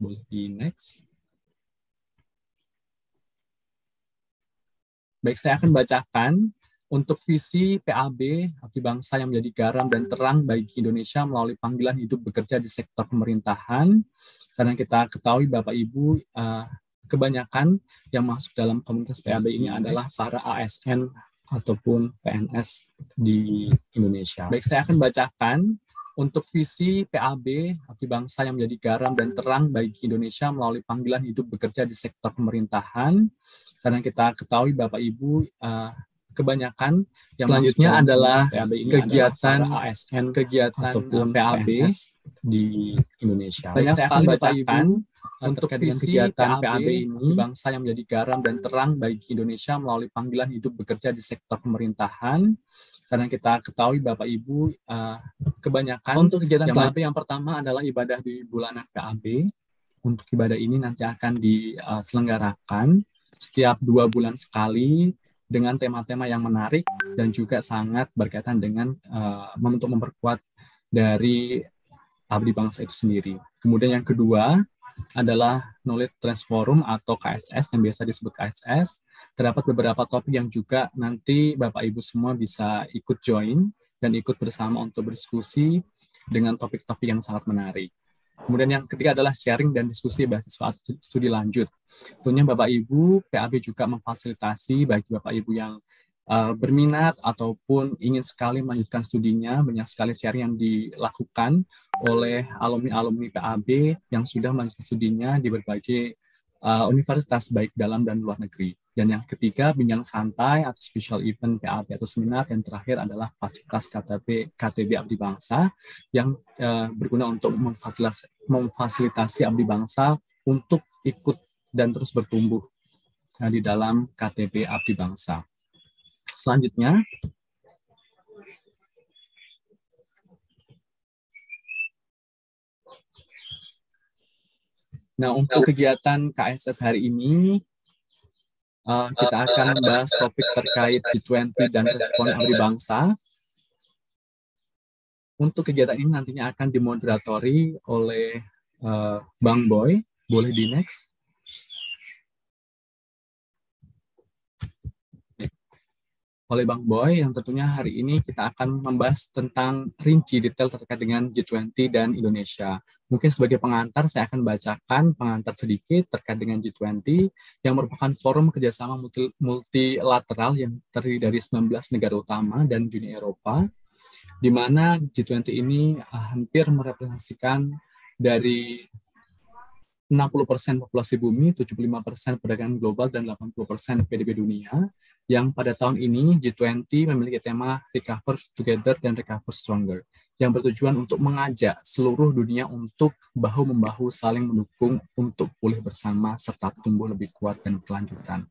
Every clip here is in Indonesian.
boleh di next. Baik, saya akan bacakan untuk visi PAB, api bangsa yang menjadi garam dan terang bagi Indonesia melalui panggilan hidup bekerja di sektor pemerintahan. Karena kita ketahui Bapak Ibu eh, kebanyakan yang masuk dalam komunitas PAB ini adalah para ASN ataupun PNS di Indonesia. Baik, saya akan bacakan untuk visi PAB, api bangsa yang menjadi garam dan terang bagi Indonesia melalui panggilan hidup bekerja di sektor pemerintahan. Karena kita ketahui Bapak Ibu uh, kebanyakan yang selanjutnya adalah kegiatan adalah ASN, kegiatan PAB di Indonesia. Banyak sekali Bapak Ibu Nah, untuk visi kegiatan PAB, ini hmm? bangsa yang menjadi garam dan terang bagi Indonesia melalui panggilan hidup bekerja di sektor pemerintahan karena kita ketahui Bapak Ibu uh, kebanyakan untuk kegiatan yang yang pertama adalah ibadah di bulan PAB untuk ibadah ini nanti akan diselenggarakan eh, setiap dua bulan sekali dengan tema-tema yang menarik dan juga sangat berkaitan dengan uh, untuk memperkuat dari abdi bangsa itu sendiri. Kemudian yang kedua, adalah knowledge transforum atau KSS yang biasa disebut KSS. Terdapat beberapa topik yang juga nanti Bapak Ibu semua bisa ikut join dan ikut bersama untuk berdiskusi dengan topik-topik yang sangat menarik. Kemudian yang ketiga adalah sharing dan diskusi beasiswa studi lanjut. Tentunya Bapak Ibu, PAB juga memfasilitasi bagi Bapak Ibu yang uh, berminat ataupun ingin sekali melanjutkan studinya, banyak sekali sharing yang dilakukan oleh alumni-alumni PAB yang sudah melanjutkan studinya di berbagai uh, universitas baik dalam dan luar negeri. Dan yang ketiga, bincang santai atau special event PAB atau seminar. Yang terakhir adalah fasilitas KTB, KTB Abdi Bangsa yang uh, berguna untuk memfasilitasi, memfasilitasi Abdi Bangsa untuk ikut dan terus bertumbuh di dalam KTB Abdi Bangsa selanjutnya Nah, untuk kegiatan KSS hari ini, uh, kita akan membahas topik terkait G20 dan respon bangsa. Untuk kegiatan ini nantinya akan dimoderatori oleh uh, Bang Boy. Boleh di next. oleh Bang Boy yang tentunya hari ini kita akan membahas tentang rinci detail terkait dengan G20 dan Indonesia. Mungkin sebagai pengantar saya akan bacakan pengantar sedikit terkait dengan G20 yang merupakan forum kerjasama multilateral yang terdiri dari 19 negara utama dan Uni Eropa, di mana G20 ini ah, hampir merepresentasikan dari 60% populasi bumi, 75% perdagangan global, dan 80% PDB dunia, yang pada tahun ini G20 memiliki tema Recover Together dan Recover Stronger, yang bertujuan untuk mengajak seluruh dunia untuk bahu-membahu saling mendukung untuk pulih bersama serta tumbuh lebih kuat dan kelanjutan.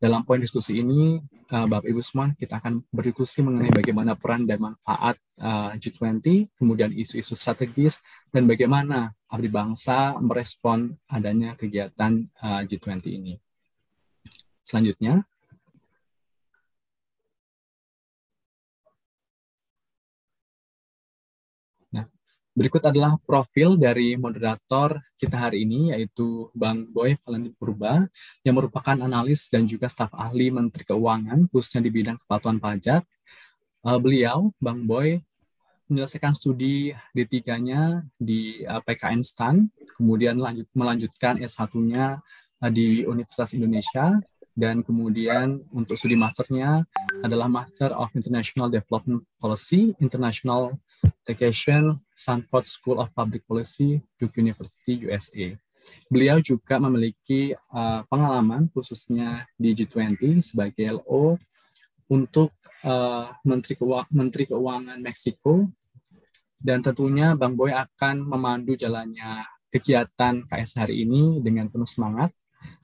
Dalam poin diskusi ini, eh, Bapak Ibu semua, kita akan berdiskusi mengenai bagaimana peran dan manfaat eh, G20, kemudian isu-isu strategis, dan bagaimana abdi bangsa merespon adanya kegiatan eh, G20 ini. Selanjutnya, nah, berikut adalah profil dari moderator kita hari ini, yaitu Bang Boy Valentin Purba, yang merupakan analis dan juga staf ahli Menteri Keuangan, khususnya di bidang kepatuhan pajak. Eh, beliau, Bang Boy, menyelesaikan studi D3-nya di eh, PKN STAN, kemudian lanjut, melanjutkan S1-nya eh, di Universitas Indonesia, dan kemudian untuk studi masternya adalah Master of International Development Policy, International Education, Sanford School of Public Policy, Duke University, USA. Beliau juga memiliki uh, pengalaman khususnya di G20 sebagai LO untuk uh, Menteri, Keuang Menteri Keuangan Meksiko dan tentunya Bang Boy akan memandu jalannya kegiatan KS hari ini dengan penuh semangat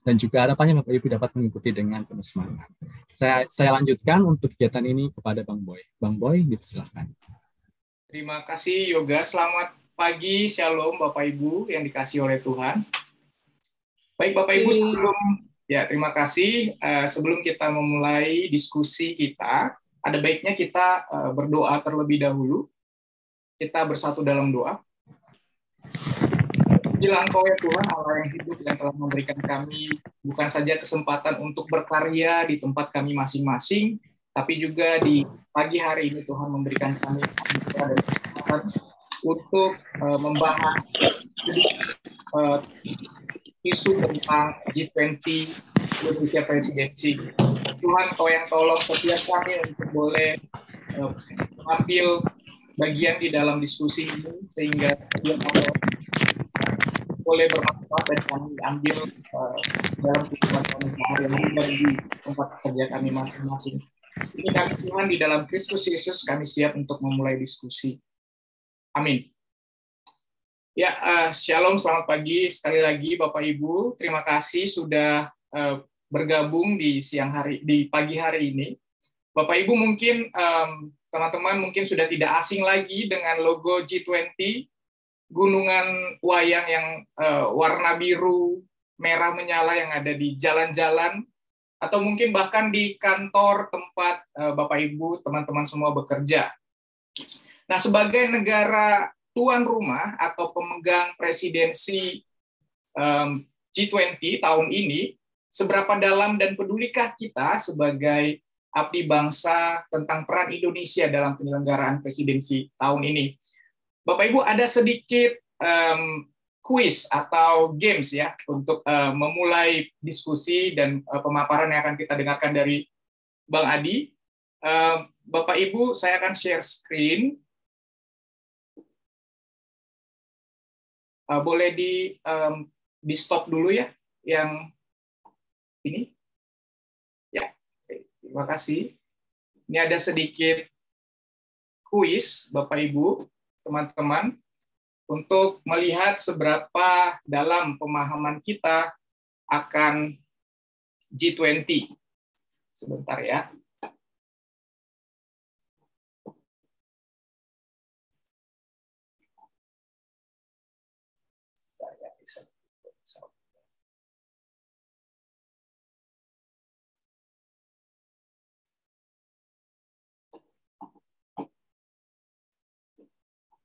dan juga harapannya Bapak Ibu dapat mengikuti dengan penuh semangat. Saya, saya lanjutkan untuk kegiatan ini kepada Bang Boy. Bang Boy, dipersilakan. Terima kasih Yoga. Selamat pagi, shalom Bapak Ibu yang dikasih oleh Tuhan. Baik Bapak Ibu, sebelum ya terima kasih. Eh, sebelum kita memulai diskusi kita, ada baiknya kita eh, berdoa terlebih dahulu kita bersatu dalam doa. Bila Engkau ya Tuhan Allah yang hidup yang telah memberikan kami bukan saja kesempatan untuk berkarya di tempat kami masing-masing, tapi juga di pagi hari ini Tuhan memberikan kami kesempatan untuk uh, membahas uh, isu tentang G20 Indonesia Presidensi. Tuhan, kau yang tolong setiap kami untuk boleh uh, bagian di dalam diskusi ini sehingga dia boleh bermanfaat dan kami ambil eh, dalam kehidupan kami sehari-hari dan di tempat kerja kami masing-masing. Ini kami Tuhan di dalam Kristus Yesus kami siap untuk memulai diskusi. Amin. Ya, uh, shalom, selamat pagi sekali lagi Bapak Ibu. Terima kasih sudah uh, bergabung di siang hari di pagi hari ini. Bapak Ibu mungkin um, Teman-teman mungkin sudah tidak asing lagi dengan logo G20, gunungan wayang yang uh, warna biru, merah menyala yang ada di jalan-jalan, atau mungkin bahkan di kantor tempat uh, Bapak Ibu, teman-teman semua bekerja. Nah, sebagai negara tuan rumah atau pemegang presidensi um, G20 tahun ini, seberapa dalam dan pedulikah kita sebagai Abdi Bangsa tentang peran Indonesia dalam penyelenggaraan presidensi tahun ini. Bapak Ibu ada sedikit um, quiz atau games ya untuk uh, memulai diskusi dan uh, pemaparan yang akan kita dengarkan dari Bang Adi. Uh, Bapak Ibu, saya akan share screen. Uh, boleh di um, di stop dulu ya yang ini. Terima kasih. Ini ada sedikit kuis, Bapak Ibu, teman-teman, untuk melihat seberapa dalam pemahaman kita akan G20. Sebentar ya.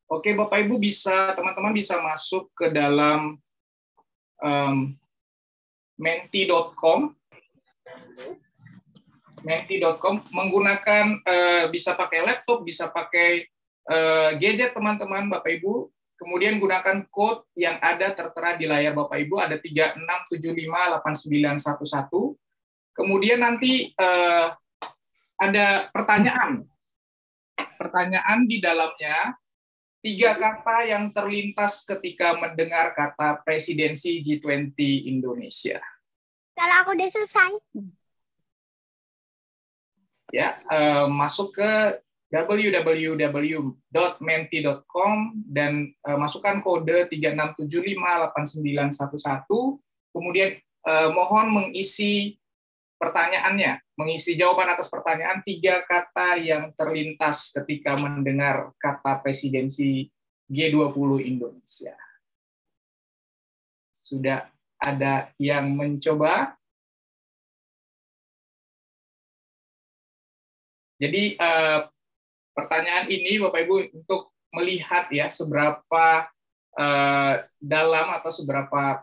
Oke, Bapak Ibu bisa, teman-teman bisa masuk ke dalam um, menti.com. Menti.com menggunakan uh, bisa pakai laptop, bisa pakai uh, gadget teman-teman, Bapak Ibu. Kemudian gunakan code yang ada tertera di layar Bapak Ibu ada 36758911. Kemudian nanti uh, ada pertanyaan. Pertanyaan di dalamnya Tiga kata yang terlintas ketika mendengar kata presidensi G20 Indonesia. Kalau aku udah selesai. Ya, eh, masuk ke www.menti.com dan uh, masukkan kode 36758911 kemudian uh, mohon mengisi pertanyaannya, mengisi jawaban atas pertanyaan tiga kata yang terlintas ketika mendengar kata presidensi G20 Indonesia. Sudah ada yang mencoba? Jadi eh, pertanyaan ini Bapak Ibu untuk melihat ya seberapa eh, dalam atau seberapa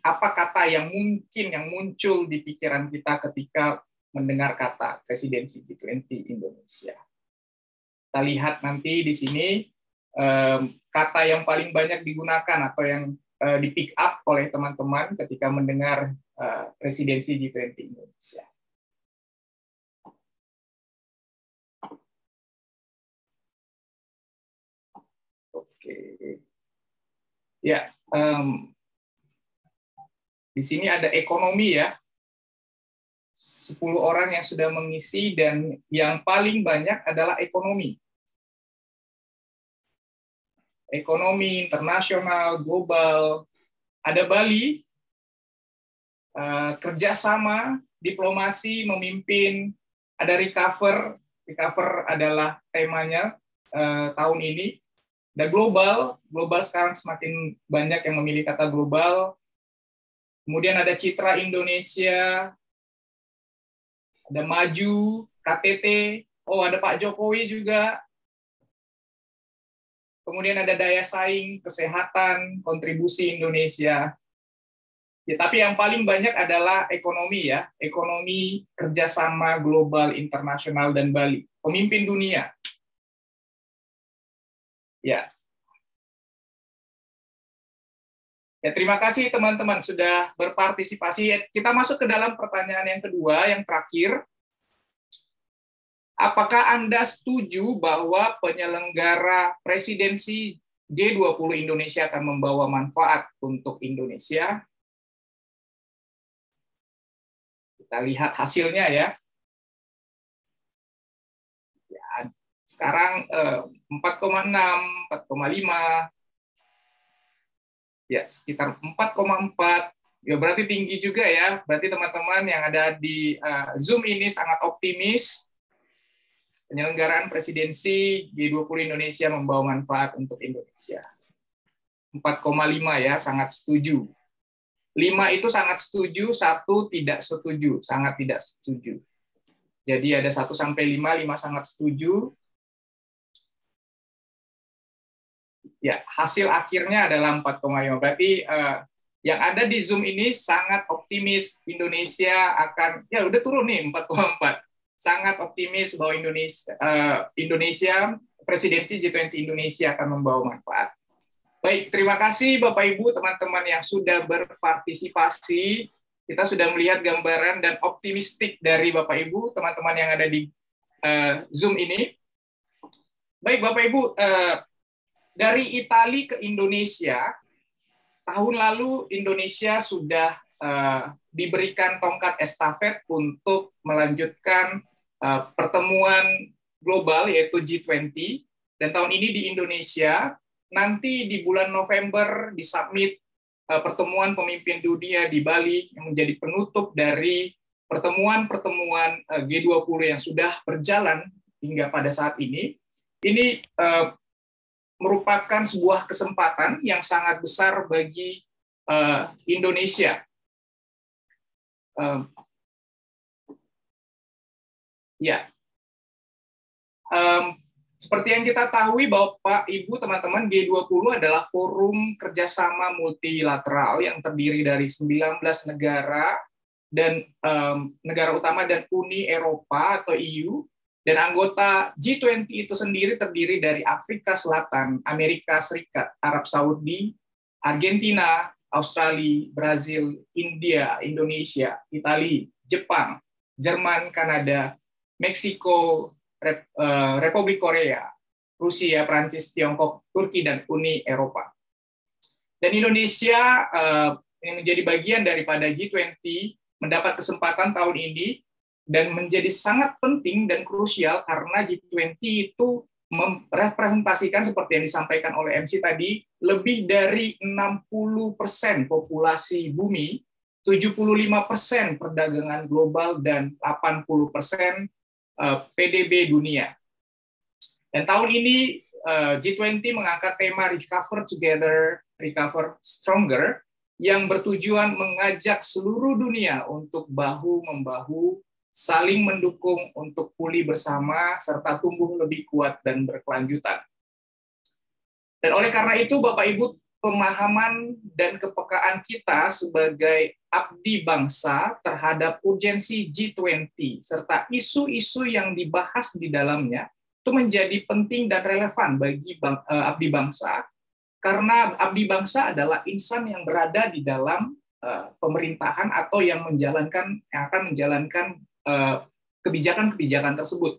apa kata yang mungkin yang muncul di pikiran kita ketika mendengar kata presidensi G20 Indonesia. Kita lihat nanti di sini kata yang paling banyak digunakan atau yang eh, di pick up oleh teman-teman ketika mendengar eh, presidensi G20 Indonesia. Oke. Ya, um, di sini ada ekonomi ya. 10 orang yang sudah mengisi dan yang paling banyak adalah ekonomi. Ekonomi internasional, global, ada Bali, eh, kerjasama, diplomasi, memimpin, ada recover, recover adalah temanya eh, tahun ini. Ada global, global sekarang semakin banyak yang memilih kata global. Kemudian ada Citra Indonesia, ada Maju, KTT, oh ada Pak Jokowi juga. Kemudian ada daya saing, kesehatan, kontribusi Indonesia. Ya, tapi yang paling banyak adalah ekonomi ya, ekonomi kerjasama global, internasional, dan Bali. Pemimpin dunia. Ya, Ya, terima kasih teman-teman sudah berpartisipasi. Kita masuk ke dalam pertanyaan yang kedua, yang terakhir. Apakah Anda setuju bahwa penyelenggara presidensi G20 Indonesia akan membawa manfaat untuk Indonesia? Kita lihat hasilnya ya. ya sekarang 4,6, eh, 4,5, ya sekitar 4,4 ya berarti tinggi juga ya berarti teman-teman yang ada di uh, Zoom ini sangat optimis penyelenggaraan presidensi G20 Indonesia membawa manfaat untuk Indonesia. 4,5 ya, sangat setuju. 5 itu sangat setuju, 1 tidak setuju, sangat tidak setuju. Jadi ada 1 sampai 5, 5 sangat setuju, Ya, hasil akhirnya adalah 4,5. Berarti uh, yang ada di Zoom ini sangat optimis Indonesia akan ya udah turun nih 4,4. Sangat optimis bahwa Indonesia uh, Indonesia presidensi G20 Indonesia akan membawa manfaat. Baik, terima kasih Bapak Ibu, teman-teman yang sudah berpartisipasi. Kita sudah melihat gambaran dan optimistik dari Bapak Ibu, teman-teman yang ada di uh, Zoom ini. Baik, Bapak Ibu, uh, dari Italia ke Indonesia, tahun lalu Indonesia sudah uh, diberikan tongkat estafet untuk melanjutkan uh, pertemuan global yaitu G20 dan tahun ini di Indonesia nanti di bulan November di summit eh, pertemuan pemimpin dunia di Bali yang menjadi penutup dari pertemuan-pertemuan G20 yang sudah berjalan hingga pada saat ini. Ini merupakan sebuah kesempatan yang sangat besar bagi uh, Indonesia. Uh, ya, um, seperti yang kita tahu, Bapak, Ibu, teman-teman, G20 adalah forum kerjasama multilateral yang terdiri dari 19 negara dan um, negara utama dan Uni Eropa atau EU dan anggota G20 itu sendiri terdiri dari Afrika Selatan, Amerika Serikat, Arab Saudi, Argentina, Australia, Brazil, India, Indonesia, Italia, Jepang, Jerman, Kanada, Meksiko, eh, Republik Korea, Rusia, Prancis, Tiongkok, Turki, dan Uni Eropa. Dan Indonesia eh, yang menjadi bagian daripada G20 mendapat kesempatan tahun ini dan menjadi sangat penting dan krusial karena G20 itu merepresentasikan seperti yang disampaikan oleh MC tadi, lebih dari 60% populasi bumi, 75% perdagangan global, dan 80% PDB eh, dunia. Dan tahun ini eh, G20 mengangkat tema Recover Together, Recover Stronger, yang bertujuan mengajak seluruh dunia untuk bahu-membahu saling mendukung untuk pulih bersama serta tumbuh lebih kuat dan berkelanjutan. Dan oleh karena itu Bapak Ibu pemahaman dan kepekaan kita sebagai abdi bangsa terhadap urgensi G20 serta isu-isu yang dibahas di dalamnya itu menjadi penting dan relevan bagi bang, uh, abdi bangsa karena abdi bangsa adalah insan yang berada di dalam eh, pemerintahan atau yang menjalankan yang akan menjalankan Eh, kebijakan-kebijakan tersebut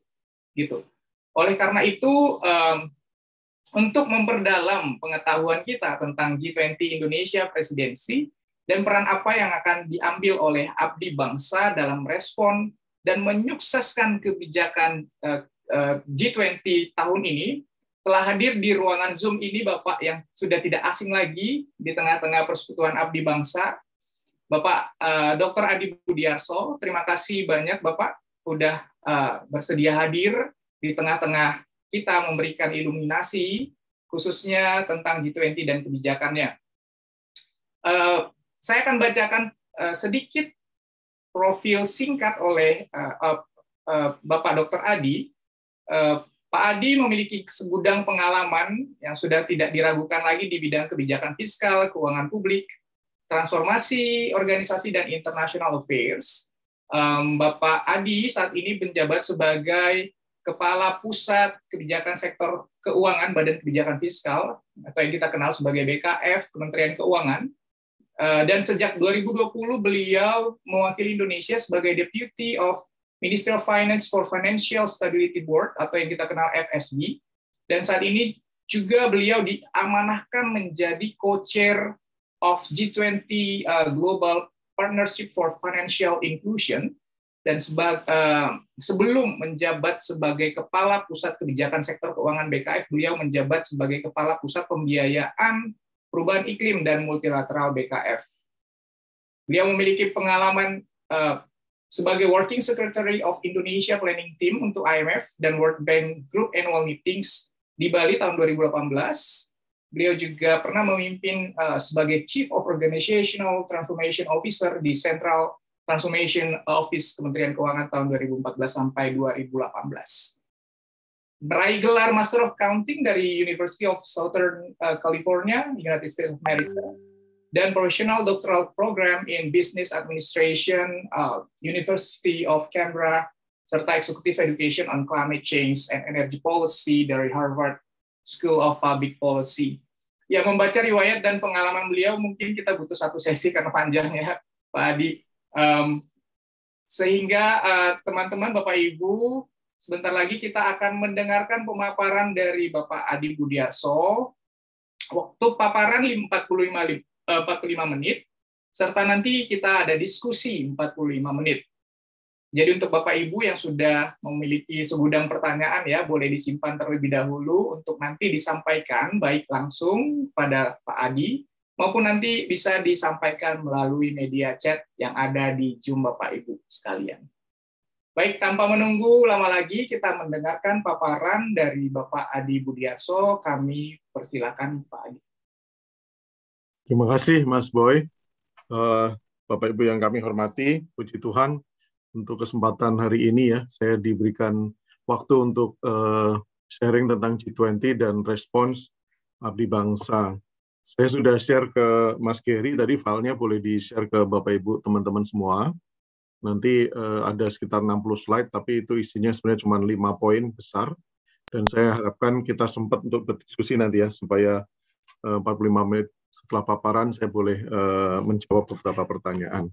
gitu. Oleh karena itu untuk memperdalam pengetahuan kita tentang G20 Indonesia presidensi dan peran apa yang akan diambil oleh abdi bangsa dalam respon dan menyukseskan kebijakan eh, eh, G20 tahun ini telah hadir di ruangan Zoom ini Bapak yang sudah tidak asing lagi di tengah-tengah persekutuan abdi bangsa Bapak uh, eh, Dr. Adi Budiarso, terima kasih banyak Bapak sudah uh, eh, bersedia hadir di tengah-tengah kita memberikan iluminasi khususnya tentang G20 dan kebijakannya. Uh, saya akan bacakan uh, sedikit profil singkat oleh uh, uh, Bapak Dr. Adi. Uh, Pak Adi memiliki segudang pengalaman yang sudah tidak diragukan lagi di bidang kebijakan fiskal, keuangan publik, transformasi organisasi dan international affairs. Um, Bapak Adi saat ini menjabat sebagai Kepala Pusat Kebijakan Sektor Keuangan Badan Kebijakan Fiskal atau yang kita kenal sebagai BKF Kementerian Keuangan. Eh, dan sejak 2020 beliau mewakili Indonesia sebagai Deputy of Minister of Finance for Financial Stability Board atau yang kita kenal FSB. Dan saat ini juga beliau diamanahkan menjadi co-chair of G20 uh, Global Partnership for Financial Inclusion dan seba, uh, sebelum menjabat sebagai kepala pusat kebijakan sektor keuangan BKF, beliau menjabat sebagai kepala pusat pembiayaan perubahan iklim dan multilateral BKF. Beliau memiliki pengalaman uh, sebagai Working Secretary of Indonesia Planning Team untuk IMF dan World Bank Group Annual Meetings di Bali tahun 2018 Beliau juga pernah memimpin uh, sebagai Chief of Organizational Transformation Officer di Central Transformation Office Kementerian Keuangan tahun 2014 sampai 2018 meraih gelar Master of Accounting dari University of Southern eh, California, United States of America, dan Professional Doctoral Program in Business Administration, uh, University of Canberra, serta Executive Education on Climate Change and Energy Policy dari Harvard School of Public Policy. Ya, membaca riwayat dan pengalaman beliau mungkin kita butuh satu sesi karena panjang ya, Pak Adi. Um, sehingga eh, teman-teman, uh, Bapak Ibu, sebentar lagi kita akan mendengarkan pemaparan dari Bapak Adi Budiaso. Waktu paparan 45, 45 eh, menit, serta nanti kita ada diskusi 45 menit. Jadi untuk Bapak Ibu yang sudah memiliki segudang pertanyaan ya, boleh disimpan terlebih dahulu untuk nanti disampaikan baik langsung pada Pak Adi maupun nanti bisa disampaikan melalui media chat yang ada di Zoom Bapak Ibu sekalian. Baik, tanpa menunggu lama lagi, kita mendengarkan paparan dari Bapak Adi Budiarso. Kami persilakan Pak Adi. Terima kasih, Mas Boy. Eh, Bapak Ibu yang kami hormati, puji Tuhan, untuk kesempatan hari ini ya. Saya diberikan waktu untuk uh, sharing tentang G20 dan respons abdi bangsa. Saya sudah share ke Mas Gary tadi filenya boleh di-share ke Bapak Ibu teman-teman semua. Nanti uh, ada sekitar 60 slide tapi itu isinya sebenarnya cuma 5 poin besar dan saya harapkan kita sempat untuk berdiskusi nanti ya supaya eh, uh, 45 menit setelah paparan saya boleh uh, menjawab beberapa pertanyaan.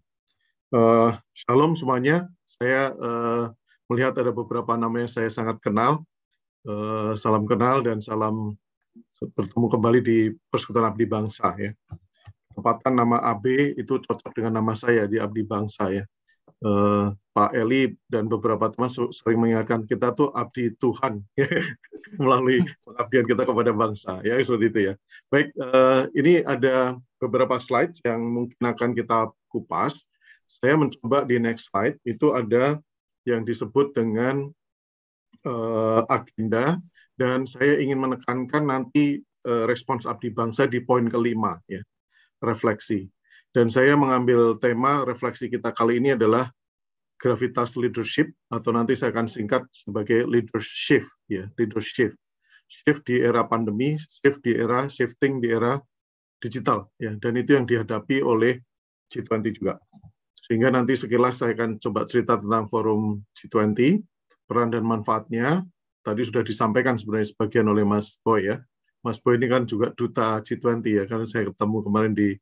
Uh, shalom semuanya. Saya uh, melihat ada beberapa nama yang saya sangat kenal. Uh, salam kenal dan salam bertemu kembali di Persekutuan Abdi Bangsa ya. Tempatan nama AB itu cocok dengan nama saya di Abdi Bangsa ya. Uh, Pak Eli dan beberapa teman sering mengingatkan kita tuh abdi Tuhan ya. melalui pengabdian kita kepada bangsa ya seperti itu ya. Baik, uh, ini ada beberapa slide yang mungkin akan kita kupas saya mencoba di next slide, itu ada yang disebut dengan uh, agenda, dan saya ingin menekankan nanti uh, respons abdi bangsa di poin kelima, ya, refleksi. Dan saya mengambil tema refleksi kita kali ini adalah gravitas leadership atau nanti saya akan singkat sebagai leadership ya leadership shift di era pandemi shift di era shifting di era digital ya dan itu yang dihadapi oleh G20 juga sehingga nanti sekilas saya akan coba cerita tentang forum G20, peran dan manfaatnya. Tadi sudah disampaikan sebenarnya sebagian oleh Mas Boy ya. Mas Boy ini kan juga duta G20 ya, karena saya ketemu kemarin di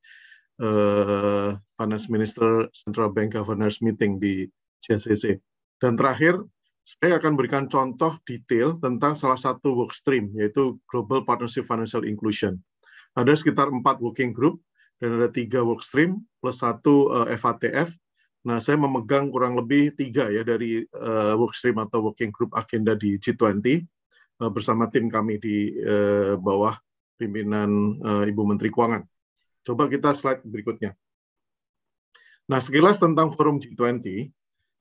eh, Finance Minister Central Bank Governors Meeting di JCC. Dan terakhir, saya akan berikan contoh detail tentang salah satu work stream, yaitu Global Partnership Financial Inclusion. Ada sekitar empat working group dan ada tiga workstream plus satu uh, eh, FATF. Nah, saya memegang kurang lebih tiga ya dari uh, eh, workstream atau working group agenda di G20 uh, eh, bersama tim kami di uh, bawah pimpinan uh, Ibu Menteri Keuangan. Coba kita slide berikutnya. Nah, sekilas tentang forum G20,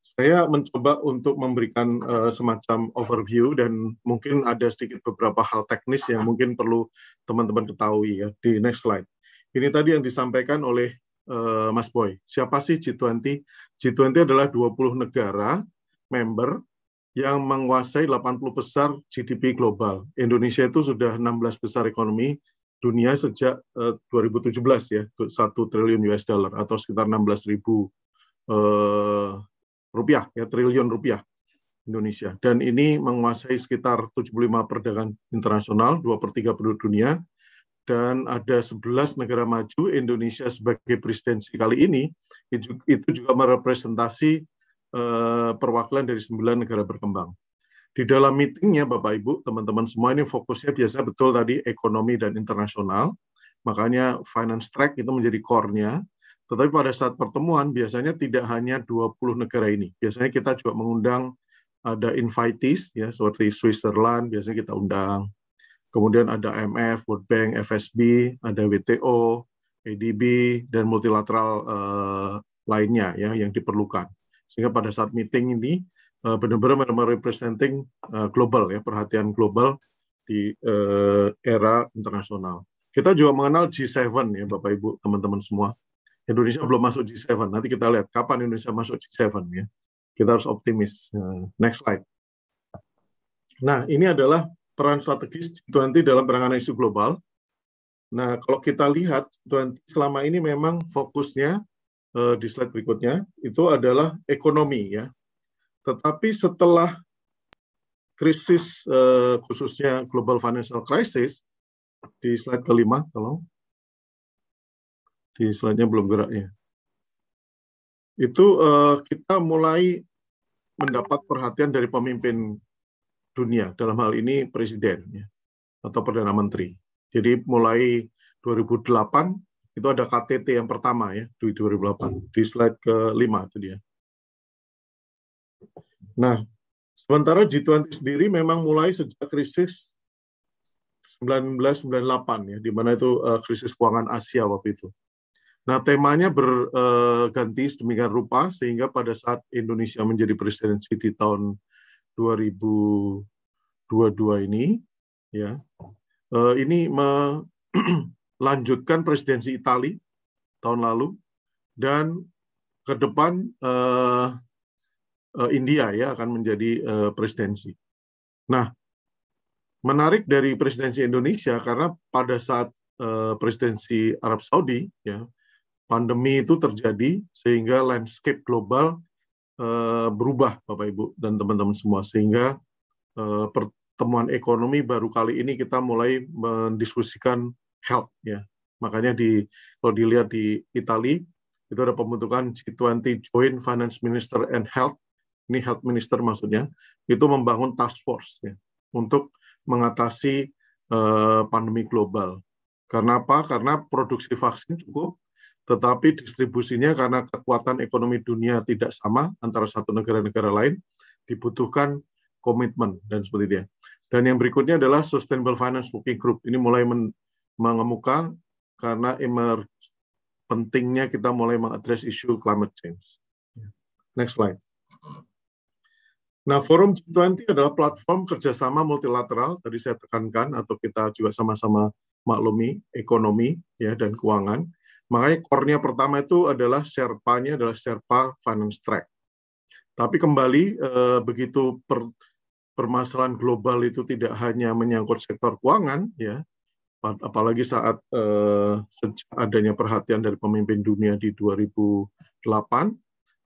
saya mencoba untuk memberikan uh, semacam overview dan mungkin ada sedikit beberapa hal teknis yang mungkin perlu teman-teman ketahui ya di next slide ini tadi yang disampaikan oleh uh, Mas Boy. Siapa sih G20? G20 adalah 20 negara member yang menguasai 80 besar GDP global. Indonesia itu sudah 16 besar ekonomi dunia sejak eh, uh, 2017 ya, 1 triliun US dollar atau sekitar 16 ribu uh, rupiah ya triliun rupiah Indonesia. Dan ini menguasai sekitar 75 perdagangan internasional, 2 per 3 penduduk dunia, dan ada 11 negara maju Indonesia sebagai presidensi kali ini itu juga merepresentasi eh, perwakilan dari 9 negara berkembang. Di dalam meetingnya Bapak Ibu, teman-teman semua ini fokusnya biasa betul tadi ekonomi dan internasional. Makanya finance track itu menjadi core-nya. Tetapi pada saat pertemuan biasanya tidak hanya 20 negara ini. Biasanya kita juga mengundang ada invitees ya seperti Switzerland biasanya kita undang kemudian ada IMF, World Bank, FSB, ada WTO, ADB, dan multilateral uh, lainnya ya yang diperlukan. Sehingga pada saat meeting ini uh, benar-benar merepresenting uh, eh, global ya perhatian global di uh, era internasional. Kita juga mengenal G7 ya Bapak Ibu teman-teman semua. Indonesia belum masuk G7. Nanti kita lihat kapan Indonesia masuk G7 ya. Kita harus optimis. Nah, next slide. Nah, ini adalah peran strategis G20 dalam penanganan isu global. Nah, kalau kita lihat G20 selama ini memang fokusnya eh, di slide berikutnya itu adalah ekonomi ya. Tetapi setelah krisis eh, khususnya global financial crisis di slide kelima tolong di slide-nya belum gerak ya. Itu eh, kita mulai mendapat perhatian dari pemimpin dunia dalam hal ini presiden ya, atau perdana menteri. Jadi mulai 2008 itu ada KTT yang pertama ya di 2008 di slide ke-5 itu dia. Nah, sementara G20 sendiri memang mulai sejak krisis 1998 ya di mana itu uh, krisis keuangan Asia waktu itu. Nah, temanya berganti uh, sedemikian rupa sehingga pada saat Indonesia menjadi presidensi di tahun 2022 ini ya eh, ini melanjutkan presidensi Italia tahun lalu dan ke depan eh, eh, India ya akan menjadi presidensi. Nah, menarik dari presidensi Indonesia karena pada saat presidensi Arab Saudi ya pandemi itu terjadi sehingga landscape global Eh, berubah Bapak Ibu dan teman-teman semua sehingga eh, pertemuan ekonomi baru kali ini kita mulai mendiskusikan health ya. Makanya di kalau dilihat di Italia itu ada pembentukan G20 Joint Finance Minister and Health ini health minister maksudnya itu membangun task force ya, untuk mengatasi eh, pandemi global. Karena apa? Karena produksi vaksin cukup, tetapi distribusinya karena kekuatan ekonomi dunia tidak sama antara satu negara-negara lain, dibutuhkan komitmen dan seperti dia. Dan yang berikutnya adalah Sustainable Finance Working Group. Ini mulai men mengemuka karena emer pentingnya kita mulai mengadres isu climate change. Next slide. Nah, Forum G20 adalah platform kerjasama multilateral, tadi saya tekankan, atau kita juga sama-sama maklumi ekonomi ya dan keuangan Makanya core pertama itu adalah sherpa adalah Sherpa Finance Track. Tapi kembali eh, begitu per, permasalahan global itu tidak hanya menyangkut sektor keuangan ya, apalagi saat eh, adanya perhatian dari pemimpin dunia di 2008,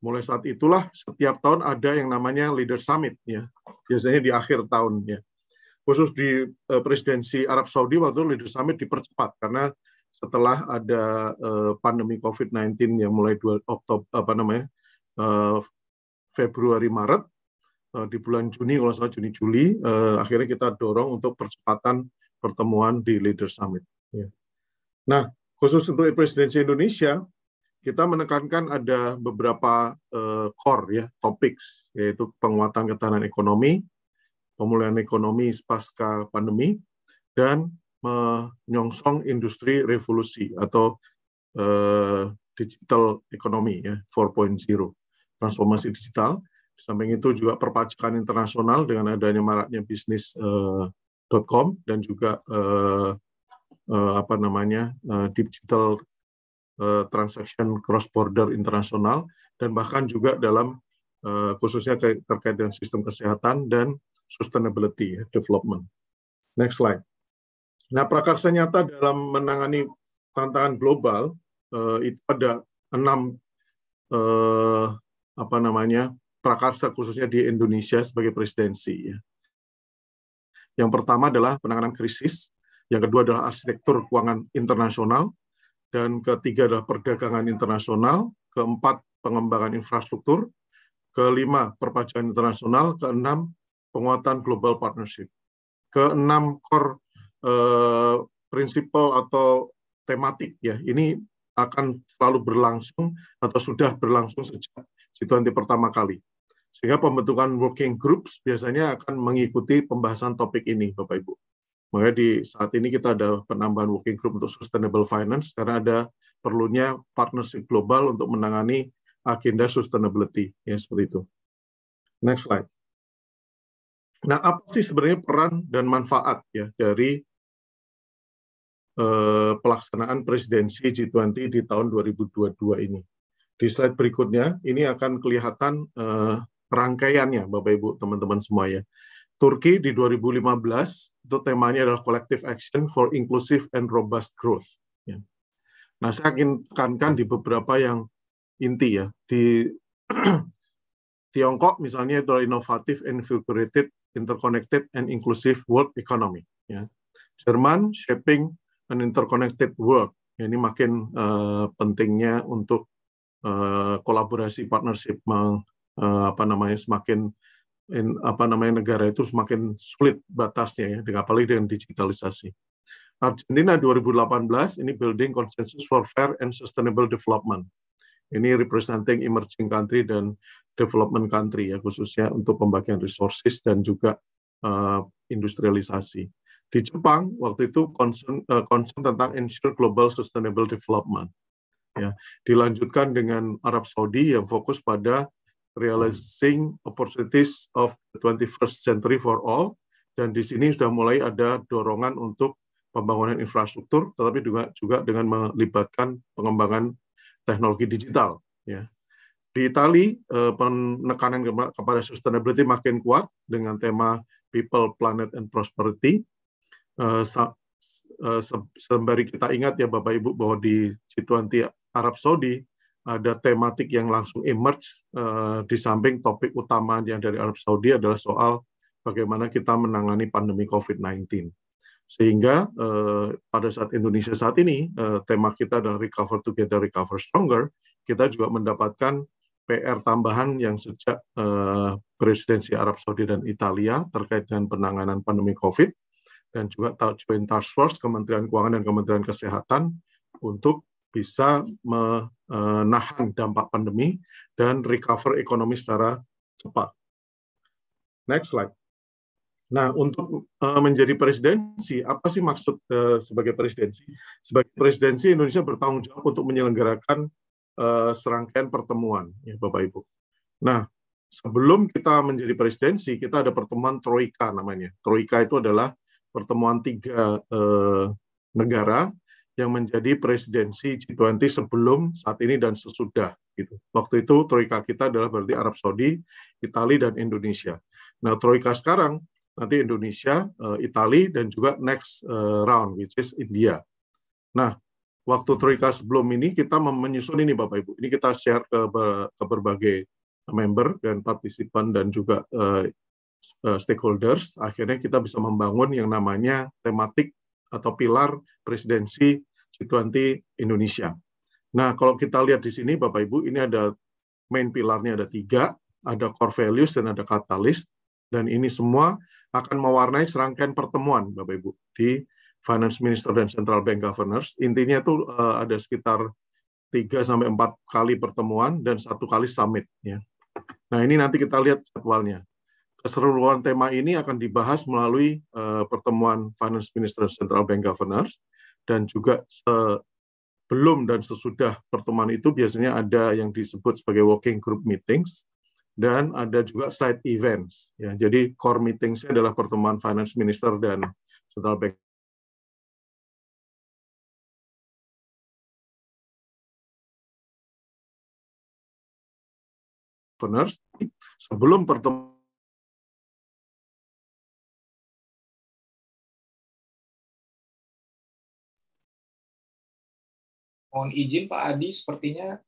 mulai saat itulah setiap tahun ada yang namanya Leader Summit ya. Biasanya di akhir tahun ya. Khusus di eh, presidensi Arab Saudi waktu Leader Summit dipercepat karena setelah ada uh, pandemi COVID-19 yang mulai 2 Oktober apa namanya uh, Februari Maret uh, di bulan Juni kalau salah Juni Juli uh, akhirnya kita dorong untuk percepatan pertemuan di Leader Summit. Ya. Nah khusus untuk presidensi Indonesia kita menekankan ada beberapa uh, core ya topics yaitu penguatan ketahanan ekonomi, pemulihan ekonomi pasca pandemi dan menyongsong industri revolusi atau uh, digital ekonomi ya 4.0 transformasi digital samping itu juga perpajakan internasional dengan adanya maraknya bisnis uh, .com dan juga uh, uh, apa namanya uh, digital uh, transaction cross border internasional dan bahkan juga dalam uh, khususnya terkait dengan sistem kesehatan dan sustainability ya, development. Next slide. Nah, prakarsa nyata dalam menangani tantangan global eh, itu ada enam eh, apa namanya prakarsa khususnya di Indonesia sebagai presidensi. Ya. Yang pertama adalah penanganan krisis, yang kedua adalah arsitektur keuangan internasional, dan ketiga adalah perdagangan internasional, keempat pengembangan infrastruktur, kelima perpajakan internasional, keenam penguatan global partnership, keenam core Eh, prinsipal atau tematik ya ini akan selalu berlangsung atau sudah berlangsung sejak situasi pertama kali sehingga pembentukan working groups biasanya akan mengikuti pembahasan topik ini Bapak Ibu. Makanya di saat ini kita ada penambahan working group untuk sustainable finance karena ada perlunya partnership global untuk menangani agenda sustainability ya seperti itu. Next slide. Nah, apa sih sebenarnya peran dan manfaat ya dari Eh, pelaksanaan presidensi G20 di tahun 2022 ini. Di slide berikutnya, ini akan kelihatan eh, rangkaiannya, Bapak Ibu, teman-teman semuanya. Turki di 2015 itu temanya adalah collective action for inclusive and robust growth. Ya. Nah, saya ingin tekankan di beberapa yang inti ya. Di Tiongkok misalnya itu adalah innovative, invigorated, interconnected, and inclusive world economy. Ya. Jerman shaping an interconnected work. Ini makin uh, pentingnya untuk uh, kolaborasi partnership meng, uh, apa namanya semakin in, apa namanya negara itu semakin sulit batasnya ya, dengan apalagi dengan digitalisasi. Argentina 2018 ini Building Consensus for Fair and Sustainable Development. Ini representing emerging country dan development country ya khususnya untuk pembagian resources dan juga uh, industrialisasi. Di Jepang waktu itu concern, uh, concern tentang ensure global sustainable development. Ya, dilanjutkan dengan Arab Saudi yang fokus pada realizing opportunities of the 21st century for all dan di sini sudah mulai ada dorongan untuk pembangunan infrastruktur tetapi juga juga dengan melibatkan pengembangan teknologi digital ya. Di Itali eh, penekanan kepada sustainability makin kuat dengan tema people, planet, and prosperity. Eh, eh, sembari kita ingat ya Bapak Ibu bahwa di G20 Arab Saudi ada tematik yang langsung emerge eh, di samping topik utama yang dari Arab Saudi adalah soal bagaimana kita menangani pandemi COVID-19. Sehingga pada saat Indonesia saat ini tema kita adalah recover together, recover stronger, kita juga mendapatkan PR tambahan yang sejak presidensi Arab Saudi dan Italia terkait dengan penanganan pandemi COVID dan juga joint task force Kementerian Keuangan dan Kementerian Kesehatan untuk bisa menahan e, dampak pandemi dan recover ekonomi secara cepat. Next slide. Nah, untuk e, menjadi presidensi, apa sih maksud e, sebagai presidensi? Sebagai presidensi, Indonesia bertanggung jawab untuk menyelenggarakan serangkaian pertemuan, ya Bapak Ibu. Nah, sebelum kita menjadi presidensi, kita ada pertemuan troika namanya. Troika itu adalah pertemuan tiga eh, negara yang menjadi presidensi G20 sebelum saat ini dan sesudah gitu. Waktu itu troika kita adalah berarti Arab Saudi, Italia dan Indonesia. Nah, troika sekarang nanti Indonesia, eh, Italia dan juga next eh, round which is India. Nah, waktu troika sebelum ini kita menyusun ini Bapak Ibu. Ini kita share ke, ke berbagai member dan partisipan dan juga eh, Eh, stakeholders, akhirnya kita bisa membangun yang namanya tematik atau pilar presidensi G20 Indonesia. Nah, kalau kita lihat di sini, Bapak Ibu, ini ada main pilarnya ada tiga, ada core values dan ada catalyst, dan ini semua akan mewarnai serangkaian pertemuan, Bapak Ibu, di Finance Minister dan Central Bank Governors. Intinya itu eh, ada sekitar 3 sampai 4 kali pertemuan dan satu kali summit ya. Nah, ini nanti kita lihat jadwalnya keseluruhan tema ini akan dibahas melalui uh, pertemuan Finance Minister Central Bank Governors dan juga sebelum dan sesudah pertemuan itu biasanya ada yang disebut sebagai working group meetings dan ada juga side events ya. Jadi core meetings adalah pertemuan Finance Minister dan Central Bank Governors sebelum pertemuan Mohon izin Pak Adi, sepertinya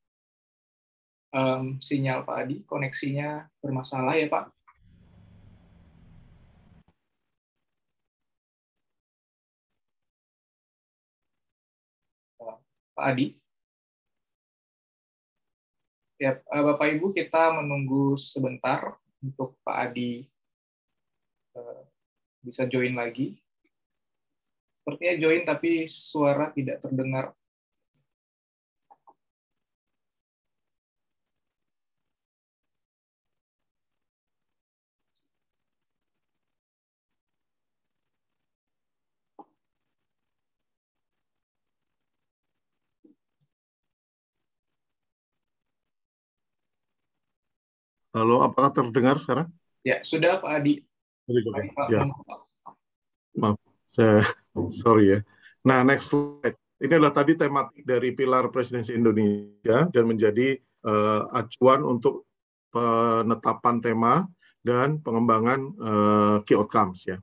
um, sinyal Pak Adi, koneksinya bermasalah ya Pak. Pak Adi. Ya, eh, Bapak Ibu kita menunggu sebentar untuk Pak Adi eh, bisa join lagi. Sepertinya join tapi suara tidak terdengar Halo, apakah terdengar sekarang? Ya, sudah Pak Adi. Sorry, Pak. Ya. Maaf, saya sorry ya. Nah, next slide. Ini adalah tadi tematik dari pilar presidensi Indonesia dan menjadi uh, acuan untuk penetapan tema dan pengembangan uh, key outcomes ya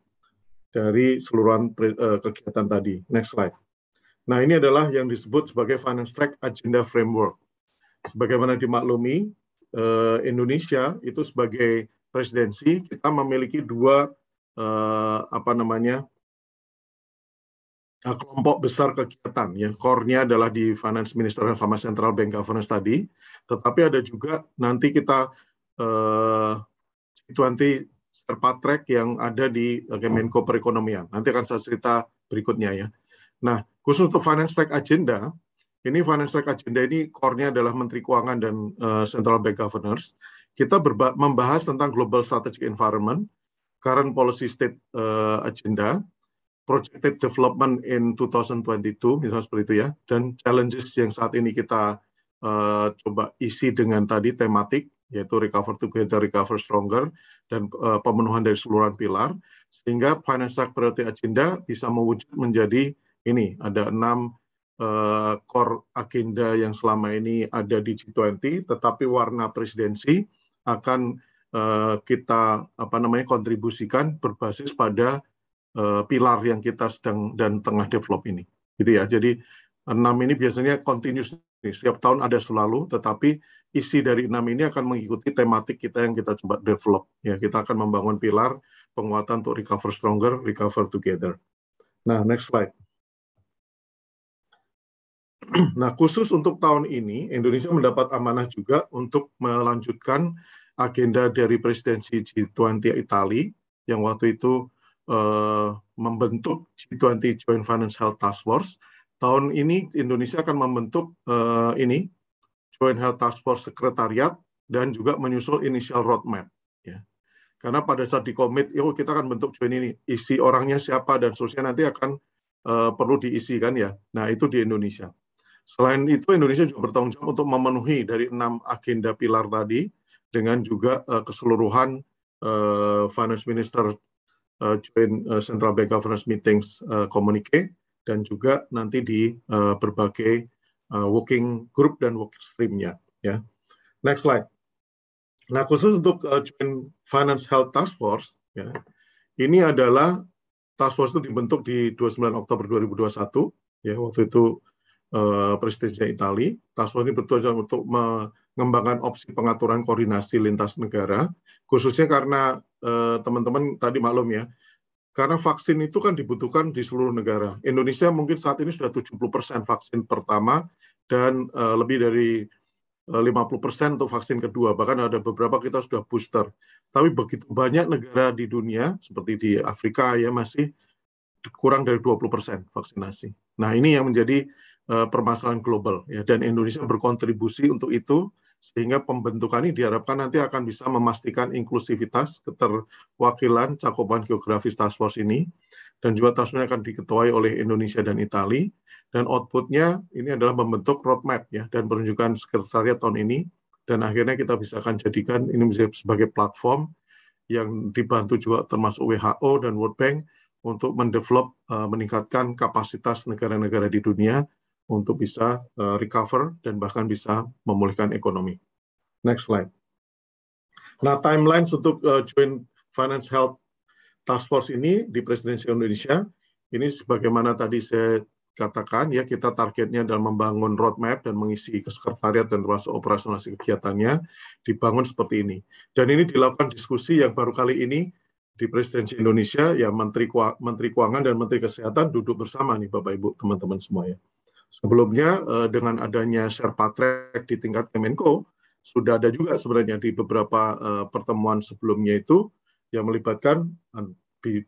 dari seluruh uh, eh, kegiatan tadi. Next slide. Nah, ini adalah yang disebut sebagai Finance Track Agenda Framework. Sebagaimana dimaklumi, uh, Indonesia itu sebagai presidensi kita memiliki dua uh, apa namanya eh, kelompok besar kegiatan ya core adalah di finance minister sama central bank governance tadi tetapi ada juga nanti kita eh, itu nanti Serpatrek yang ada di Kemenko Perekonomian nanti akan saya cerita berikutnya ya nah khusus untuk finance track agenda ini financial agenda ini core-nya adalah Menteri Keuangan dan uh, Central Bank Governors. Kita membahas tentang global strategic environment, current policy state uh, agenda, projected development in 2022, misalnya seperti itu ya, dan challenges yang saat ini kita uh, coba isi dengan tadi tematik, yaitu recover together, recover stronger, dan uh, pemenuhan dari seluruh pilar, sehingga financial priority agenda bisa mewujud menjadi ini, ada enam Eh, core agenda yang selama ini ada di G20, tetapi warna presidensi akan eh, kita apa namanya kontribusikan berbasis pada eh, pilar yang kita sedang dan tengah develop ini. Gitu ya. Jadi enam ini biasanya continuous setiap tahun ada selalu, tetapi isi dari enam ini akan mengikuti tematik kita yang kita coba develop. Ya, kita akan membangun pilar penguatan untuk recover stronger, recover together. Nah, next slide. Nah, khusus untuk tahun ini, Indonesia mendapat amanah juga untuk melanjutkan agenda dari presidensi G20 Itali yang waktu itu eh, membentuk G20 Joint Financial Task Force. Tahun ini Indonesia akan membentuk eh, ini Joint Health Task Force Sekretariat dan juga menyusul initial roadmap. Ya. Karena pada saat dikomit, yo kita akan bentuk join ini, isi orangnya siapa dan seterusnya nanti akan eh, perlu diisi kan ya. Nah itu di Indonesia. Selain itu, Indonesia juga bertanggung jawab untuk memenuhi dari enam agenda pilar tadi dengan juga uh, keseluruhan uh, Finance Minister uh, eh, Joint Central Bank Governance Meetings uh, Communique dan juga nanti di uh, berbagai uh, working group dan working streamnya. Ya. Next slide. Nah khusus untuk uh, Joint Finance Health Task Force, ya, ini adalah task force itu dibentuk di 29 Oktober 2021. Ya waktu itu Eh, presidennya Itali. Task ini bertujuan untuk mengembangkan opsi pengaturan koordinasi lintas negara, khususnya karena eh, teman-teman tadi maklum ya, karena vaksin itu kan dibutuhkan di seluruh negara. Indonesia mungkin saat ini sudah 70% vaksin pertama dan eh, lebih dari 50% untuk vaksin kedua, bahkan ada beberapa kita sudah booster. Tapi begitu banyak negara di dunia, seperti di Afrika ya masih kurang dari 20% vaksinasi. Nah ini yang menjadi Eh, permasalahan global ya dan Indonesia berkontribusi untuk itu sehingga pembentukan ini diharapkan nanti akan bisa memastikan inklusivitas keterwakilan cakupan geografis task force ini dan juga task force akan diketuai oleh Indonesia dan Italia dan outputnya ini adalah membentuk roadmap ya dan penunjukan sekretariat tahun ini dan akhirnya kita bisa akan jadikan ini sebagai platform yang dibantu juga termasuk WHO dan World Bank untuk mendevelop eh, meningkatkan kapasitas negara-negara di dunia untuk bisa eh, recover dan bahkan bisa memulihkan ekonomi. Next slide. Nah, timeline untuk eh, Joint Finance Health Task Force ini di Presidensi Indonesia, ini sebagaimana tadi saya katakan, ya kita targetnya dalam membangun roadmap dan mengisi sekretariat dan termasuk operasionalisasi kegiatannya dibangun seperti ini. Dan ini dilakukan diskusi yang baru kali ini di Presidensi Indonesia, ya Menteri, Menteri Keuangan dan Menteri Kesehatan duduk bersama nih Bapak-Ibu, teman-teman semua ya. Sebelumnya eh, dengan adanya share patrek di tingkat Kemenko sudah ada juga sebenarnya di beberapa eh, pertemuan sebelumnya itu yang melibatkan anu,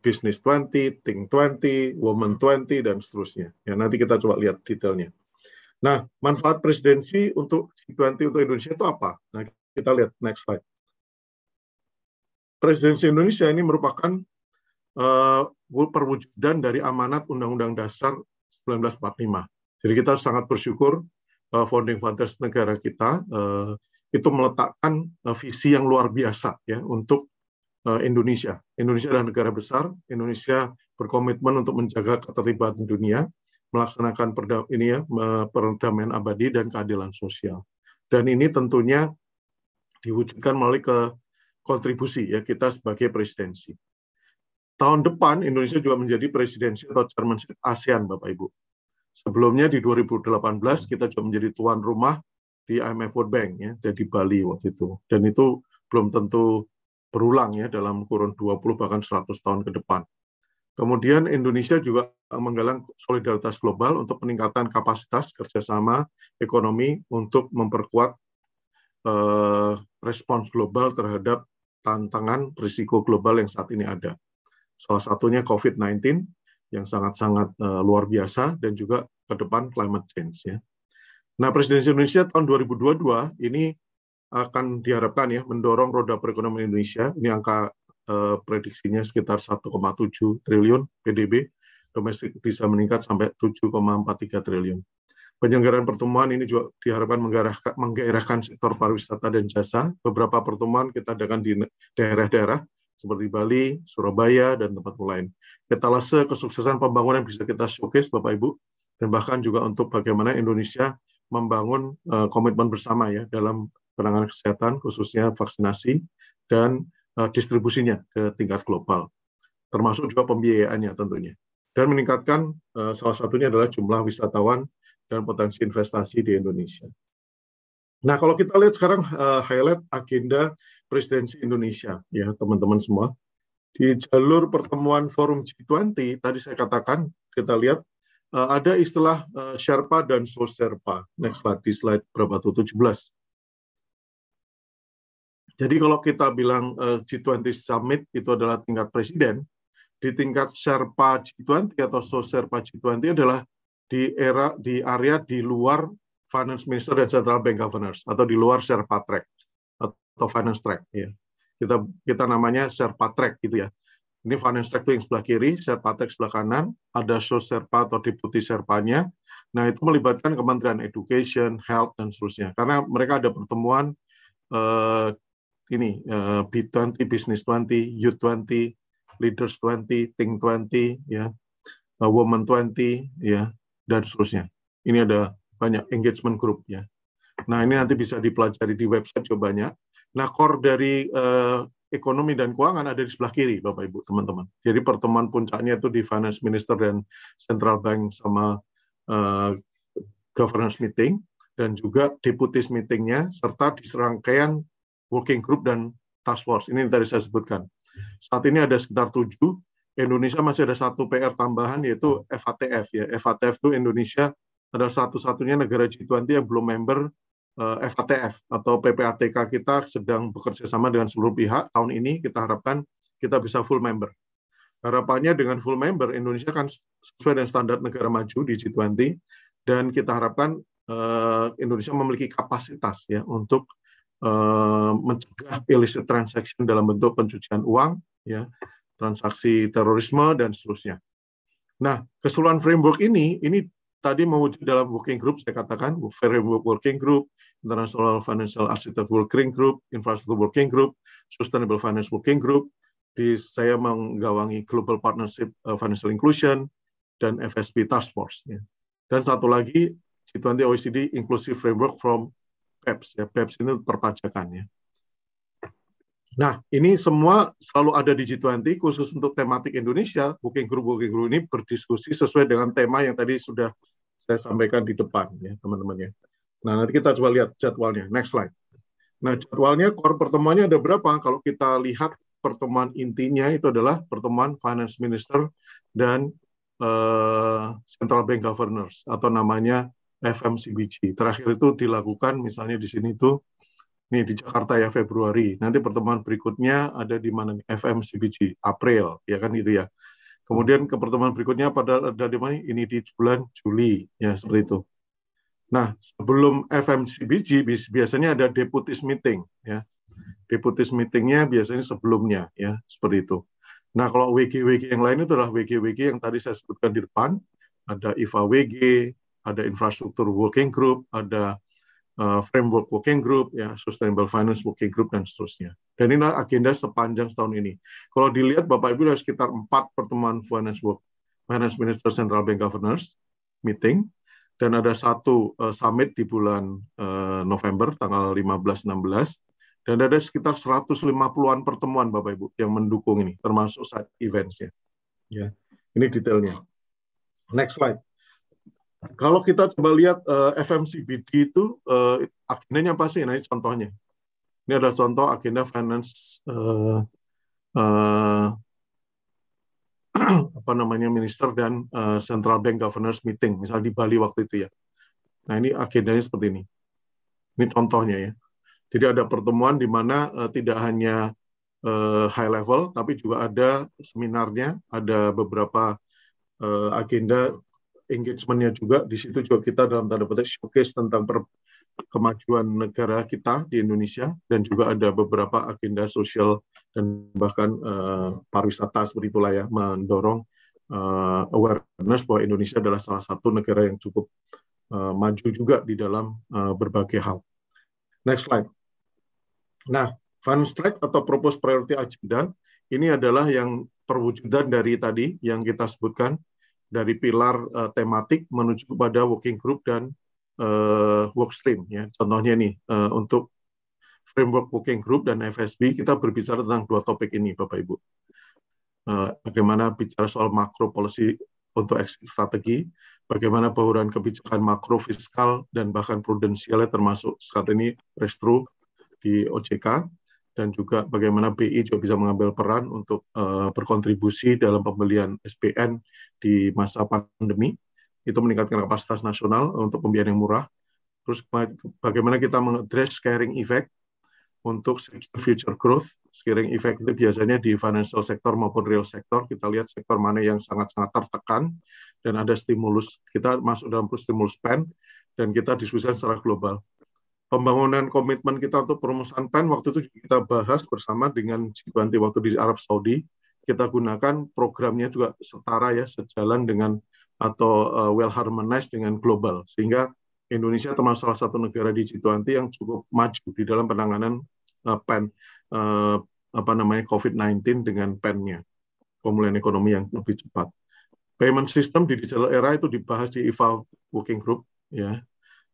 bisnis 20, think 20, woman 20 dan seterusnya. Ya nanti kita coba lihat detailnya. Nah, manfaat presidensi untuk G20 untuk Indonesia itu apa? Nah, kita lihat next slide. Presidensi Indonesia ini merupakan uh, perwujudan dari amanat Undang-Undang Dasar 1945. Jadi kita sangat bersyukur uh, founding fathers negara kita uh, itu meletakkan uh, visi yang luar biasa ya untuk uh, Indonesia. Indonesia adalah negara besar, Indonesia berkomitmen untuk menjaga keterlibatan dunia, melaksanakan perda ini ya perdamaian abadi dan keadilan sosial. Dan ini tentunya diwujudkan melalui ke kontribusi ya kita sebagai presidensi. Tahun depan Indonesia juga menjadi presidensi atau chairman ASEAN Bapak Ibu. Sebelumnya di 2018 kita juga menjadi tuan rumah di IMF World Bank ya, dan Bali waktu itu. Dan itu belum tentu berulang ya dalam kurun 20 bahkan 100 tahun ke depan. Kemudian Indonesia juga menggalang solidaritas global untuk peningkatan kapasitas kerjasama ekonomi untuk memperkuat eh, respons global terhadap tantangan risiko global yang saat ini ada. Salah satunya COVID-19 yang sangat-sangat uh, luar biasa dan juga ke depan climate change ya. Nah, presidensi Indonesia tahun 2022 ini akan diharapkan ya mendorong roda perekonomian Indonesia. Ini angka uh, prediksinya sekitar 1,7 triliun PDB domestik bisa meningkat sampai 7,43 triliun. Penyelenggaraan pertemuan ini juga diharapkan menggairahkan sektor pariwisata dan jasa. Beberapa pertemuan kita adakan di daerah-daerah seperti Bali, Surabaya, dan tempat lain. Etalase kesuksesan pembangunan bisa kita showcase, Bapak Ibu, dan bahkan juga untuk bagaimana Indonesia membangun uh, komitmen bersama ya dalam penanganan kesehatan, khususnya vaksinasi dan uh, distribusinya ke tingkat global, termasuk juga pembiayaannya tentunya. Dan meningkatkan uh, salah satunya adalah jumlah wisatawan dan potensi investasi di Indonesia. Nah, kalau kita lihat sekarang uh, highlight agenda presidensi Indonesia ya teman-teman semua. Di jalur pertemuan forum G20 tadi saya katakan kita lihat eh, ada istilah uh, Sherpa dan Soul Sherpa. Next slide di slide berapa tuh 17. Jadi kalau kita bilang eh, uh, G20 Summit itu adalah tingkat presiden, di tingkat Sherpa G20 atau Soul Sherpa G20 adalah di era di area di luar Finance Minister dan Central Bank Governors atau di luar Sherpa Track atau finance track ya. Kita kita namanya Sherpa track gitu ya. Ini finance track itu yang sebelah kiri, Sherpa track sebelah kanan, ada show Sherpa atau deputi Sherpanya. Nah, itu melibatkan Kementerian Education, Health dan seterusnya. Karena mereka ada pertemuan eh, ini eh, B20, Business 20, u 20, Leaders 20, Think 20 ya, eh, Women 20 ya dan seterusnya. Ini ada banyak engagement group ya. Nah, ini nanti bisa dipelajari di website coba banyak. Nah, core dari uh, ekonomi dan keuangan ada di sebelah kiri, Bapak Ibu, teman-teman. Jadi pertemuan puncaknya itu di Finance Minister dan Central Bank sama uh, Governance Meeting dan juga Deputies Meetingnya serta di serangkaian Working Group dan Task Force. Ini yang tadi saya sebutkan. Saat ini ada sekitar tujuh. Indonesia masih ada satu PR tambahan yaitu FATF ya. FATF itu Indonesia adalah satu-satunya negara G20 yang belum member FATF eh, atau PPATK kita sedang bekerja sama dengan seluruh pihak. Tahun ini kita harapkan kita bisa full member. Harapannya dengan full member, Indonesia kan sesuai dengan standar negara maju di G20, dan kita harapkan eh, Indonesia memiliki kapasitas ya untuk uh, mencegah illicit transaction dalam bentuk pencucian uang, ya transaksi terorisme dan seterusnya. Nah, keseluruhan framework ini ini tadi mewujud dalam working group, saya katakan, framework working group, international financial architect working group, infrastructure working group, sustainable finance working group, di saya menggawangi Global Partnership eh, Financial Inclusion dan FSB Task Force. Ya. Dan satu lagi G20 OECD Inclusive Framework from PEPS. Ya. PEPS ini perpajakannya. Nah, ini semua selalu ada di G20, khusus untuk tematik Indonesia, working group working group ini berdiskusi sesuai dengan tema yang tadi sudah saya sampaikan di depan ya teman-teman ya. Nah nanti kita coba lihat jadwalnya. Next slide. Nah jadwalnya core pertemuannya ada berapa? Kalau kita lihat pertemuan intinya itu adalah pertemuan finance minister dan eh, central bank governors atau namanya FMCBG. Terakhir itu dilakukan misalnya di sini itu nih di Jakarta ya Februari. Nanti pertemuan berikutnya ada di mana nih FMCBG April ya kan itu ya. Kemudian ke pertemuan berikutnya pada ada di mana? Ini di bulan Juli, ya seperti itu. Nah, sebelum FMCBG biasanya ada deputis meeting, ya. Deputis meetingnya biasanya sebelumnya, ya seperti itu. Nah, kalau WG-WG yang lain itu adalah WG-WG yang tadi saya sebutkan di depan, ada IFA WG, ada infrastruktur working group, ada eh, framework working group, ya sustainable finance working group dan seterusnya. Dan ini agenda sepanjang setahun ini. Kalau dilihat Bapak Ibu ada sekitar empat pertemuan Finance Work, Finance Minister Central Bank Governors meeting, dan ada satu uh, summit di bulan uh, November tanggal 15-16, dan ada sekitar 150-an pertemuan Bapak Ibu yang mendukung ini, termasuk saat eventsnya. Ya, ini detailnya. Next slide kalau kita coba lihat uh, eh, FMCBD itu uh, agendanya pasti, sih? Nah, ini contohnya. Ini adalah contoh agenda finance uh, uh, apa namanya minister dan uh, central bank governors meeting, misal di Bali waktu itu ya. Nah ini agendanya seperti ini. Ini contohnya ya. Jadi ada pertemuan di mana uh, tidak hanya uh, high level, tapi juga ada seminarnya, ada beberapa uh, agenda engagementnya juga. Di situ juga kita dalam tanda petik showcase tentang per, kemajuan negara kita di Indonesia dan juga ada beberapa agenda sosial dan bahkan uh, pariwisata seperti itulah ya mendorong uh, awareness bahwa Indonesia adalah salah satu negara yang cukup uh, maju juga di dalam uh, berbagai hal. Next slide. Nah, fund strike atau proposed priority agenda ini adalah yang perwujudan dari tadi yang kita sebutkan dari pilar uh, tematik menuju kepada working group dan uh, eh, workstream. Ya. Contohnya nih, uh, untuk framework working group dan FSB, kita berbicara tentang dua topik ini, Bapak-Ibu. Uh, eh, bagaimana bicara soal makro policy untuk exit strategi, bagaimana bauran kebijakan makro fiskal dan bahkan prudensialnya termasuk saat ini restru di OJK, dan juga bagaimana BI juga bisa mengambil peran untuk uh, berkontribusi dalam pembelian SPN di masa pandemi itu meningkatkan kapasitas nasional untuk pembiayaan yang murah. Terus bagaimana kita mengadres scaring effect untuk future growth. Scaring effect itu biasanya di financial sector maupun real sector. Kita lihat sektor mana yang sangat-sangat tertekan dan ada stimulus. Kita masuk dalam stimulus pen dan kita diskusikan secara global. Pembangunan komitmen kita untuk perumusan PEN waktu itu kita bahas bersama dengan Cibanti waktu di Arab Saudi. Kita gunakan programnya juga setara ya, sejalan dengan atau uh, well harmonized dengan global sehingga Indonesia termasuk salah satu negara di G20 yang cukup maju di dalam penanganan uh, pen uh, apa namanya COVID-19 dengan pennya pemulihan ekonomi yang lebih cepat. Payment system di digital era itu dibahas di IFA Working Group ya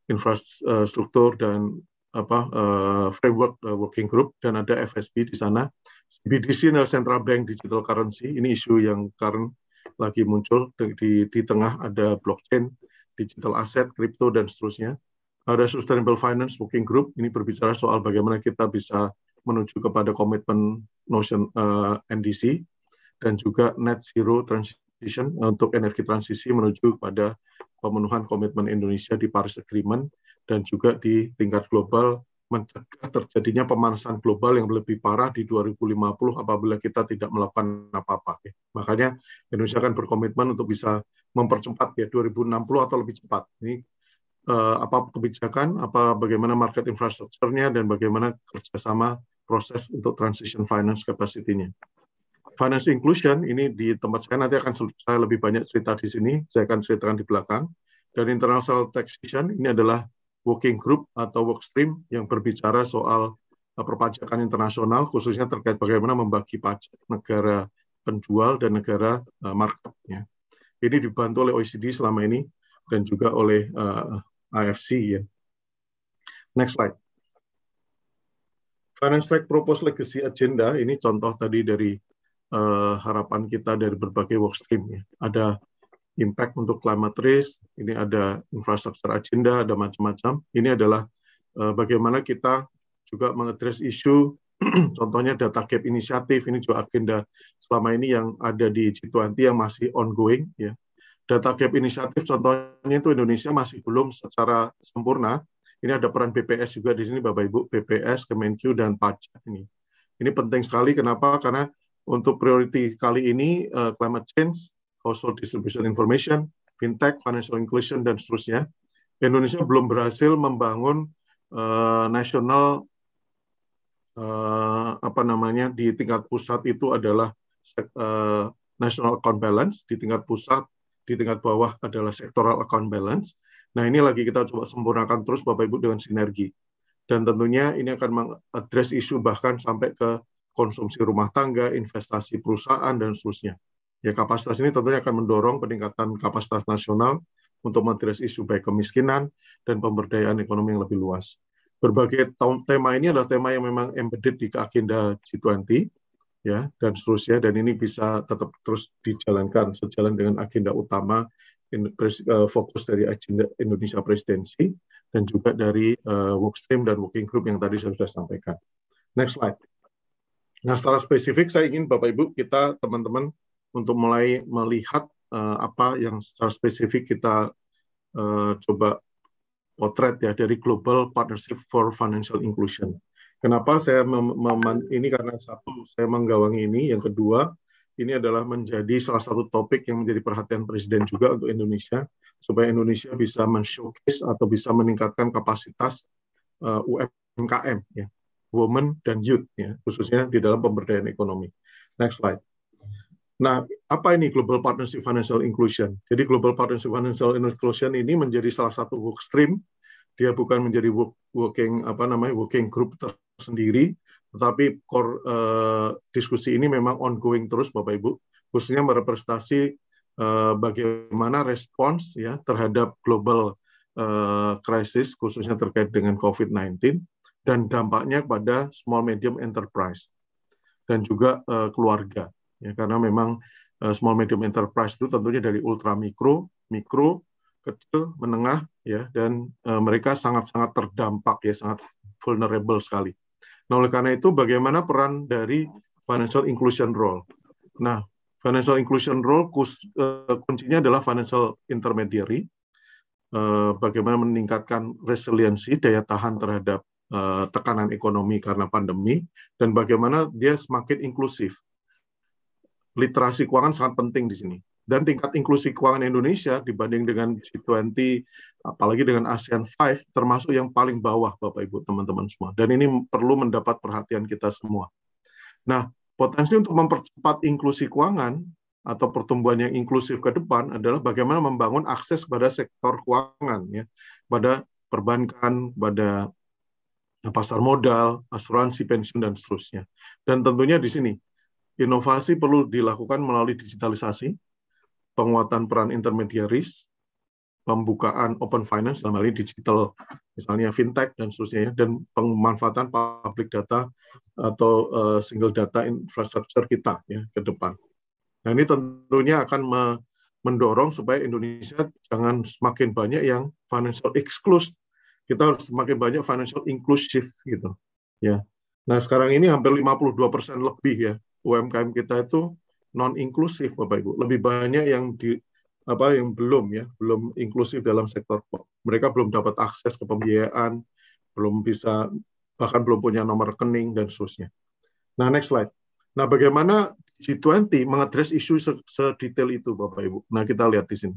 infrastruktur dan apa uh, framework uh, working group dan ada FSB di sana. BDC Central Bank Digital Currency ini isu yang current lagi muncul di, di tengah ada blockchain, digital asset, kripto dan seterusnya. Ada Sustainable Finance Working Group ini berbicara soal bagaimana kita bisa menuju kepada komitmen notion uh, eh, NDC dan juga net zero transition eh, untuk energi transisi menuju kepada pemenuhan komitmen Indonesia di Paris Agreement dan juga di tingkat global mencegah terjadinya pemanasan global yang lebih parah di 2050 apabila kita tidak melakukan apa-apa. Makanya Indonesia akan berkomitmen untuk bisa mempercepat ya 2060 atau lebih cepat. Ini eh, apa kebijakan, apa bagaimana market infrastrukturnya dan bagaimana kerjasama proses untuk transition finance capacity-nya. Finance inclusion ini di tempat saya nanti akan saya lebih banyak cerita di sini, saya akan ceritakan di belakang. Dan international taxation ini adalah working group atau work stream yang berbicara soal eh, perpajakan internasional, khususnya terkait bagaimana membagi pajak negara penjual dan negara Ya. Ini dibantu oleh OECD selama ini dan juga oleh uh, eh, AFC ya. Next slide. Finance Track Proposed Legacy Agenda ini contoh tadi dari uh, harapan kita dari berbagai workstream ya. Ada impact untuk climate risk, ini ada infrastruktur agenda, ada macam-macam. Ini adalah uh, bagaimana kita juga mengadres isu, contohnya data gap inisiatif, ini juga agenda selama ini yang ada di G20 yang masih ongoing. ya Data gap inisiatif contohnya itu Indonesia masih belum secara sempurna, ini ada peran BPS juga di sini Bapak Ibu, BPS, Kemenkyu dan pajak ini. Ini penting sekali kenapa? Karena untuk priority kali ini uh, climate change household distribution information, fintech, financial inclusion, dan seterusnya, Indonesia belum berhasil membangun uh, eh, national uh, eh, apa namanya di tingkat pusat itu adalah uh, national account balance, di tingkat pusat, di tingkat bawah adalah sectoral account balance. Nah ini lagi kita coba sempurnakan terus Bapak Ibu dengan sinergi. Dan tentunya ini akan mengadres isu bahkan sampai ke konsumsi rumah tangga, investasi perusahaan, dan seterusnya. Ya kapasitas ini tentunya akan mendorong peningkatan kapasitas nasional untuk materi isu baik kemiskinan dan pemberdayaan ekonomi yang lebih luas. Berbagai tema ini adalah tema yang memang embedded di agenda G20 ya dan seterusnya dan ini bisa tetap terus dijalankan sejalan dengan agenda utama eh, fokus dari agenda Indonesia presidensi dan juga dari uh, eh, workstream dan working group yang tadi saya sudah sampaikan. Next slide. Nah, secara spesifik saya ingin Bapak Ibu kita teman-teman untuk mulai melihat uh, apa yang secara spesifik kita uh, coba potret ya dari Global Partnership for Financial Inclusion. Kenapa saya mem ini karena satu saya menggawangi ini, yang kedua ini adalah menjadi salah satu topik yang menjadi perhatian presiden juga untuk Indonesia supaya Indonesia bisa men-showcase atau bisa meningkatkan kapasitas uh, eh, UMKM ya, women dan youth ya, khususnya di dalam pemberdayaan ekonomi. Next slide. Nah, apa ini Global Partnership Financial Inclusion? Jadi Global Partnership Financial Inclusion ini menjadi salah satu work stream. Dia bukan menjadi work, working apa namanya working group tersendiri, tetapi core uh, diskusi ini memang ongoing terus, Bapak Ibu. Khususnya merepresentasi uh, bagaimana respons ya terhadap global eh, crisis khususnya terkait dengan COVID-19 dan dampaknya pada small medium enterprise dan juga keluarga ya karena memang uh, small medium enterprise itu tentunya dari ultra mikro, mikro, kecil, menengah ya dan uh, mereka sangat-sangat terdampak ya sangat vulnerable sekali. Nah, oleh karena itu bagaimana peran dari financial inclusion role? Nah, financial inclusion role kus, uh, kuncinya adalah financial intermediary. bagaimana meningkatkan resiliensi daya tahan terhadap tekanan ekonomi karena pandemi dan bagaimana dia semakin inklusif literasi keuangan sangat penting di sini. Dan tingkat inklusi keuangan Indonesia dibanding dengan G20, apalagi dengan ASEAN 5, termasuk yang paling bawah, Bapak-Ibu, teman-teman semua. Dan ini perlu mendapat perhatian kita semua. Nah, potensi untuk mempercepat inklusi keuangan atau pertumbuhan yang inklusif ke depan adalah bagaimana membangun akses pada sektor keuangan, ya, pada perbankan, pada pasar modal, asuransi, pensiun, dan seterusnya. Dan tentunya di sini, Inovasi perlu dilakukan melalui digitalisasi, penguatan peran intermediaris, pembukaan open finance dalam hal ini digital, misalnya fintech dan seterusnya, dan pemanfaatan public data atau eh, single data infrastructure kita ya ke depan. Nah ini tentunya akan mendorong supaya Indonesia jangan semakin banyak yang financial exclusive. Kita harus semakin banyak financial inclusive gitu. Ya. Nah, sekarang ini hampir 52% persen lebih ya UMKM kita itu non inklusif Bapak Ibu. Lebih banyak yang di apa yang belum ya, belum inklusif dalam sektor pop. Mereka belum dapat akses ke pembiayaan, belum bisa bahkan belum punya nomor rekening dan seterusnya. Nah, next slide. Nah, bagaimana G20 mengadres isu sedetail itu Bapak Ibu? Nah, kita lihat di sini.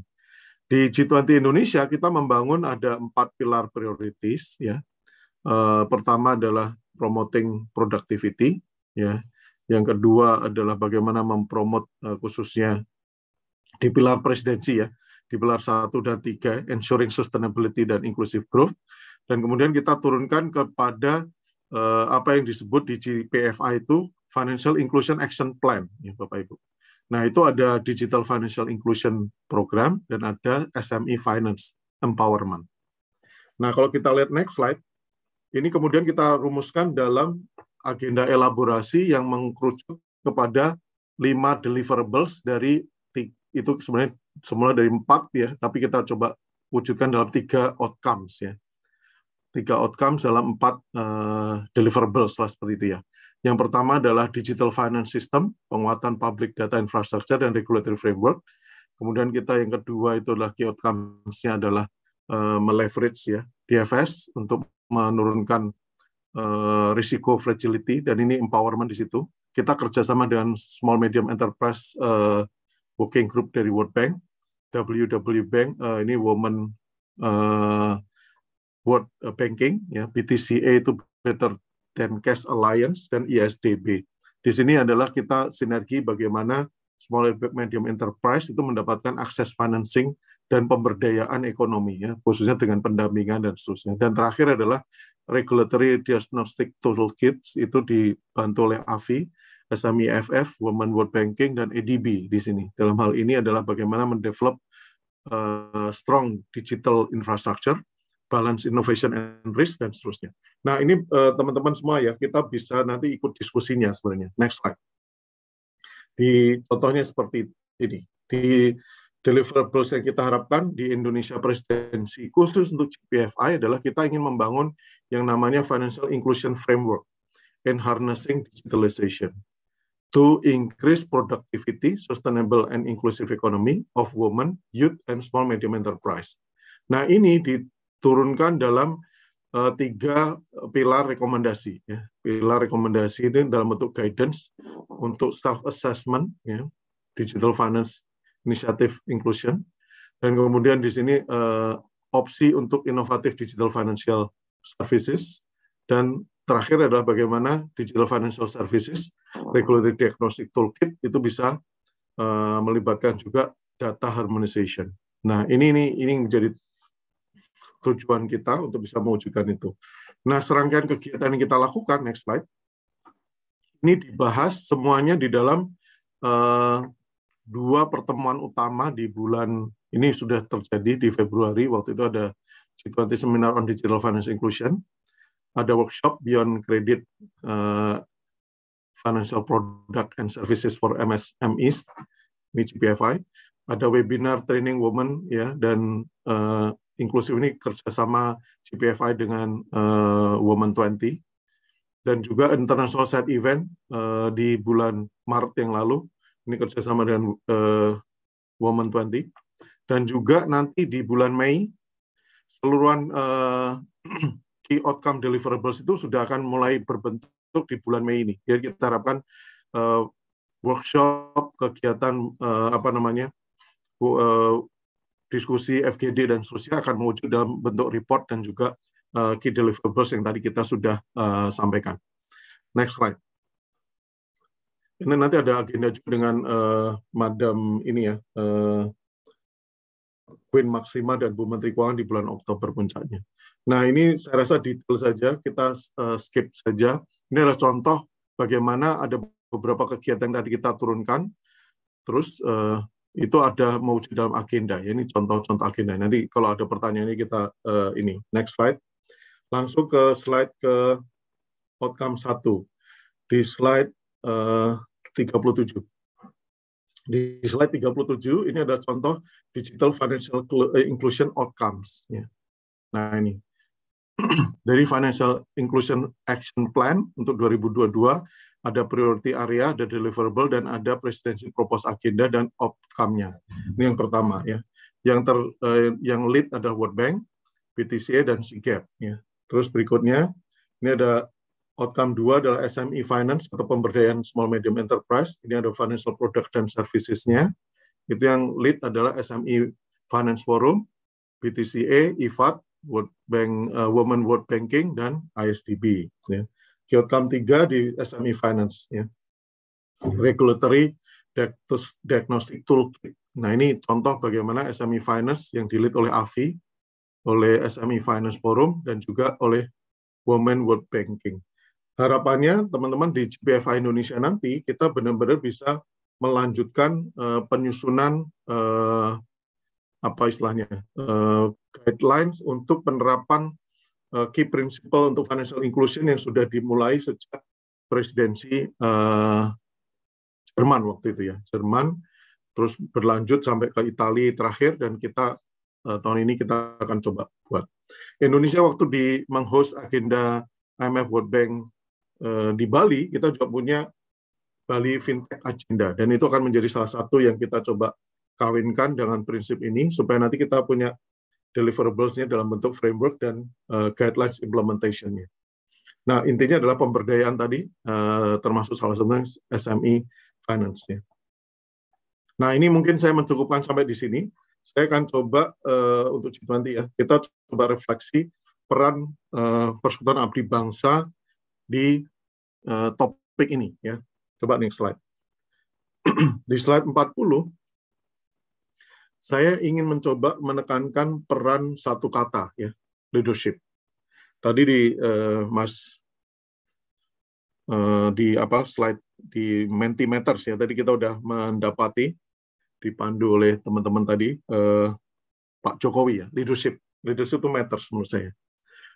Di G20 Indonesia kita membangun ada empat pilar prioritas ya. Uh, pertama adalah promoting productivity ya yang kedua adalah bagaimana mempromot eh, khususnya di pilar presidensi ya, di pilar satu dan tiga, ensuring sustainability dan inclusive growth. Dan kemudian kita turunkan kepada eh, apa yang disebut di GPFI itu Financial Inclusion Action Plan, ya Bapak Ibu. Nah, itu ada Digital Financial Inclusion Program dan ada SME Finance Empowerment. Nah, kalau kita lihat next slide, ini kemudian kita rumuskan dalam agenda elaborasi yang mengkerucut kepada lima deliverables dari itu sebenarnya semula dari empat ya, tapi kita coba wujudkan dalam tiga outcomes ya, tiga outcomes dalam empat uh, deliverables lah seperti itu ya. Yang pertama adalah digital finance system, penguatan public data infrastructure dan regulatory framework. Kemudian kita yang kedua itu adalah key outcomes-nya adalah uh, meleverage ya DFS untuk menurunkan Eh, risiko fragility dan ini empowerment di situ. Kita kerjasama dengan Small Medium Enterprise uh, Working Group dari World Bank, WW Bank, uh, ini Women uh, World Banking, ya BTCA itu Better Than Cash Alliance dan ISDB. Di sini adalah kita sinergi bagaimana small medium enterprise itu mendapatkan akses financing dan pemberdayaan ekonomi ya, khususnya dengan pendampingan dan seterusnya. Dan terakhir adalah regulatory diagnostic toolkit itu dibantu oleh AFI, SMI FF, Women World Banking dan ADB di sini. Dalam hal ini adalah bagaimana mendevelop uh, strong digital infrastructure, balance innovation and risk dan seterusnya. Nah, ini eh, teman-teman uh, semua ya, kita bisa nanti ikut diskusinya sebenarnya. Next slide. Di contohnya seperti ini. Di deliverables yang kita harapkan di Indonesia presidensi khusus untuk CPFI adalah kita ingin membangun yang namanya Financial Inclusion Framework and Harnessing Digitalization to increase productivity, sustainable and inclusive economy of women, youth, and small medium enterprise. Nah ini diturunkan dalam uh, tiga pilar rekomendasi. Ya. Pilar rekomendasi ini dalam bentuk guidance untuk self assessment, ya, digital finance inisiatif inclusion dan kemudian di sini uh, opsi untuk inovatif digital financial services dan terakhir adalah bagaimana digital financial services regulatory diagnostic toolkit itu bisa uh, melibatkan juga data harmonization. Nah, ini ini ini menjadi tujuan kita untuk bisa mewujudkan itu. Nah, serangkaian kegiatan yang kita lakukan next slide. Ini dibahas semuanya di dalam uh, dua pertemuan utama di bulan ini sudah terjadi di Februari. Waktu itu ada G20 Seminar on Digital Finance Inclusion, ada workshop Beyond Credit uh, Financial Product and Services for MSMEs, ini GPFI, ada webinar Training Women, ya, dan uh, inklusif ini kerjasama GPFI dengan uh, Women 20, dan juga International side Event uh, di bulan Maret yang lalu, ini kerjasama dengan uh, Women 20, dan juga nanti di bulan Mei seluruhan uh, key outcome deliverables itu sudah akan mulai berbentuk di bulan Mei ini. Jadi kita harapkan uh, workshop, kegiatan uh, apa namanya, uh, diskusi FGD dan seterusnya akan mewujud dalam bentuk report dan juga uh, key deliverables yang tadi kita sudah uh, sampaikan. Next slide. Ini nanti ada agenda juga dengan uh, Madam ini ya, uh, Queen Maxima dan Bu Menteri Keuangan di bulan Oktober puncaknya. Nah ini saya rasa detail saja, kita uh, skip saja. Ini adalah contoh bagaimana ada beberapa kegiatan yang tadi kita turunkan, terus uh, itu ada mau di dalam agenda. Ya, ini contoh-contoh agenda. Nanti kalau ada pertanyaan ini kita uh, ini next slide. Langsung ke slide ke outcome 1. Di slide uh, 37. Di slide 37 ini ada contoh digital financial eh, inclusion outcomes. Ya. Nah ini dari financial inclusion action plan untuk 2022 ada priority area, ada deliverable, dan ada presidensi proposal agenda dan outcome-nya. Ini yang pertama ya. Yang ter, eh, yang lead ada World Bank, BTCA dan SIGAP ya. Terus berikutnya ini ada Outcome dua adalah SME Finance atau pemberdayaan small medium enterprise. Ini ada financial product dan servicesnya. Itu yang lead adalah SME Finance Forum, BTCA, IFAT, World Bank, uh, Women World Banking, dan ISDB. Ya. Outcome tiga di SME Finance. Ya. Regulatory Diagnostic Toolkit. Nah ini contoh bagaimana SME Finance yang dilit oleh AFI, oleh SME Finance Forum, dan juga oleh Women World Banking harapannya teman-teman di GPFA Indonesia nanti kita benar-benar bisa melanjutkan uh, penyusunan uh, apa istilahnya uh, guidelines untuk penerapan uh, key principle untuk financial inclusion yang sudah dimulai sejak presidensi uh, Jerman waktu itu ya Jerman terus berlanjut sampai ke Italia terakhir dan kita uh, tahun ini kita akan coba buat Indonesia waktu di menghost agenda IMF World Bank Eh, di Bali kita juga punya Bali Fintech Agenda dan itu akan menjadi salah satu yang kita coba kawinkan dengan prinsip ini supaya nanti kita punya deliverables-nya dalam bentuk framework dan uh, guidelines implementation-nya. Nah, intinya adalah pemberdayaan tadi uh, termasuk salah satunya SME finance-nya. Nah, ini mungkin saya mencukupkan sampai di sini. Saya akan coba uh, untuk g ya. Kita coba refleksi peran uh, persatuan abdi bangsa di Eh, topik ini ya. Coba next slide. Di slide 40 saya ingin mencoba menekankan peran satu kata ya, leadership. Tadi di uh, Mas uh, di apa slide di Mentimeters ya tadi kita udah mendapati dipandu oleh teman-teman tadi uh, Pak Jokowi ya leadership leadership itu matters menurut saya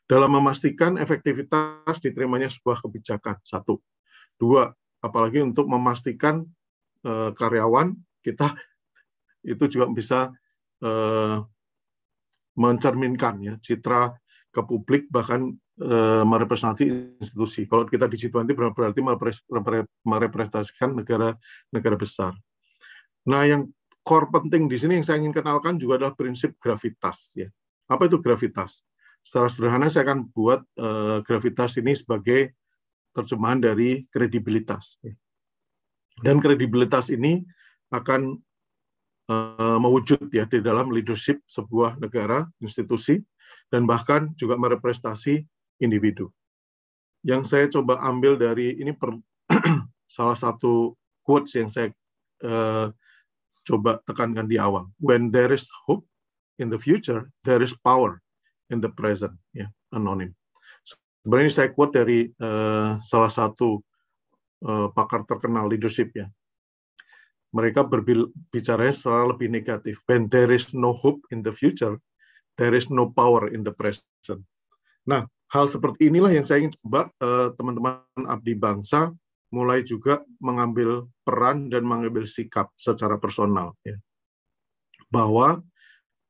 dalam memastikan efektivitas diterimanya sebuah kebijakan. Satu. Dua, apalagi untuk memastikan e, karyawan kita itu juga bisa e, mencerminkan ya citra ke publik bahkan e, merepresentasi institusi. Kalau kita di situ nanti berarti merepresentasikan negara-negara besar. Nah, yang core penting di sini yang saya ingin kenalkan juga adalah prinsip gravitas ya. Apa itu gravitas? secara sederhana saya akan buat uh, gravitas ini sebagai terjemahan dari kredibilitas. Dan kredibilitas ini akan uh, mewujud ya di dalam leadership sebuah negara, institusi, dan bahkan juga merepresentasi individu. Yang saya coba ambil dari ini per, salah satu quotes yang saya uh, coba tekankan di awal. When there is hope in the future, there is power in the present, ya, anonim. Sebenarnya saya quote dari uh, salah satu uh, pakar terkenal leadership ya. Mereka berbicara secara lebih negatif. When there is no hope in the future, there is no power in the present. Nah, hal seperti inilah yang saya ingin coba teman eh, teman-teman abdi bangsa mulai juga mengambil peran dan mengambil sikap secara personal ya. Bahwa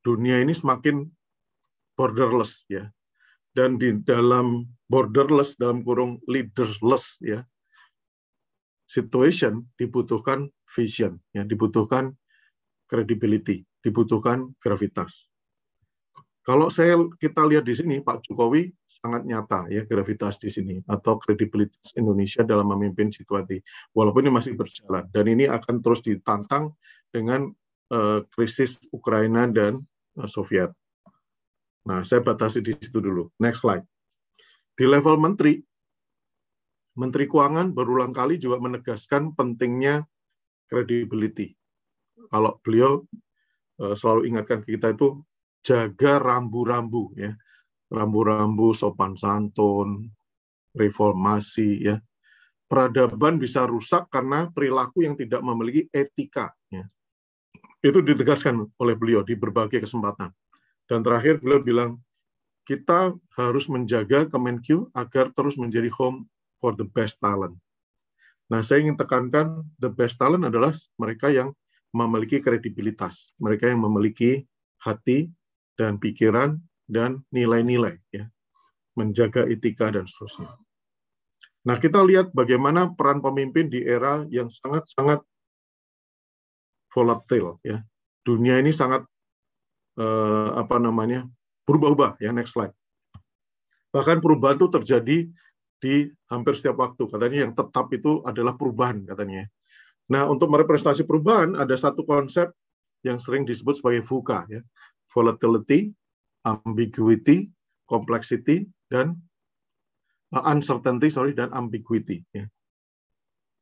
dunia ini semakin borderless ya dan di dalam borderless dalam kurung leaderless ya situation dibutuhkan vision ya dibutuhkan credibility dibutuhkan gravitas kalau saya kita lihat di sini Pak Jokowi sangat nyata ya gravitas di sini atau kredibilitas Indonesia dalam memimpin situasi walaupun ini masih berjalan dan ini akan terus ditantang dengan uh, krisis Ukraina dan uh, Soviet Nah, saya batasi di situ dulu. Next slide. Di level menteri, Menteri Keuangan berulang kali juga menegaskan pentingnya credibility. Kalau beliau eh, selalu ingatkan ke kita itu jaga rambu-rambu ya. Rambu-rambu sopan santun, reformasi ya. Peradaban bisa rusak karena perilaku yang tidak memiliki etika ya. Itu ditegaskan oleh beliau di berbagai kesempatan dan terakhir beliau bilang, kita harus menjaga kemenq agar terus menjadi home for the best talent. Nah, saya ingin tekankan the best talent adalah mereka yang memiliki kredibilitas, mereka yang memiliki hati dan pikiran dan nilai-nilai, ya, menjaga etika dan seterusnya. Nah, kita lihat bagaimana peran pemimpin di era yang sangat-sangat volatile. ya. Dunia ini sangat eh, apa namanya berubah-ubah ya next slide. Bahkan perubahan itu terjadi di hampir setiap waktu. Katanya yang tetap itu adalah perubahan katanya. Nah, untuk merepresentasi perubahan ada satu konsep yang sering disebut sebagai VUCA ya. Volatility, ambiguity, complexity dan eh, uncertainty sorry dan ambiguity ya.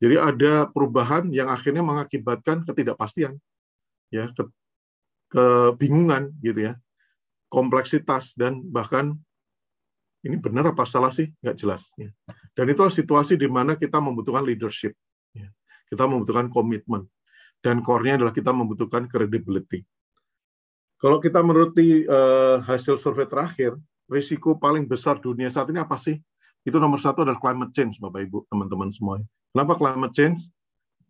Jadi ada perubahan yang akhirnya mengakibatkan ketidakpastian ya kebingungan gitu ya, kompleksitas dan bahkan ini benar apa salah sih nggak jelas. Ya. Dan itulah situasi di mana kita membutuhkan leadership, ya. kita membutuhkan komitmen, dan core-nya adalah kita membutuhkan credibility. Kalau kita menuruti eh, hasil survei terakhir, risiko paling besar dunia saat ini apa sih? Itu nomor satu adalah climate change, Bapak Ibu, teman-teman semua. Kenapa climate change?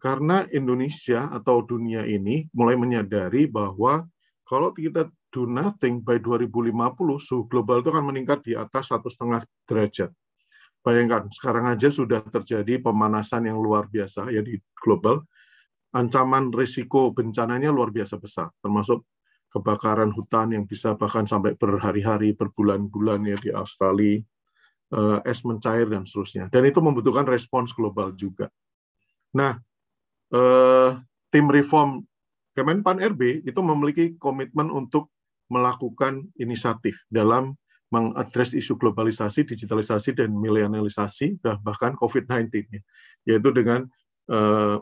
Karena Indonesia atau dunia ini mulai menyadari bahwa kalau kita do nothing by 2050 suhu global itu akan meningkat di atas satu setengah derajat. Bayangkan sekarang aja sudah terjadi pemanasan yang luar biasa ya di global. Ancaman risiko bencananya luar biasa besar, termasuk kebakaran hutan yang bisa bahkan sampai berhari-hari, berbulan-bulan ya di Australia, eh, es mencair dan seterusnya. Dan itu membutuhkan respons global juga. Nah, eh, tim reform Kemenpan RB itu memiliki komitmen untuk melakukan inisiatif dalam mengadres isu globalisasi, digitalisasi, dan milenialisasi, bahkan COVID-19, ya. yaitu dengan eh,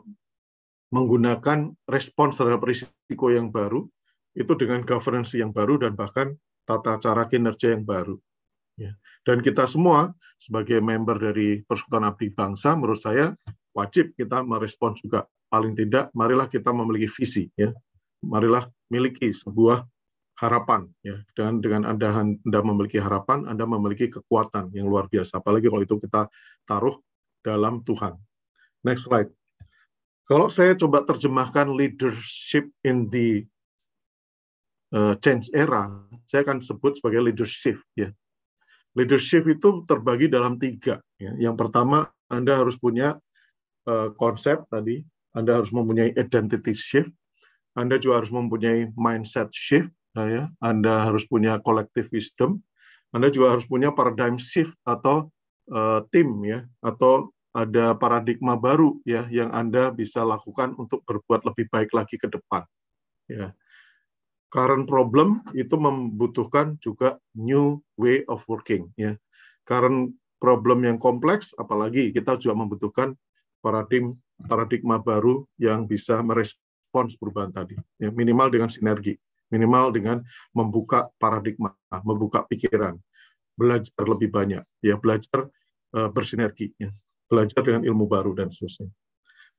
menggunakan respons terhadap risiko yang baru, itu dengan governance yang baru, dan bahkan tata cara kinerja yang baru. Ya. Dan kita semua sebagai member dari Persekutuan Abdi Bangsa, menurut saya wajib kita merespons juga. Paling tidak, marilah kita memiliki visi, ya. Marilah miliki sebuah harapan, ya. Dan dengan anda anda memiliki harapan, anda memiliki kekuatan yang luar biasa. Apalagi kalau itu kita taruh dalam Tuhan. Next slide. Kalau saya coba terjemahkan leadership in the eh, change era, saya akan sebut sebagai leadership. Ya, leadership itu terbagi dalam tiga. Ya. Yang pertama, Anda harus punya Eh, konsep tadi, Anda harus mempunyai identity shift, Anda juga harus mempunyai mindset shift, nah ya, Anda harus punya collective wisdom, Anda juga harus punya paradigm shift atau uh, eh, tim ya, atau ada paradigma baru ya yang Anda bisa lakukan untuk berbuat lebih baik lagi ke depan. Ya. Current problem itu membutuhkan juga new way of working ya. Current problem yang kompleks apalagi kita juga membutuhkan paradigm paradigma baru yang bisa merespons perubahan tadi. Ya, minimal dengan sinergi, minimal dengan membuka paradigma, membuka pikiran, belajar lebih banyak, ya belajar uh, bersinergi, ya. belajar dengan ilmu baru dan seterusnya.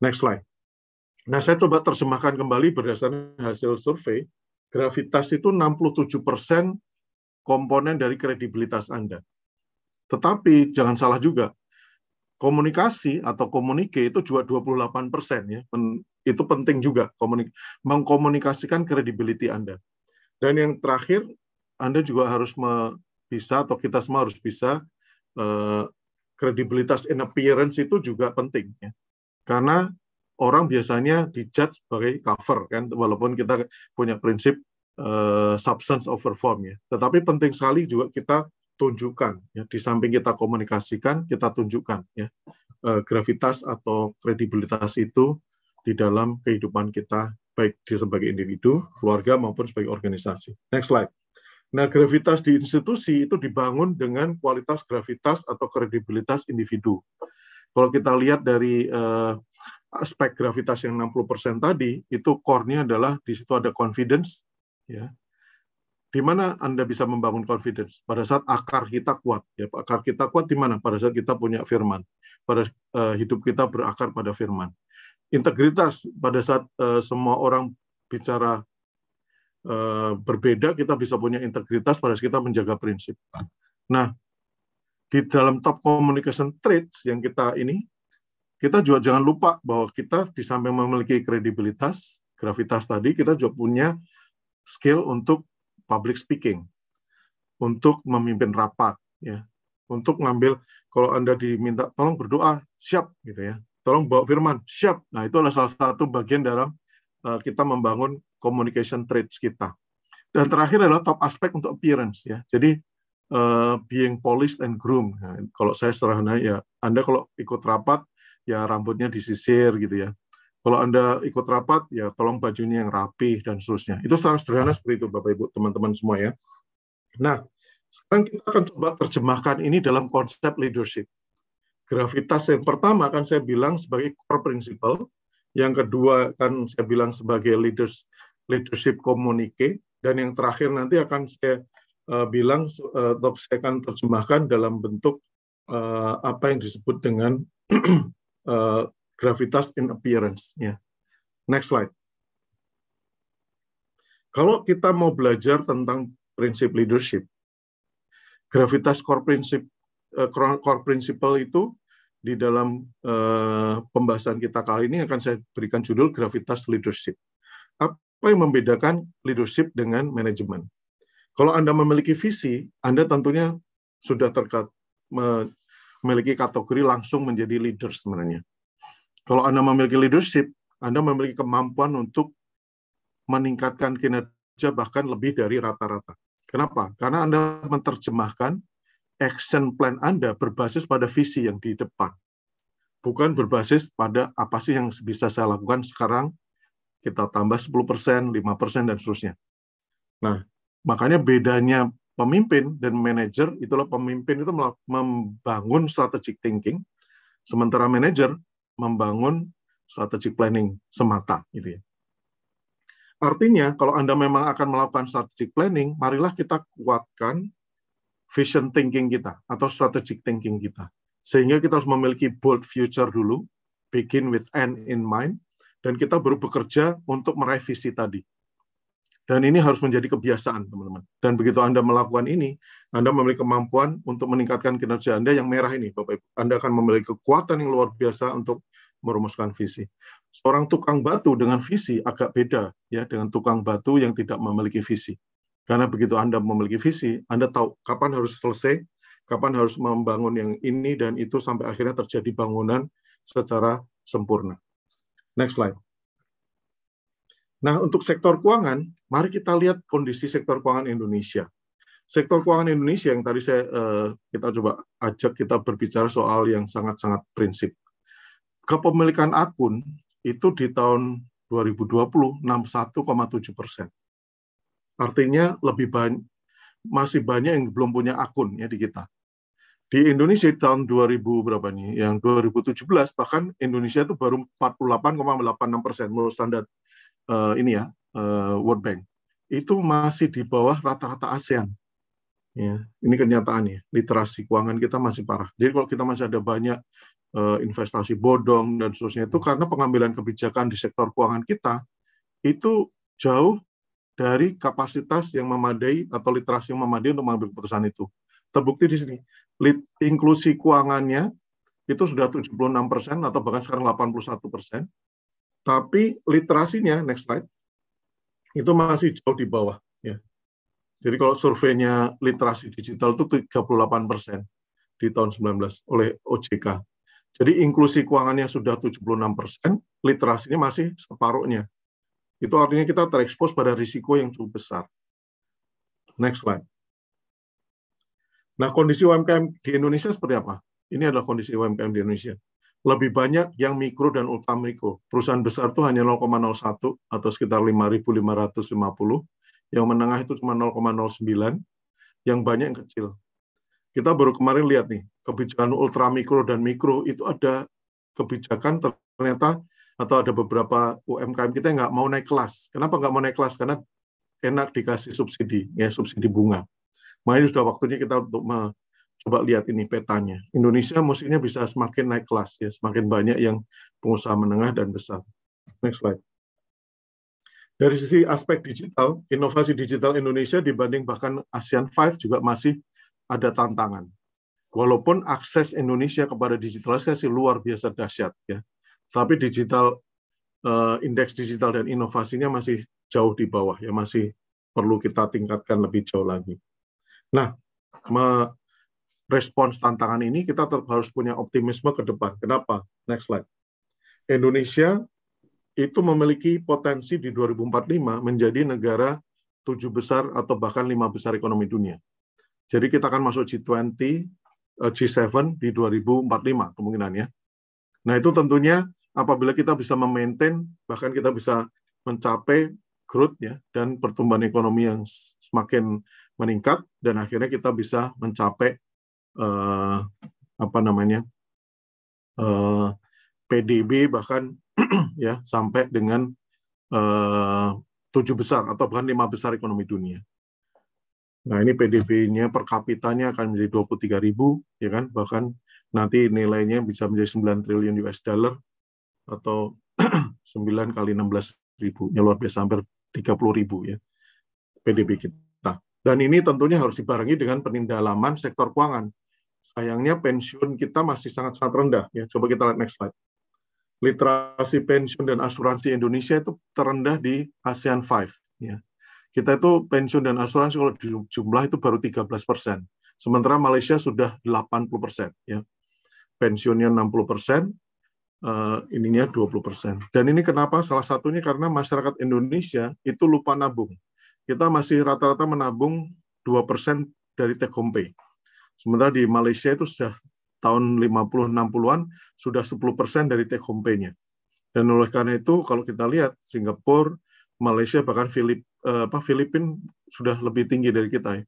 Next slide. Nah, saya coba terjemahkan kembali berdasarkan hasil survei, gravitas itu 67 persen komponen dari kredibilitas Anda. Tetapi jangan salah juga, komunikasi atau komunike itu juga 28 persen ya. Itu penting juga komunik mengkomunikasikan kredibiliti Anda. Dan yang terakhir, Anda juga harus bisa atau kita semua harus bisa eh, kredibilitas in appearance itu juga penting ya. Karena orang biasanya dijudge sebagai cover kan walaupun kita punya prinsip eh, substance over form ya. Tetapi penting sekali juga kita tunjukkan ya di samping kita komunikasikan kita tunjukkan ya eh, gravitas atau kredibilitas itu di dalam kehidupan kita baik di sebagai individu, keluarga maupun sebagai organisasi. Next slide. Nah, gravitas di institusi itu dibangun dengan kualitas gravitas atau kredibilitas individu. Kalau kita lihat dari eh, aspek gravitas yang 60% tadi, itu core-nya adalah di situ ada confidence, ya, di mana Anda bisa membangun confidence? Pada saat akar kita kuat. Ya, akar kita kuat di mana? Pada saat kita punya firman. Pada uh, hidup kita berakar pada firman. Integritas pada saat uh, semua orang bicara uh, berbeda, kita bisa punya integritas pada saat kita menjaga prinsip. Nah, di dalam top communication traits yang kita ini, kita juga jangan lupa bahwa kita di samping memiliki kredibilitas, gravitas tadi, kita juga punya skill untuk public speaking, untuk memimpin rapat, ya, untuk ngambil kalau anda diminta tolong berdoa siap gitu ya, tolong bawa firman siap. Nah itu adalah salah satu bagian dalam uh, kita membangun communication traits kita. Dan terakhir adalah top aspek untuk appearance ya. Jadi uh, being polished and groomed. Nah, kalau saya sederhana ya, anda kalau ikut rapat ya rambutnya disisir gitu ya, kalau Anda ikut rapat, ya tolong bajunya yang rapih dan seterusnya. Itu secara sederhana seperti itu, Bapak-Ibu, teman-teman semua ya. Nah, sekarang kita akan coba terjemahkan ini dalam konsep leadership. Gravitas yang pertama akan saya bilang sebagai core principle, yang kedua akan saya bilang sebagai leaders, leadership communique, dan yang terakhir nanti akan saya uh, bilang uh, saya akan terjemahkan dalam bentuk uh, apa yang disebut dengan uh, gravitas in appearance. Ya. Next slide. Kalau kita mau belajar tentang prinsip leadership, gravitas core prinsip eh, core principle itu di dalam eh, pembahasan kita kali ini akan saya berikan judul gravitas leadership. Apa yang membedakan leadership dengan manajemen? Kalau Anda memiliki visi, Anda tentunya sudah terkat memiliki kategori langsung menjadi leader sebenarnya. Kalau Anda memiliki leadership, Anda memiliki kemampuan untuk meningkatkan kinerja bahkan lebih dari rata-rata. Kenapa? Karena Anda menerjemahkan action plan Anda berbasis pada visi yang di depan. Bukan berbasis pada apa sih yang bisa saya lakukan sekarang, kita tambah 10%, 5%, dan seterusnya. Nah, makanya bedanya pemimpin dan manajer, itulah pemimpin itu membangun strategic thinking, sementara manajer membangun strategic planning semata gitu ya. Artinya kalau Anda memang akan melakukan strategic planning, marilah kita kuatkan vision thinking kita atau strategic thinking kita. Sehingga kita harus memiliki bold future dulu, begin with end in mind, dan kita baru bekerja untuk merevisi tadi. Dan ini harus menjadi kebiasaan, teman-teman. Dan begitu Anda melakukan ini, Anda memiliki kemampuan untuk meningkatkan kinerja Anda yang merah ini, Bapak Ibu. Anda akan memiliki kekuatan yang luar biasa untuk merumuskan visi. Seorang tukang batu dengan visi agak beda ya dengan tukang batu yang tidak memiliki visi. Karena begitu Anda memiliki visi, Anda tahu kapan harus selesai, kapan harus membangun yang ini dan itu sampai akhirnya terjadi bangunan secara sempurna. Next slide. Nah, untuk sektor keuangan, mari kita lihat kondisi sektor keuangan Indonesia. Sektor keuangan Indonesia yang tadi saya eh, kita coba ajak kita berbicara soal yang sangat-sangat prinsip. Kepemilikan akun itu di tahun 2020 61,7 persen. Artinya lebih banyak masih banyak yang belum punya akun ya di kita. Di Indonesia tahun 2000 berapa nih? Yang 2017 bahkan Indonesia itu baru 48,86 persen menurut standar uh, ini ya uh, World Bank itu masih di bawah rata-rata ASEAN. Ya, ini kenyataannya. Literasi keuangan kita masih parah. Jadi kalau kita masih ada banyak uh, investasi bodong dan seterusnya itu karena pengambilan kebijakan di sektor keuangan kita itu jauh dari kapasitas yang memadai atau literasi yang memadai untuk mengambil keputusan itu. Terbukti di sini, lit, inklusi keuangannya itu sudah 76 persen atau bahkan sekarang 81 persen. Tapi literasinya, next slide, itu masih jauh di bawah. Ya. Jadi kalau surveinya literasi digital itu 38 persen di tahun 19 oleh OJK. Jadi inklusi keuangannya sudah 76 persen, literasinya masih separuhnya. Itu artinya kita terekspos pada risiko yang cukup besar. Next slide. Nah, kondisi UMKM di Indonesia seperti apa? Ini adalah kondisi UMKM di Indonesia lebih banyak yang mikro dan ultramikro. Perusahaan besar itu hanya 0,01 atau sekitar 5.550. Yang menengah itu cuma 0,09. Yang banyak yang kecil. Kita baru kemarin lihat nih, kebijakan ultramikro dan mikro itu ada kebijakan ternyata atau ada beberapa UMKM kita yang nggak mau naik kelas. Kenapa nggak mau naik kelas? Karena enak dikasih subsidi, ya subsidi bunga. Makanya sudah waktunya kita untuk coba lihat ini petanya. Indonesia musiknya bisa semakin naik kelas ya, semakin banyak yang pengusaha menengah dan besar. Next slide. Dari sisi aspek digital, inovasi digital Indonesia dibanding bahkan ASEAN 5 juga masih ada tantangan. Walaupun akses Indonesia kepada digitalisasi luar biasa dahsyat ya. Tapi digital uh, indeks digital dan inovasinya masih jauh di bawah ya, masih perlu kita tingkatkan lebih jauh lagi. Nah, respons tantangan ini, kita harus punya optimisme ke depan. Kenapa? Next slide. Indonesia itu memiliki potensi di 2045 menjadi negara tujuh besar atau bahkan lima besar ekonomi dunia. Jadi kita akan masuk G20, eh, G7 di 2045 kemungkinannya. Nah itu tentunya apabila kita bisa memaintain, bahkan kita bisa mencapai growth ya dan pertumbuhan ekonomi yang semakin meningkat dan akhirnya kita bisa mencapai uh, apa namanya uh, eh, PDB bahkan ya sampai dengan eh, tujuh besar atau bahkan lima besar ekonomi dunia. Nah ini PDB-nya per kapitanya akan menjadi 23 ribu, ya kan? Bahkan nanti nilainya bisa menjadi 9 triliun US dollar atau 9 kali 16 ribu, ya luar biasa hampir 30 ribu ya PDB kita. Dan ini tentunya harus dibarengi dengan penindalaman sektor keuangan. Sayangnya pensiun kita masih sangat-sangat rendah. Ya, coba kita lihat next slide. Literasi pensiun dan asuransi Indonesia itu terendah di ASEAN 5. Ya. Kita itu pensiun dan asuransi kalau jumlah itu baru 13 persen. Sementara Malaysia sudah 80 persen. Ya. Pensiunnya 60 persen, uh, ininya 20%. persen. Dan ini kenapa? Salah satunya karena masyarakat Indonesia itu lupa nabung. Kita masih rata-rata menabung 2% persen dari take home pay. Sementara di Malaysia itu sudah tahun 50-60-an sudah 10% dari take home pay-nya. Dan oleh karena itu kalau kita lihat Singapura, Malaysia bahkan Filip eh, apa Filipin sudah lebih tinggi dari kita ya.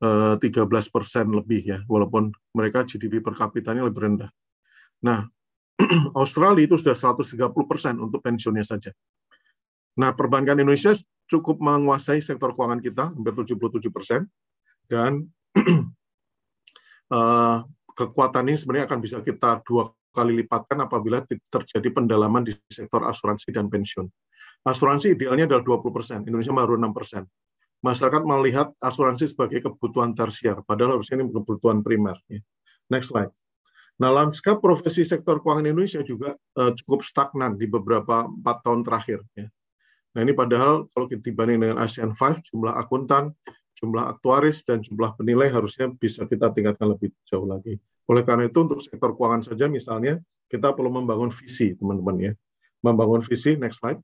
13% eh, lebih ya, walaupun mereka GDP per kapitanya lebih rendah. Nah, Australia itu sudah 130% untuk pensiunnya saja. Nah, perbankan Indonesia cukup menguasai sektor keuangan kita, hampir 77%, dan Eh, kekuatan ini sebenarnya akan bisa kita dua kali lipatkan apabila terjadi pendalaman di sektor asuransi dan pensiun. Asuransi idealnya adalah 20%, Indonesia baru 6%. Masyarakat melihat asuransi sebagai kebutuhan tersier, padahal harusnya ini kebutuhan primer. Ya. Next slide. Nah, lanskap profesi sektor keuangan Indonesia juga uh, cukup stagnan di beberapa empat tahun terakhir. Ya. Nah, ini padahal kalau kita dibanding dengan ASEAN 5, jumlah akuntan, jumlah aktuaris dan jumlah penilai harusnya bisa kita tingkatkan lebih jauh lagi. Oleh karena itu untuk sektor keuangan saja misalnya kita perlu membangun visi teman-teman ya. Membangun visi next slide.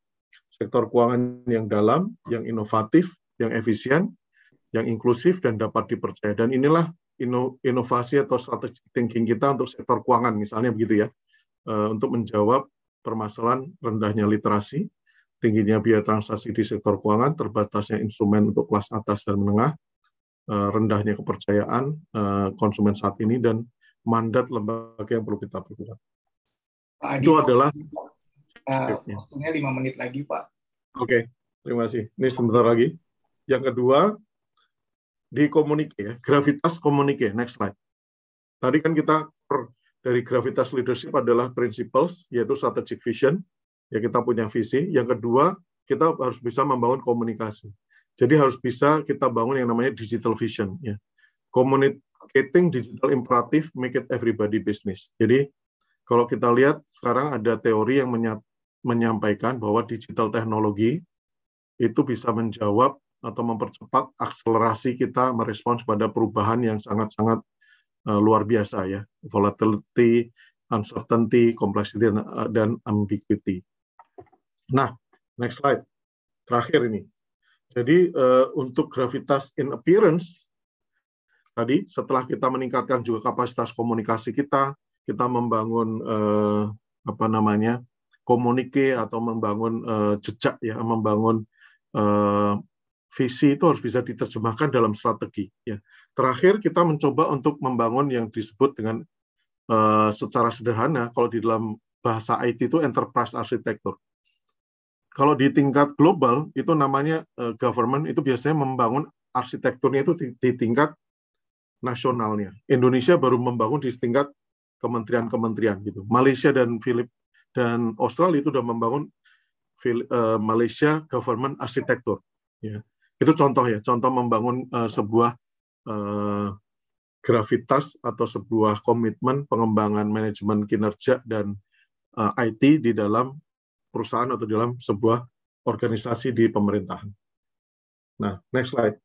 Sektor keuangan yang dalam, yang inovatif, yang efisien, yang inklusif dan dapat dipercaya. Dan inilah inovasi atau strategi thinking kita untuk sektor keuangan misalnya begitu ya. Eh, untuk menjawab permasalahan rendahnya literasi, tingginya biaya transaksi di sektor keuangan, terbatasnya instrumen untuk kelas atas dan menengah, eh, rendahnya kepercayaan eh, konsumen saat ini, dan mandat lembaga yang perlu kita perkuat. Pak Adi, itu adalah uh, waktunya lima menit lagi, Pak. Oke, okay, terima kasih. Ini sebentar lagi. Yang kedua di komunike, ya. gravitas komunike. Next slide. Tadi kan kita dari gravitas leadership adalah principles, yaitu strategic vision, ya kita punya visi. Yang kedua, kita harus bisa membangun komunikasi. Jadi harus bisa kita bangun yang namanya digital vision. Ya. Communicating digital imperative make it everybody business. Jadi kalau kita lihat sekarang ada teori yang menyampaikan bahwa digital teknologi itu bisa menjawab atau mempercepat akselerasi kita merespons pada perubahan yang sangat-sangat uh, luar biasa ya volatility, uncertainty, complexity dan eh, ambiguity. Nah, next slide. Terakhir ini. Jadi uh, untuk gravitas in appearance, tadi setelah kita meningkatkan juga kapasitas komunikasi kita, kita membangun uh, apa namanya komunike atau membangun uh, jejak ya, membangun uh, visi itu harus bisa diterjemahkan dalam strategi. Ya. Terakhir kita mencoba untuk membangun yang disebut dengan uh, secara sederhana kalau di dalam bahasa IT itu enterprise arsitektur. Kalau di tingkat global itu namanya uh, government itu biasanya membangun arsitekturnya itu di, di tingkat nasionalnya. Indonesia baru membangun di tingkat kementerian-kementerian gitu. Malaysia dan Filip dan Australia itu sudah membangun uh, Malaysia government arsitektur. Ya. Itu contoh ya, contoh membangun uh, sebuah uh, gravitas atau sebuah komitmen pengembangan manajemen kinerja dan uh, IT di dalam perusahaan atau dalam sebuah organisasi di pemerintahan. Nah, next slide.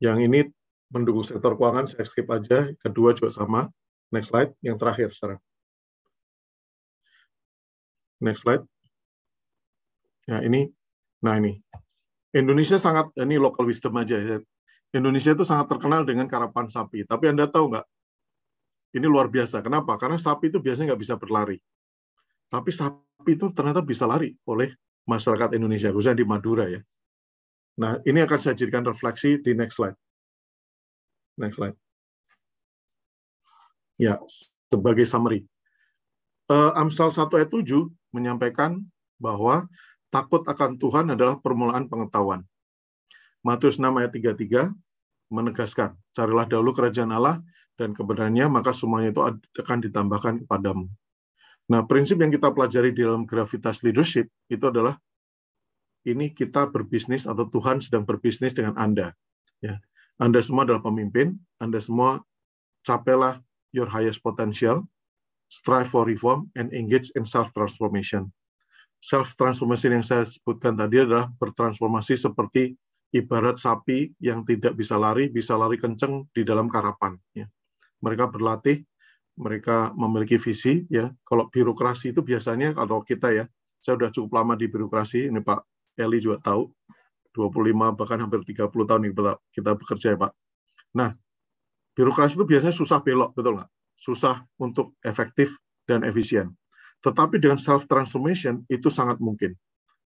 Yang ini mendukung sektor keuangan, saya skip aja. Kedua juga sama. Next slide, yang terakhir sekarang. Next slide. Nah, ini. Nah, ini. Indonesia sangat, ini local wisdom aja ya. Indonesia itu sangat terkenal dengan karapan sapi. Tapi Anda tahu nggak? Ini luar biasa. Kenapa? Karena sapi itu biasanya nggak bisa berlari. Tapi sapi itu ternyata bisa lari oleh masyarakat Indonesia, khususnya di Madura ya. Nah, ini akan saya jadikan refleksi di next slide. Next slide. Ya, sebagai summary. Uh, Amsal 1 ayat 7 menyampaikan bahwa takut akan Tuhan adalah permulaan pengetahuan. Matius 6 ayat 33 menegaskan, carilah dahulu kerajaan Allah dan kebenarannya, maka semuanya itu akan ditambahkan kepadamu. Nah, prinsip yang kita pelajari di dalam gravitas leadership itu adalah ini kita berbisnis atau Tuhan sedang berbisnis dengan Anda. Ya. Anda semua adalah pemimpin, Anda semua capailah your highest potential, strive for reform, and engage in self-transformation. Self-transformation yang saya sebutkan tadi adalah bertransformasi seperti ibarat sapi yang tidak bisa lari, bisa lari kenceng di dalam karapan. Ya. Mereka berlatih mereka memiliki visi ya. Kalau birokrasi itu biasanya kalau kita ya, saya sudah cukup lama di birokrasi, ini Pak Eli juga tahu, 25 bahkan hampir 30 tahun kita, kita bekerja ya Pak. Nah, birokrasi itu biasanya susah belok, betul nggak? Susah untuk efektif dan efisien. Tetapi dengan self transformation itu sangat mungkin.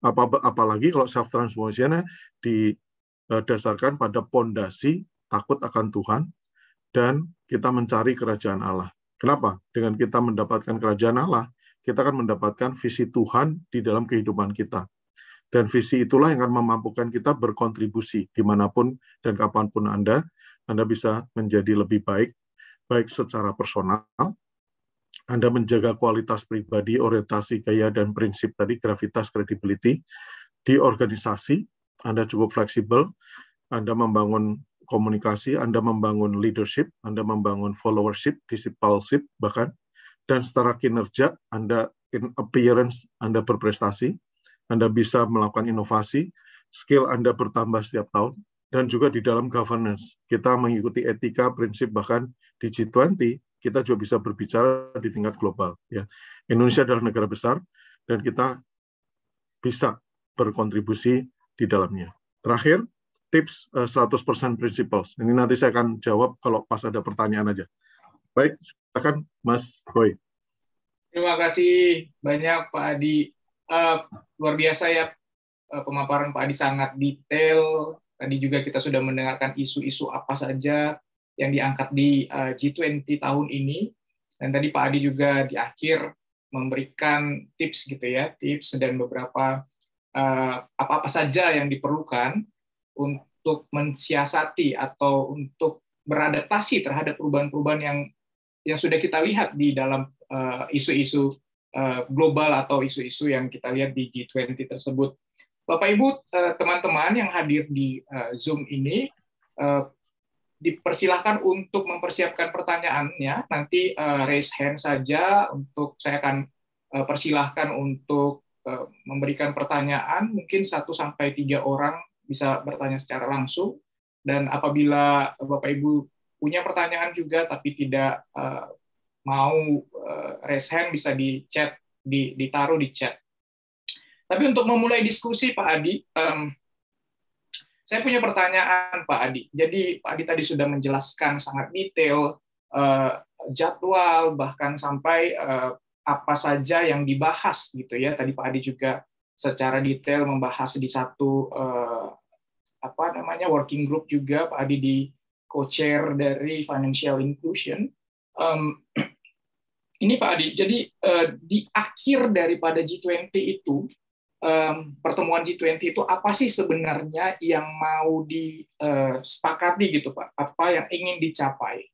Apa Apalagi kalau self transformationnya didasarkan eh, pada pondasi takut akan Tuhan dan kita mencari kerajaan Allah. Kenapa? Dengan kita mendapatkan kerajaan Allah, kita akan mendapatkan visi Tuhan di dalam kehidupan kita. Dan visi itulah yang akan memampukan kita berkontribusi dimanapun dan kapanpun Anda, Anda bisa menjadi lebih baik, baik secara personal, Anda menjaga kualitas pribadi, orientasi, gaya, dan prinsip tadi, gravitas, credibility, di organisasi, Anda cukup fleksibel, Anda membangun komunikasi, Anda membangun leadership, Anda membangun followership, discipleship bahkan, dan secara kinerja Anda in appearance Anda berprestasi, Anda bisa melakukan inovasi, skill Anda bertambah setiap tahun, dan juga di dalam governance. Kita mengikuti etika, prinsip, bahkan di G20, kita juga bisa berbicara di tingkat global. Ya. Indonesia adalah negara besar, dan kita bisa berkontribusi di dalamnya. Terakhir, tips 100% eh, principles. Ini nanti saya akan jawab kalau pas ada pertanyaan aja. Baik, akan Mas Boy. Terima kasih banyak Pak Adi. Uh, luar biasa ya eh, pemaparan Pak Adi sangat detail. Tadi juga kita sudah mendengarkan isu-isu apa saja yang diangkat di G20 tahun ini. Dan tadi Pak Adi juga di akhir memberikan tips gitu ya, tips dan beberapa apa-apa saja yang diperlukan untuk mensiasati atau untuk beradaptasi terhadap perubahan-perubahan yang yang sudah kita lihat di dalam eh, isu-isu uh, uh, global atau isu-isu yang kita lihat di G20 tersebut. Bapak Ibu eh, teman-teman yang hadir di Zoom ini dipersilahkan untuk mempersiapkan pertanyaannya nanti raise hand saja untuk saya akan persilahkan untuk memberikan pertanyaan mungkin satu sampai tiga orang bisa bertanya secara langsung. Dan apabila Bapak Ibu punya pertanyaan juga tapi tidak uh, mau uh, raise hand bisa di chat di, ditaruh di chat. Tapi untuk memulai diskusi Pak Adi, um, saya punya pertanyaan Pak Adi. Jadi Pak Adi tadi sudah menjelaskan sangat detail uh, jadwal bahkan sampai uh, apa saja yang dibahas gitu ya. Tadi Pak Adi juga secara detail membahas di satu uh, apa namanya working group juga Pak Adi di co-chair dari Financial Inclusion. Um, ini Pak Adi, jadi uh, di akhir daripada G20 itu um, pertemuan G20 itu apa sih sebenarnya yang mau disepakati eh, gitu Pak? Apa yang ingin dicapai?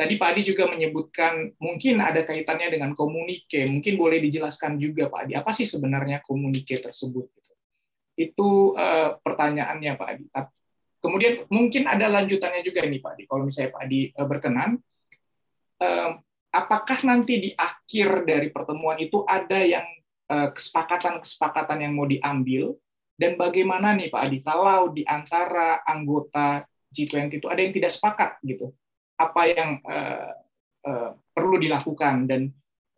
Tadi Pak Adi juga menyebutkan mungkin ada kaitannya dengan komunike. Mungkin boleh dijelaskan juga Pak Adi, apa sih sebenarnya komunike tersebut? Gitu? Itu uh, pertanyaannya Pak Adi. Kemudian mungkin ada lanjutannya juga ini Pak Adi, kalau misalnya Pak Adi uh, berkenan. Uh, apakah nanti di akhir dari pertemuan itu ada yang kesepakatan-kesepakatan yang mau diambil dan bagaimana nih Pak Adi kalau di antara anggota G20 itu ada yang tidak sepakat gitu apa yang uh, uh, perlu dilakukan dan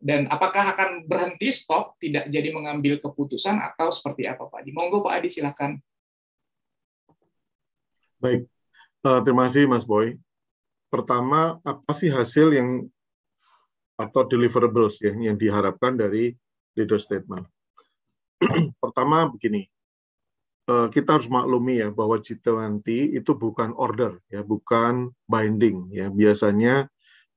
dan apakah akan berhenti stop tidak jadi mengambil keputusan atau seperti apa Pak Adi? Monggo Pak Adi silakan. Baik, uh, terima kasih Mas Boy. Pertama, apa sih hasil yang atau deliverables ya, yang diharapkan dari leader statement? Pertama begini, Eh, kita harus maklumi ya bahwa G20 itu bukan order ya, bukan binding ya. Biasanya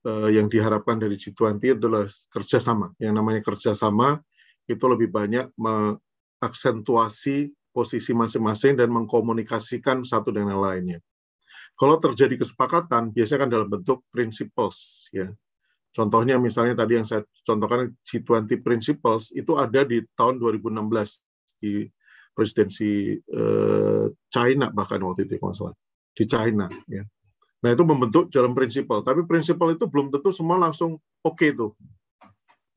eh, yang diharapkan dari G20 adalah kerjasama. Yang namanya kerjasama itu lebih banyak mengaksentuasi posisi masing-masing dan mengkomunikasikan satu dengan lainnya. Kalau terjadi kesepakatan, biasanya kan dalam bentuk principles ya. Contohnya misalnya tadi yang saya contohkan G20 principles itu ada di tahun 2016 di presidensi eh, China bahkan waktu itu kalau salah di China ya. Nah itu membentuk jalan prinsipal, tapi prinsipal itu belum tentu semua langsung oke okay tuh.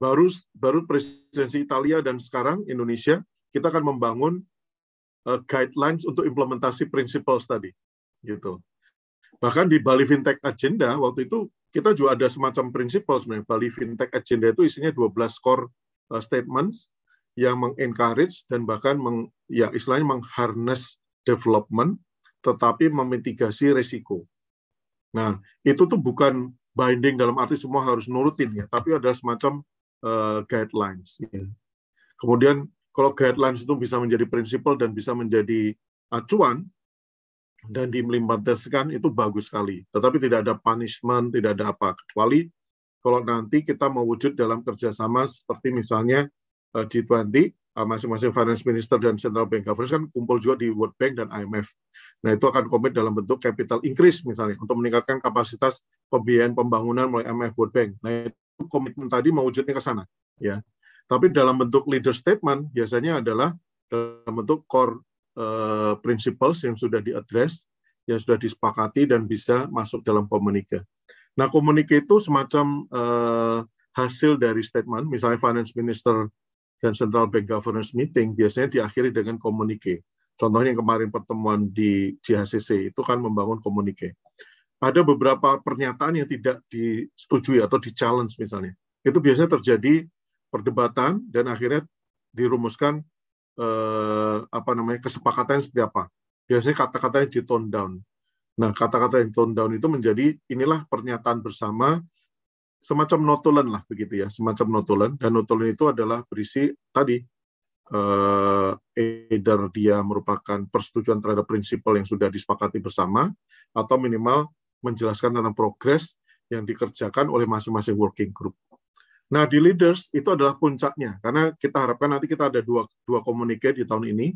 Baru baru presidensi Italia dan sekarang Indonesia kita akan membangun eh, guidelines untuk implementasi prinsipal tadi gitu. Bahkan di Bali Fintech Agenda waktu itu kita juga ada semacam prinsipal sebenarnya. Bali Fintech Agenda itu isinya 12 core eh, statements yang mengencourage dan bahkan meng, ya istilahnya mengharness development tetapi memitigasi resiko. Nah, itu tuh bukan binding dalam arti semua harus nurutin ya, tapi ada semacam uh, guidelines. Ya. Kemudian kalau guidelines itu bisa menjadi prinsipal dan bisa menjadi acuan dan diimplementasikan itu bagus sekali. Tetapi tidak ada punishment, tidak ada apa kecuali kalau nanti kita mewujud dalam kerjasama seperti misalnya G20 eh, eh, masing-masing finance minister dan central bank governors kan kumpul juga di World Bank dan IMF. Nah, itu akan komit dalam bentuk capital increase misalnya untuk meningkatkan kapasitas pembiayaan pembangunan melalui IMF World Bank. Nah, itu komitmen tadi mewujudnya ke sana, ya. Tapi dalam bentuk leader statement biasanya adalah dalam bentuk core uh, principles yang sudah diadres, yang sudah disepakati dan bisa masuk dalam komunika. Nah, komunika itu semacam uh, hasil dari statement, misalnya finance minister dan Central Bank Governance Meeting biasanya diakhiri dengan komunike. Contohnya yang kemarin pertemuan di GHCC itu kan membangun komunike. Ada beberapa pernyataan yang tidak disetujui atau di-challenge misalnya. Itu biasanya terjadi perdebatan dan akhirnya dirumuskan eh, apa namanya kesepakatan seperti apa. Biasanya kata-kata yang di down. Nah, kata-kata yang tone down itu menjadi inilah pernyataan bersama semacam notulen lah begitu ya, semacam notulen dan notulen itu adalah berisi tadi eh, either dia merupakan persetujuan terhadap prinsipal yang sudah disepakati bersama atau minimal menjelaskan tentang progres yang dikerjakan oleh masing-masing working group. Nah, di leaders itu adalah puncaknya karena kita harapkan nanti kita ada dua dua komunikasi di tahun ini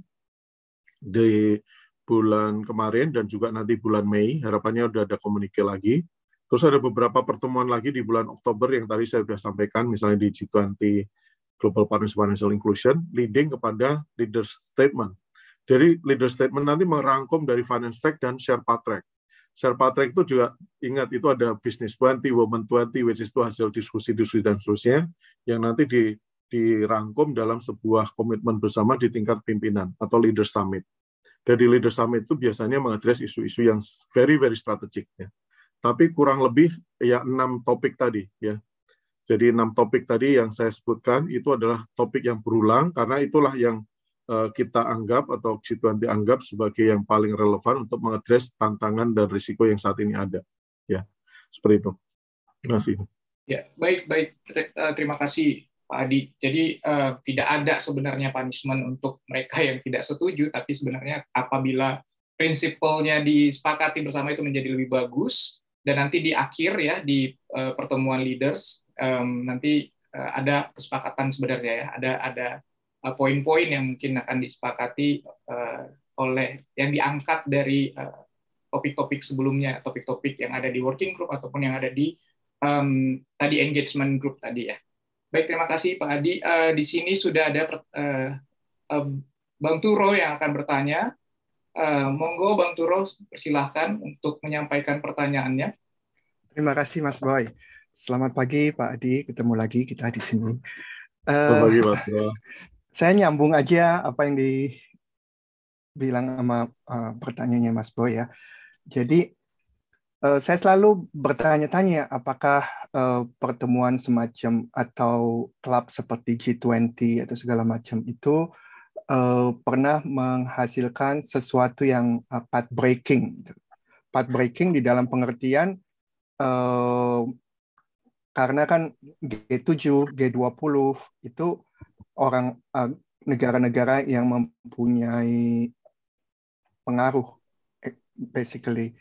di bulan kemarin dan juga nanti bulan Mei harapannya sudah ada komunikasi lagi Terus ada beberapa pertemuan lagi di bulan Oktober yang tadi saya sudah sampaikan, misalnya di G20 Global Partners Financial Inclusion, leading kepada leader statement. Jadi leader statement nanti merangkum dari finance track dan share track. Share track itu juga ingat itu ada business 20, woman 20, which is itu hasil diskusi-diskusi dan seterusnya yang nanti di, dirangkum dalam sebuah komitmen bersama di tingkat pimpinan atau leader summit. Dari leader summit itu biasanya mengadres isu-isu yang very very strategik ya tapi kurang lebih ya enam topik tadi ya. Jadi enam topik tadi yang saya sebutkan itu adalah topik yang berulang karena itulah yang eh, kita anggap atau g dianggap sebagai yang paling relevan untuk mengadres tantangan dan risiko yang saat ini ada. Ya, seperti itu. Terima kasih. Ya, baik, baik. Eh, terima kasih Pak Adi. Jadi eh, tidak ada sebenarnya punishment untuk mereka yang tidak setuju, tapi sebenarnya apabila prinsipalnya disepakati bersama itu menjadi lebih bagus, dan nanti di akhir ya di uh, pertemuan leaders um, nanti uh, ada kesepakatan sebenarnya ya ada ada eh, poin-poin yang mungkin akan disepakati uh, oleh yang diangkat dari topik-topik sebelumnya topik-topik yang ada di working group ataupun yang ada di um, tadi engagement group tadi ya baik terima kasih Pak Adi uh, di sini sudah ada uh, uh, Bang Turo yang akan bertanya Eh, monggo Bang Turo persilahkan untuk menyampaikan pertanyaannya. Terima kasih Mas Boy. Selamat pagi Pak Adi, ketemu lagi kita di sini. Selamat pagi eh, Mas Boy. Saya nyambung aja apa yang dibilang sama eh, pertanyaannya Mas Boy ya. Jadi saya selalu bertanya-tanya apakah pertemuan semacam atau klub seperti G20 atau segala macam itu uh, pernah menghasilkan sesuatu yang uh, eh, path breaking. Gitu. Path hmm. breaking di dalam pengertian uh, karena kan G7, G20 itu orang negara negara-negara yang mempunyai pengaruh basically.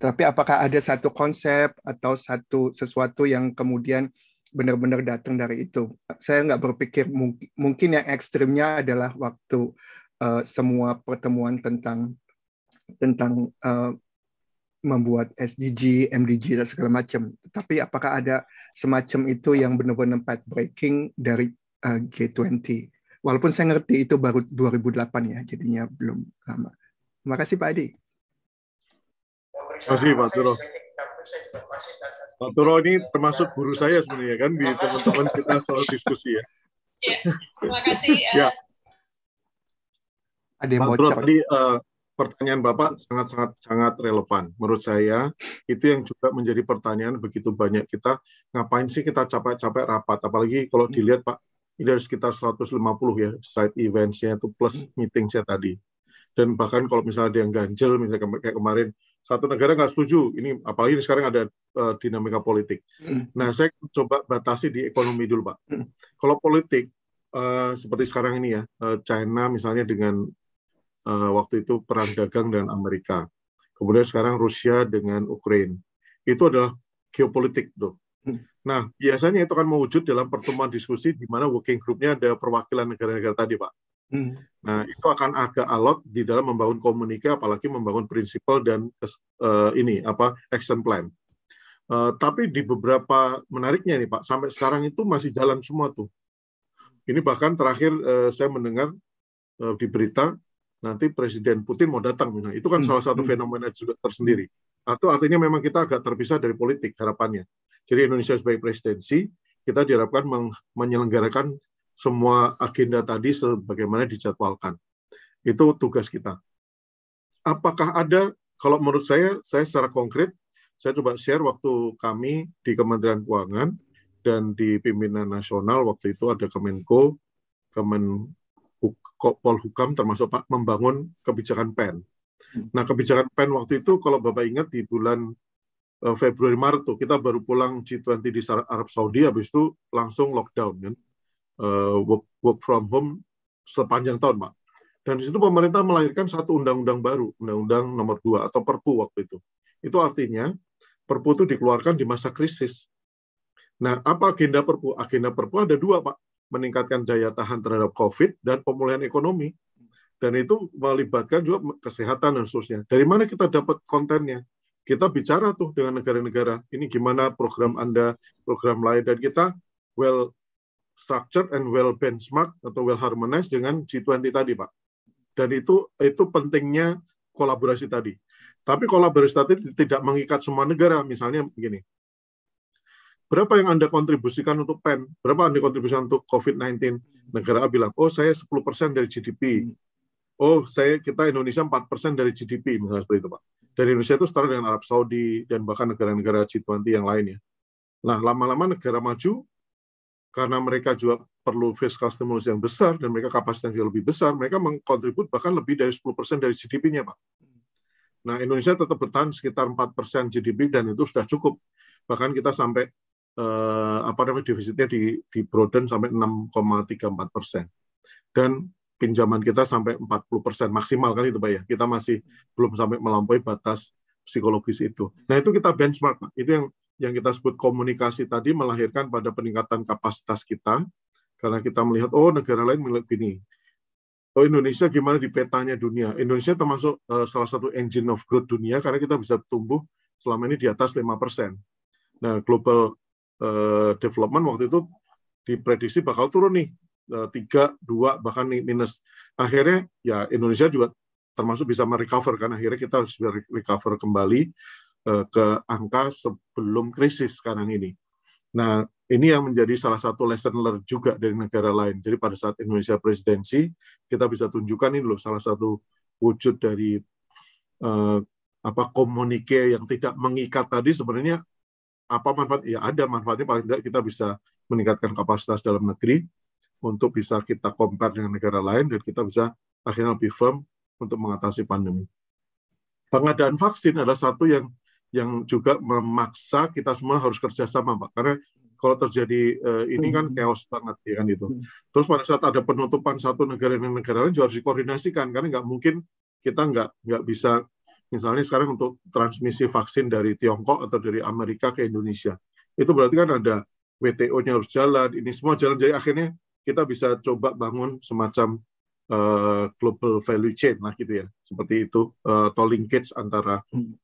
Tapi apakah ada satu konsep atau satu sesuatu yang kemudian benar-benar datang dari itu. Saya nggak berpikir mungkin, mungkin yang ekstrimnya adalah waktu uh, semua pertemuan tentang tentang uh, membuat SDG, MDG dan segala macam. Tapi apakah ada semacam itu yang benar-benar path breaking dari uh, eh, G20? Walaupun saya ngerti itu baru 2008 ya, jadinya belum lama. Terima kasih Pak Adi. Terima kasih Pak Turo. Pak Turo ini termasuk guru saya sebenarnya kan di teman-teman kita soal diskusi ya. ya terima kasih. Eh. ya. Pak Turo tadi uh, pertanyaan Bapak sangat-sangat sangat relevan. Menurut saya itu yang juga menjadi pertanyaan begitu banyak kita ngapain sih kita capek-capek rapat apalagi kalau dilihat Pak ini ada sekitar 150 ya side events-nya itu plus meeting saya tadi. Dan bahkan kalau misalnya ada yang ganjel misalnya kayak kemarin satu negara nggak setuju ini apalagi sekarang ada uh, dinamika politik. Hmm. Nah saya coba batasi di ekonomi dulu pak. Hmm. Kalau politik uh, seperti sekarang ini ya uh, China misalnya dengan uh, waktu itu perang dagang dengan Amerika, kemudian sekarang Rusia dengan Ukraina itu adalah geopolitik tuh. Hmm. Nah biasanya itu akan mewujud dalam pertemuan diskusi di mana working group-nya ada perwakilan negara-negara tadi pak. Hmm. Nah, itu akan agak alot di dalam membangun komunikasi, apalagi membangun prinsipal dan uh, ini apa action plan. Uh, tapi di beberapa menariknya nih Pak, sampai sekarang itu masih jalan semua tuh. Ini bahkan terakhir uh, saya mendengar uh, di berita nanti Presiden Putin mau datang, nah, itu kan hmm. salah satu hmm. fenomena juga tersendiri. Atau artinya memang kita agak terpisah dari politik harapannya. Jadi Indonesia sebagai presidensi kita diharapkan menyelenggarakan semua agenda tadi sebagaimana dijadwalkan. Itu tugas kita. Apakah ada, kalau menurut saya, saya secara konkret, saya coba share waktu kami di Kementerian Keuangan dan di pimpinan nasional waktu itu ada Kemenko, Kemen Polhukam termasuk Pak membangun kebijakan PEN. Hmm. Nah, kebijakan PEN waktu itu kalau Bapak ingat di bulan eh, Februari Maret kita baru pulang G20 di Arab Saudi habis itu langsung lockdown kan uh, work, work from home sepanjang tahun, Pak. Dan di situ pemerintah melahirkan satu undang-undang baru, Undang-Undang Nomor 2 atau Perpu waktu itu. Itu artinya Perpu itu dikeluarkan di masa krisis. Nah, apa agenda Perpu? Agenda Perpu ada dua, Pak. Meningkatkan daya tahan terhadap COVID dan pemulihan ekonomi. Dan itu melibatkan juga kesehatan dan seterusnya. Dari mana kita dapat kontennya? Kita bicara tuh dengan negara-negara, ini gimana program Anda, program lain, dan kita well structured and well benchmark atau well harmonized dengan G20 tadi, Pak. Dan itu itu pentingnya kolaborasi tadi. Tapi kolaborasi tadi tidak mengikat semua negara, misalnya begini. Berapa yang Anda kontribusikan untuk PEN? Berapa Anda kontribusikan untuk COVID-19? Negara A bilang, oh saya 10% dari GDP. Oh, saya kita Indonesia 4% dari GDP, misalnya seperti itu, Pak. Dan Indonesia itu setara dengan Arab Saudi dan bahkan negara-negara G20 yang lainnya. Nah, lama-lama negara maju karena mereka juga perlu fiscal stimulus yang besar dan mereka kapasitas yang lebih besar, mereka mengkontribut bahkan lebih dari 10% dari GDP-nya, Pak. Nah, Indonesia tetap bertahan sekitar 4% GDP dan itu sudah cukup. Bahkan kita sampai eh, apa namanya defisitnya di di broaden sampai 6,34 dan pinjaman kita sampai 40 maksimal kan itu pak ya kita masih belum sampai melampaui batas psikologis itu nah itu kita benchmark pak itu yang yang kita sebut komunikasi tadi melahirkan pada peningkatan kapasitas kita karena kita melihat oh negara lain melihat gini. Oh Indonesia gimana di petanya dunia? Indonesia termasuk uh, salah satu engine of growth dunia karena kita bisa tumbuh selama ini di atas 5%. Nah, global uh, development waktu itu diprediksi bakal turun nih eh, tiga dua bahkan minus akhirnya ya Indonesia juga termasuk bisa merecover karena akhirnya kita harus recover kembali Eh, ke angka sebelum krisis sekarang ini. Nah, ini yang menjadi salah satu lesson learn juga dari negara lain. Jadi pada saat Indonesia presidensi, kita bisa tunjukkan ini loh salah satu wujud dari eh, apa komunike yang tidak mengikat tadi sebenarnya apa manfaat? Ya ada manfaatnya paling tidak kita bisa meningkatkan kapasitas dalam negeri untuk bisa kita compare dengan negara lain dan kita bisa akhirnya lebih firm untuk mengatasi pandemi. Pengadaan vaksin adalah satu yang yang juga memaksa kita semua harus kerjasama, Pak. Karena kalau terjadi uh, ini kan hmm. chaos banget, ya kan itu. Hmm. Terus pada saat ada penutupan satu negara dengan negara lain juga harus dikoordinasikan, karena nggak mungkin kita nggak nggak bisa misalnya sekarang untuk transmisi vaksin dari Tiongkok atau dari Amerika ke Indonesia. Itu berarti kan ada WTO-nya harus jalan, ini semua jalan. Jadi akhirnya kita bisa coba bangun semacam uh, global value chain lah gitu ya. Seperti itu, uh, eh, linkage antara hmm.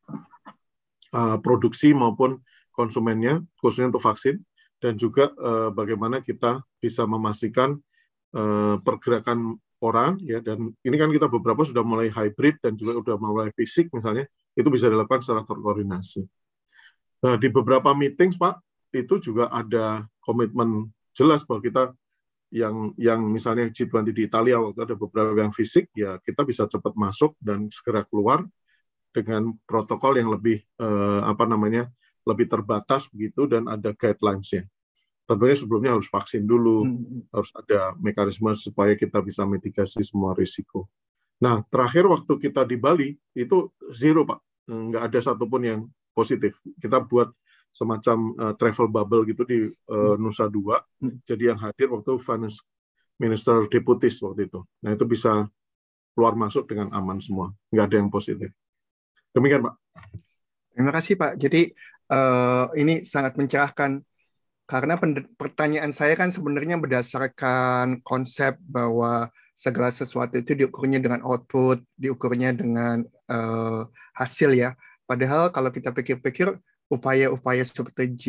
Eh, produksi maupun konsumennya, khususnya untuk vaksin, dan juga eh, bagaimana kita bisa memastikan eh, pergerakan orang ya dan ini kan kita beberapa sudah mulai hybrid dan juga sudah mulai fisik misalnya itu bisa dilakukan secara terkoordinasi. Nah, di beberapa meetings Pak itu juga ada komitmen jelas bahwa kita yang yang misalnya G20 di Italia waktu ada beberapa yang fisik ya kita bisa cepat masuk dan segera keluar dengan protokol yang lebih eh, apa namanya lebih terbatas begitu dan ada guidelinesnya. Tentunya sebelumnya harus vaksin dulu, hmm, hmm. harus ada mekanisme supaya kita bisa mitigasi semua risiko. Nah terakhir waktu kita di Bali itu zero pak, nggak ada satupun yang positif. Kita buat semacam uh, travel bubble gitu di uh, Nusa Dua. Hmm. Jadi yang hadir waktu finance minister deputis waktu itu. Nah itu bisa keluar masuk dengan aman semua, nggak ada yang positif. Demikian Pak. Terima kasih Pak. Jadi uh, ini sangat mencerahkan karena pertanyaan saya kan sebenarnya berdasarkan konsep bahwa segala sesuatu itu diukurnya dengan output, diukurnya dengan uh, hasil ya. Padahal kalau kita pikir-pikir upaya-upaya seperti J,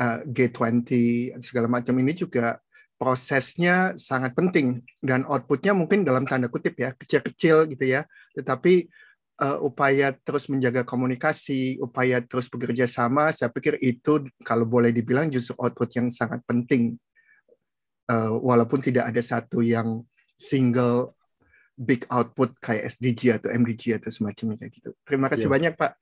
uh, eh, G20 segala macam ini juga prosesnya sangat penting dan outputnya mungkin dalam tanda kutip ya kecil-kecil gitu ya. Tetapi uh, upaya terus menjaga komunikasi, upaya terus bekerja sama, saya pikir itu kalau boleh dibilang justru output yang sangat penting. Uh, walaupun tidak ada satu yang single big output kayak SDG atau MDG atau semacamnya gitu. Terima kasih ya. banyak Pak.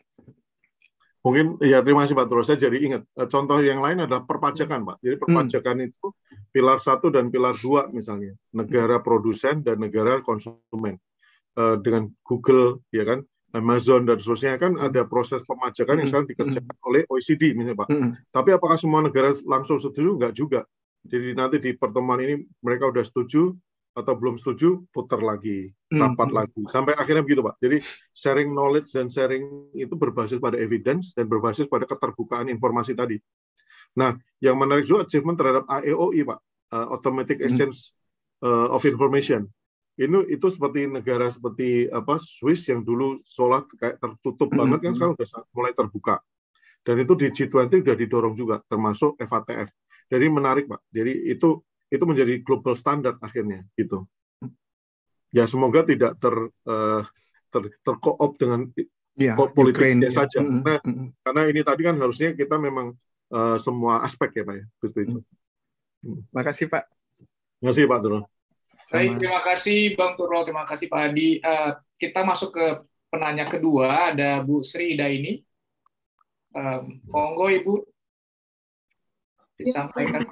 Mungkin ya terima kasih Pak Terus saya jadi ingat eh, contoh yang lain adalah perpajakan Pak. Jadi hmm. perpajakan hmm. itu pilar satu dan pilar dua misalnya negara produsen dan negara konsumen Eh, dengan Google ya kan Amazon dan seterusnya kan ada proses pemajakan yang sekarang dikerjakan oleh OECD misalnya Pak. Tapi apakah semua negara langsung setuju? Enggak juga. Jadi nanti di pertemuan ini mereka sudah setuju atau belum setuju putar lagi, rapat lagi sampai akhirnya begitu Pak. Jadi sharing knowledge dan sharing itu berbasis pada evidence dan berbasis pada keterbukaan informasi tadi. Nah, yang menarik juga achievement terhadap AEOI Pak, uh, Automatic Exchange uh, of Information. Ini itu seperti negara seperti apa Swiss yang dulu sholat kayak tertutup hmm, banget kan hmm. sekarang sudah mulai terbuka. Dan itu di G20 sudah didorong juga termasuk FATF. Jadi menarik Pak. Jadi itu itu menjadi global standar akhirnya gitu. Ya semoga tidak ter uh, ter terkoop dengan ya, politiknya saja. Mm Karena, karena ini tadi kan harusnya kita memang uh, semua aspek ya Pak ya, Gusti Terima Makasih Pak. kasih Pak Dono. Baik, terima kasih Bang Turo, terima kasih Pak Adi. Uh, eh, kita masuk ke penanya kedua, ada Bu Sri Ida ini. Um, Ibu, ya, disampaikan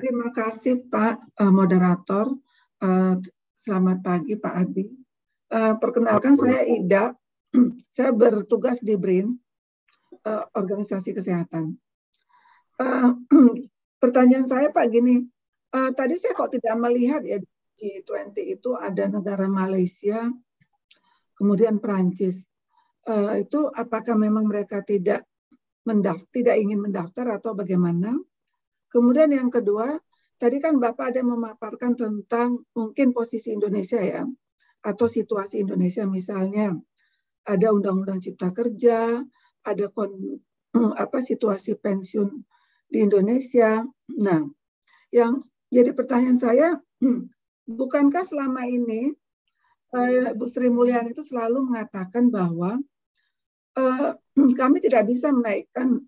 Terima kasih Pak eh, Moderator. Uh, selamat pagi Pak Adi. Uh, perkenalkan Apu. saya Ida, saya bertugas di BRIN, uh, Organisasi Kesehatan. Uh, pertanyaan saya Pak gini, uh, tadi saya kok tidak melihat ya G20 itu ada negara Malaysia, kemudian Perancis. Uh, itu apakah memang mereka tidak mendaftar, tidak ingin mendaftar atau bagaimana? Kemudian yang kedua, tadi kan Bapak ada memaparkan tentang mungkin posisi Indonesia ya, atau situasi Indonesia misalnya ada undang-undang cipta kerja, ada kon, apa situasi pensiun di Indonesia. Nah, yang jadi pertanyaan saya, bukankah selama ini uh, Bu Sri Mulyani itu selalu mengatakan bahwa uh, kami tidak bisa menaikkan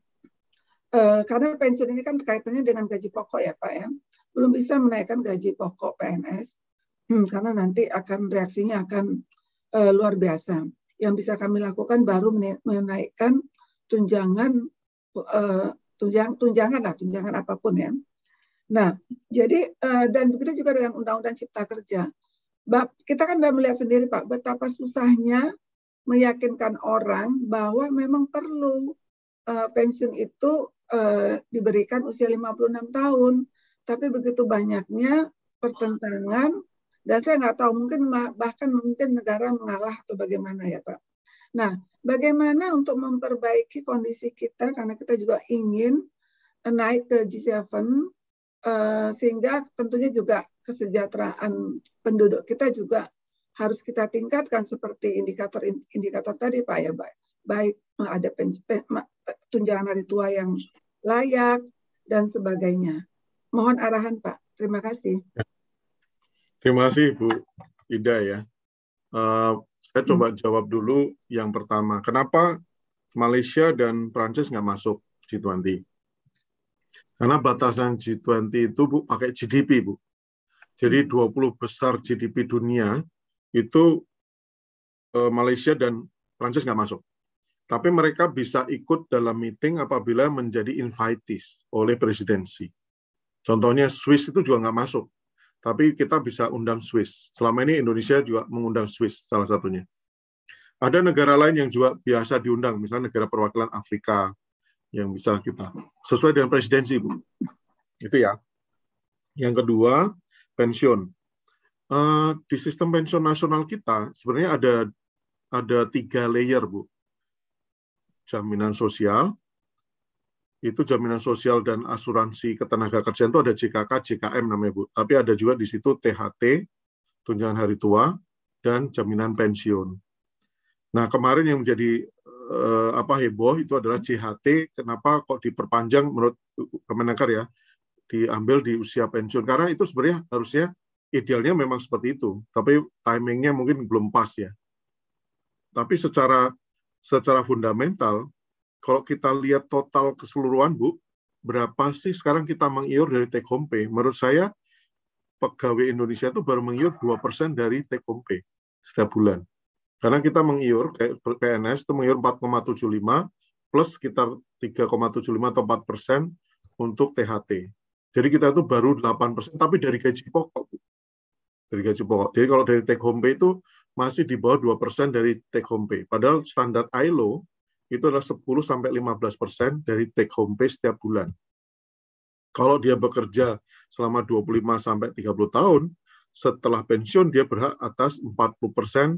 uh, karena pensiun ini kan kaitannya dengan gaji pokok ya Pak ya, belum bisa menaikkan gaji pokok PNS hmm, karena nanti akan reaksinya akan uh, luar biasa. Yang bisa kami lakukan baru menaikkan tunjangan uh, tunjangan tunjangan lah tunjangan apapun ya Nah, jadi eh, dan begitu juga dengan Undang-Undang Cipta Kerja. Kita kan sudah melihat sendiri Pak, betapa susahnya meyakinkan orang bahwa memang perlu eh, pensiun itu eh, diberikan usia 56 tahun. Tapi begitu banyaknya pertentangan dan saya nggak tahu mungkin bahkan mungkin negara mengalah atau bagaimana ya Pak. Nah, bagaimana untuk memperbaiki kondisi kita karena kita juga ingin naik ke G7 Eh, sehingga tentunya juga kesejahteraan penduduk kita juga harus kita tingkatkan seperti indikator-indikator tadi Pak ya baik, baik eh, ada tunjangan hari tua yang layak dan sebagainya. Mohon arahan Pak. Terima kasih. Ya. Terima kasih Bu Ida ya. Uh, saya coba hmm. jawab dulu yang pertama. Kenapa Malaysia dan Prancis nggak masuk G20? Karena batasan G20 itu Bu pakai GDP, Bu. Jadi 20 hmm. besar GDP dunia itu eh, Malaysia dan Prancis nggak masuk. Tapi mereka bisa ikut dalam meeting apabila menjadi invitees oleh presidensi. Contohnya Swiss itu juga nggak masuk. Tapi kita bisa undang Swiss. Selama ini Indonesia juga mengundang Swiss salah satunya. Ada negara lain yang juga biasa diundang, misalnya negara perwakilan Afrika, yang bisa kita sesuai dengan presidensi bu itu ya yang kedua pensiun eh, di sistem pensiun nasional kita sebenarnya ada ada tiga layer bu jaminan sosial itu jaminan sosial dan asuransi ketenaga kerjaan itu ada JKK, JKM namanya Bu. Tapi ada juga di situ THT, tunjangan hari tua, dan jaminan pensiun. Nah, kemarin yang menjadi eh, apa heboh itu adalah JHT. Kenapa kok diperpanjang menurut Kemenaker ya? Diambil di usia pensiun karena itu sebenarnya harusnya idealnya memang seperti itu. Tapi timingnya mungkin belum pas ya. Tapi secara secara fundamental kalau kita lihat total keseluruhan Bu, berapa sih sekarang kita mengiur dari take home pay? Menurut saya pegawai Indonesia itu baru mengiur 2% dari take home pay setiap bulan. Karena kita mengiur kayak PNS itu mengiur 4,75 plus sekitar 3,75 atau 4 persen untuk THT. Jadi kita itu baru 8 persen, tapi dari gaji pokok. Dari gaji pokok. Jadi kalau dari take home pay itu masih di bawah 2 persen dari take home pay. Padahal standar ILO itu adalah 10 sampai 15 persen dari take home pay setiap bulan. Kalau dia bekerja selama 25 sampai 30 tahun, setelah pensiun dia berhak atas 40 persen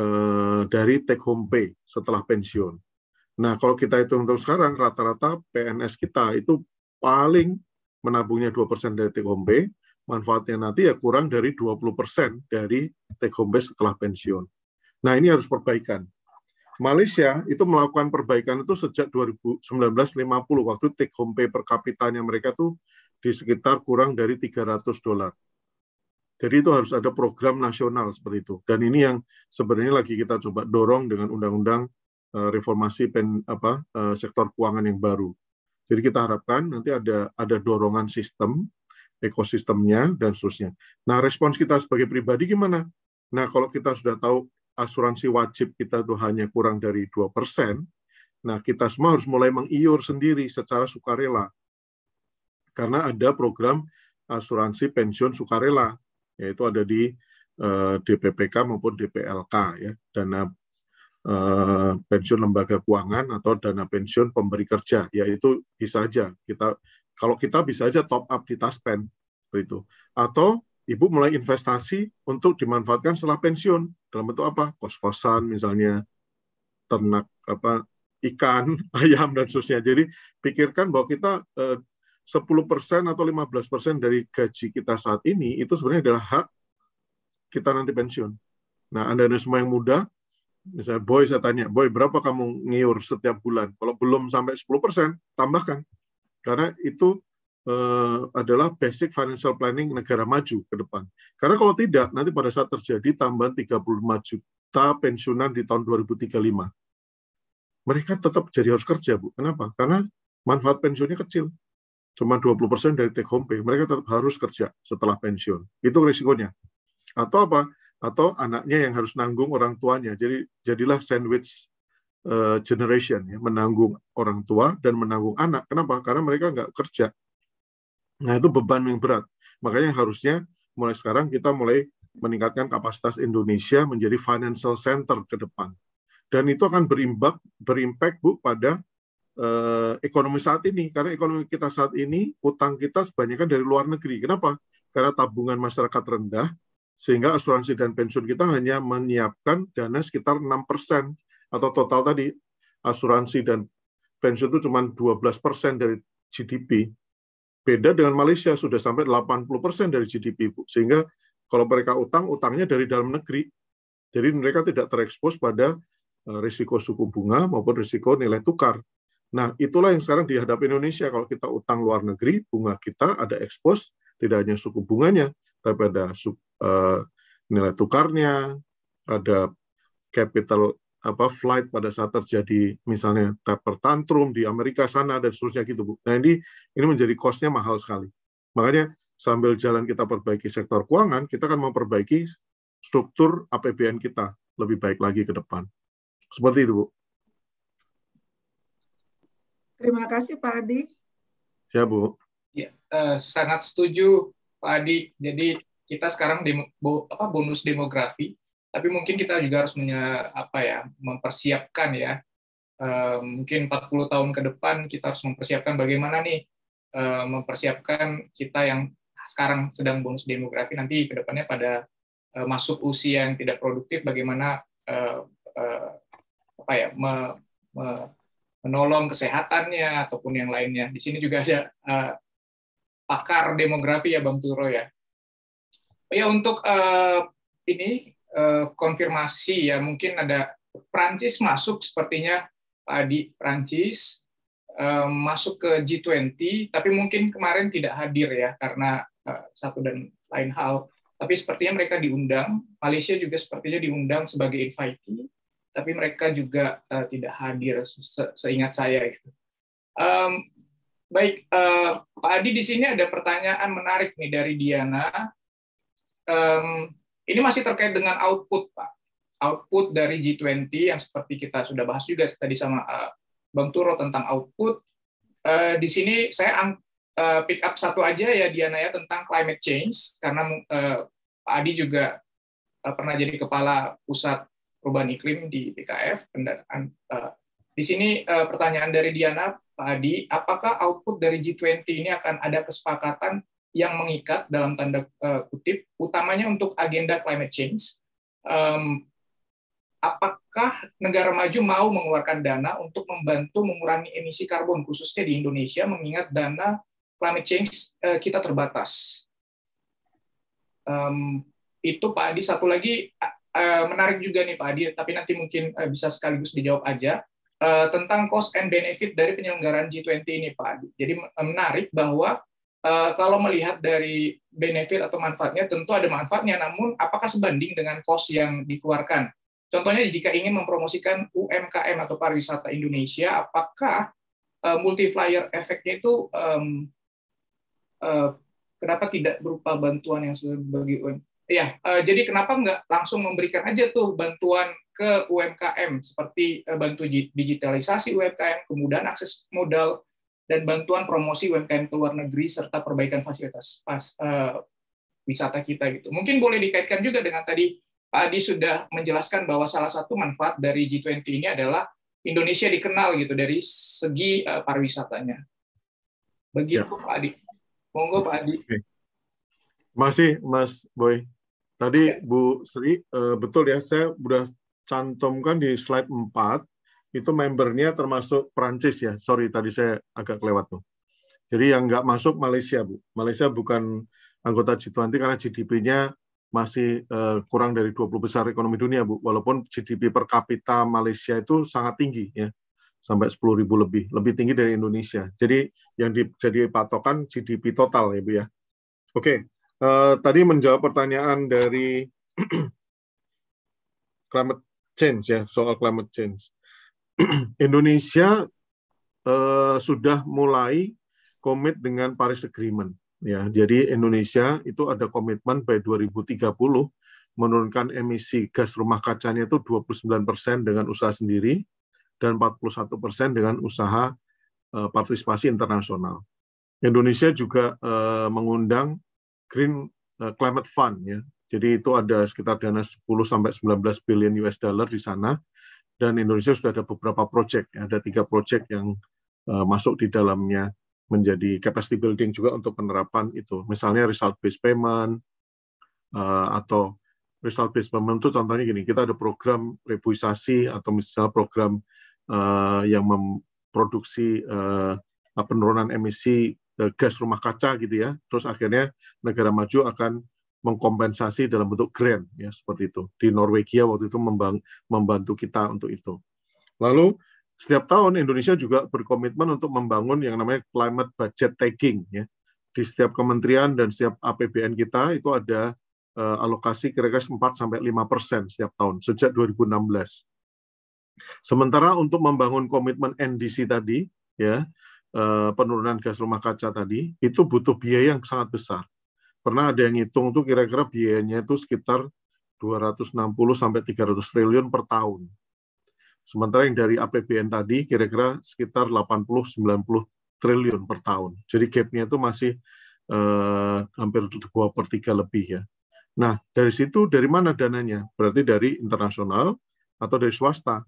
Eh, dari take home pay setelah pensiun. Nah, kalau kita hitung-hitung sekarang, rata-rata PNS kita itu paling menabungnya 2% dari take home pay, manfaatnya nanti ya kurang dari 20% dari take home pay setelah pensiun. Nah, ini harus perbaikan. Malaysia itu melakukan perbaikan itu sejak 2019-50 waktu take home pay per kapitanya mereka tuh di sekitar kurang dari 300 dolar. Jadi itu harus ada program nasional seperti itu. Dan ini yang sebenarnya lagi kita coba dorong dengan undang-undang eh, reformasi pen, apa, eh, sektor keuangan yang baru. Jadi kita harapkan nanti ada ada dorongan sistem, ekosistemnya dan seterusnya. Nah, respons kita sebagai pribadi gimana? Nah, kalau kita sudah tahu asuransi wajib kita itu hanya kurang dari 2%, nah kita semua harus mulai mengiur sendiri secara sukarela. Karena ada program asuransi pensiun sukarela yaitu ada di eh, DPPK maupun DPLK ya dana eh, pensiun lembaga keuangan atau dana pensiun pemberi kerja yaitu bisa saja kita kalau kita bisa aja top up di Taspen itu atau ibu mulai investasi untuk dimanfaatkan setelah pensiun dalam bentuk apa kos-kosan misalnya ternak apa ikan ayam dan seterusnya jadi pikirkan bahwa kita eh, 10% atau 15% dari gaji kita saat ini itu sebenarnya adalah hak kita nanti pensiun. Nah, Anda, ini semua yang muda, misalnya Boy saya tanya, Boy berapa kamu ngiur setiap bulan? Kalau belum sampai 10%, tambahkan. Karena itu eh, adalah basic financial planning negara maju ke depan. Karena kalau tidak, nanti pada saat terjadi tambahan 35 juta pensiunan di tahun 2035. Mereka tetap jadi harus kerja, Bu. Kenapa? Karena manfaat pensiunnya kecil cuma 20% dari take home pay. Mereka tetap harus kerja setelah pensiun. Itu risikonya. Atau apa? Atau anaknya yang harus nanggung orang tuanya. Jadi jadilah sandwich uh, generation ya, menanggung orang tua dan menanggung anak. Kenapa? Karena mereka nggak kerja. Nah, itu beban yang berat. Makanya harusnya mulai sekarang kita mulai meningkatkan kapasitas Indonesia menjadi financial center ke depan. Dan itu akan berimbab, berimpact Bu pada Eh, ekonomi saat ini. Karena ekonomi kita saat ini, utang kita sebanyakan dari luar negeri. Kenapa? Karena tabungan masyarakat rendah, sehingga asuransi dan pensiun kita hanya menyiapkan dana sekitar 6% atau total tadi asuransi dan pensiun itu cuma 12% dari GDP. Beda dengan Malaysia sudah sampai 80% dari GDP, Bu. Sehingga kalau mereka utang, utangnya dari dalam negeri. Jadi mereka tidak terekspos pada eh, risiko suku bunga maupun risiko nilai tukar. Nah, itulah yang sekarang dihadapi Indonesia. Kalau kita utang luar negeri, bunga kita ada ekspos, tidak hanya suku bunganya, tapi ada uh, nilai tukarnya, ada capital apa flight pada saat terjadi misalnya taper tantrum di Amerika sana dan seterusnya gitu bu. Nah ini ini menjadi costnya mahal sekali. Makanya sambil jalan kita perbaiki sektor keuangan, kita akan memperbaiki struktur APBN kita lebih baik lagi ke depan. Seperti itu bu. Terima kasih Pak Adi. Siap Bu. Ya, eh, sangat setuju Pak Adi. Jadi kita sekarang demo, bo, apa, bonus demografi, tapi mungkin kita juga harus menye, apa ya mempersiapkan ya eh, mungkin 40 tahun ke depan kita harus mempersiapkan bagaimana nih eh, mempersiapkan kita yang sekarang sedang bonus demografi nanti ke depannya pada eh, masuk usia yang tidak produktif bagaimana eh, eh, apa ya me, me, menolong kesehatannya ataupun yang lainnya. Di sini juga ada uh, pakar demografi ya Bang Turo ya. Ya untuk uh, ini uh, konfirmasi ya mungkin ada Prancis masuk sepertinya tadi Prancis um, masuk ke G20 tapi mungkin kemarin tidak hadir ya karena uh, satu dan lain hal. Tapi sepertinya mereka diundang, Malaysia juga sepertinya diundang sebagai invitee tapi mereka juga uh, tidak hadir se seingat saya itu. Um, baik uh, Pak Adi di sini ada pertanyaan menarik nih dari Diana. Um, ini masih terkait dengan output Pak. Output dari G20 yang seperti kita sudah bahas juga tadi sama uh, Bang Turo tentang output. Uh, di sini saya uh, pick up satu aja ya Diana ya tentang climate change karena uh, Pak Adi juga pernah jadi kepala pusat perubahan iklim di BKF pendanaan eh, di sini eh, pertanyaan dari Diana Pak Adi apakah output dari G20 ini akan ada kesepakatan yang mengikat dalam tanda eh, kutip utamanya untuk agenda climate change apakah negara maju mau mengeluarkan dana untuk membantu mengurangi emisi karbon khususnya di Indonesia mengingat dana climate change kita terbatas. Um, itu Pak Adi satu lagi Eh, menarik juga nih Pak Adi, tapi nanti mungkin eh, bisa sekaligus dijawab aja eh, tentang cost and benefit dari penyelenggaraan G20 ini Pak Adi. Jadi menarik bahwa kalau melihat dari benefit atau manfaatnya, tentu ada manfaatnya, namun apakah sebanding dengan cost yang dikeluarkan? Contohnya jika ingin mempromosikan UMKM atau pariwisata Indonesia, apakah uh, multiplier efeknya itu kenapa tidak berupa bantuan yang sudah bagi UMKM? Iya, eh, jadi kenapa nggak langsung memberikan aja tuh bantuan ke UMKM seperti eh, bantu digitalisasi UMKM, kemudahan akses modal dan bantuan promosi UMKM ke luar negeri serta perbaikan fasilitas pas, uh, wisata kita gitu. Mungkin boleh dikaitkan juga dengan tadi Pak Adi sudah menjelaskan bahwa salah satu manfaat dari G20 ini adalah Indonesia dikenal gitu dari segi uh, pariwisatanya. Begitu ya. Pak Adi. Monggo Pak Adi. Masih Mas Boy. Tadi Bu Sri, eh, betul ya, saya sudah cantumkan di slide 4, itu membernya termasuk Perancis ya. Sorry, tadi saya agak kelewat tuh. Jadi yang nggak masuk Malaysia, Bu. Malaysia bukan anggota G20 karena GDP-nya masih eh, kurang dari 20 besar ekonomi dunia, Bu. Walaupun GDP per kapita Malaysia itu sangat tinggi ya. Sampai ribu lebih, lebih tinggi dari Indonesia. Jadi yang jadi patokan GDP total ya, Bu ya. Oke. Okay uh, tadi menjawab pertanyaan dari climate change ya soal climate change. Indonesia uh, sudah mulai komit dengan Paris Agreement ya. Jadi Indonesia itu ada komitmen by 2030 menurunkan emisi gas rumah kacanya itu 29% dengan usaha sendiri dan 41% dengan usaha eh, partisipasi internasional. Indonesia juga mengundang Green eh, Climate Fund ya. Jadi itu ada sekitar dana 10 sampai 19 billion US dollar di sana dan Indonesia sudah ada beberapa proyek, ya. ada tiga proyek yang uh, masuk di dalamnya menjadi capacity building juga untuk penerapan itu. Misalnya result based payment uh, atau result based payment itu contohnya gini, kita ada program rebuisasi atau misalnya program uh, yang memproduksi uh, penurunan emisi Eh, gas rumah kaca gitu ya. Terus akhirnya negara maju akan mengkompensasi dalam bentuk grant ya seperti itu. Di Norwegia waktu itu membantu kita untuk itu. Lalu setiap tahun Indonesia juga berkomitmen untuk membangun yang namanya climate budget taking ya. Di setiap kementerian dan setiap APBN kita itu ada uh, alokasi kira-kira 4 sampai 5 persen setiap tahun sejak 2016. Sementara untuk membangun komitmen NDC tadi ya Eh, penurunan gas rumah kaca tadi itu butuh biaya yang sangat besar. Pernah ada yang ngitung tuh kira-kira biayanya itu sekitar 260 sampai 300 triliun per tahun. Sementara yang dari APBN tadi kira-kira sekitar 80-90 triliun per tahun. Jadi gapnya itu masih eh, hampir 2 per 3 lebih ya. Nah, dari situ dari mana dananya? Berarti dari internasional atau dari swasta.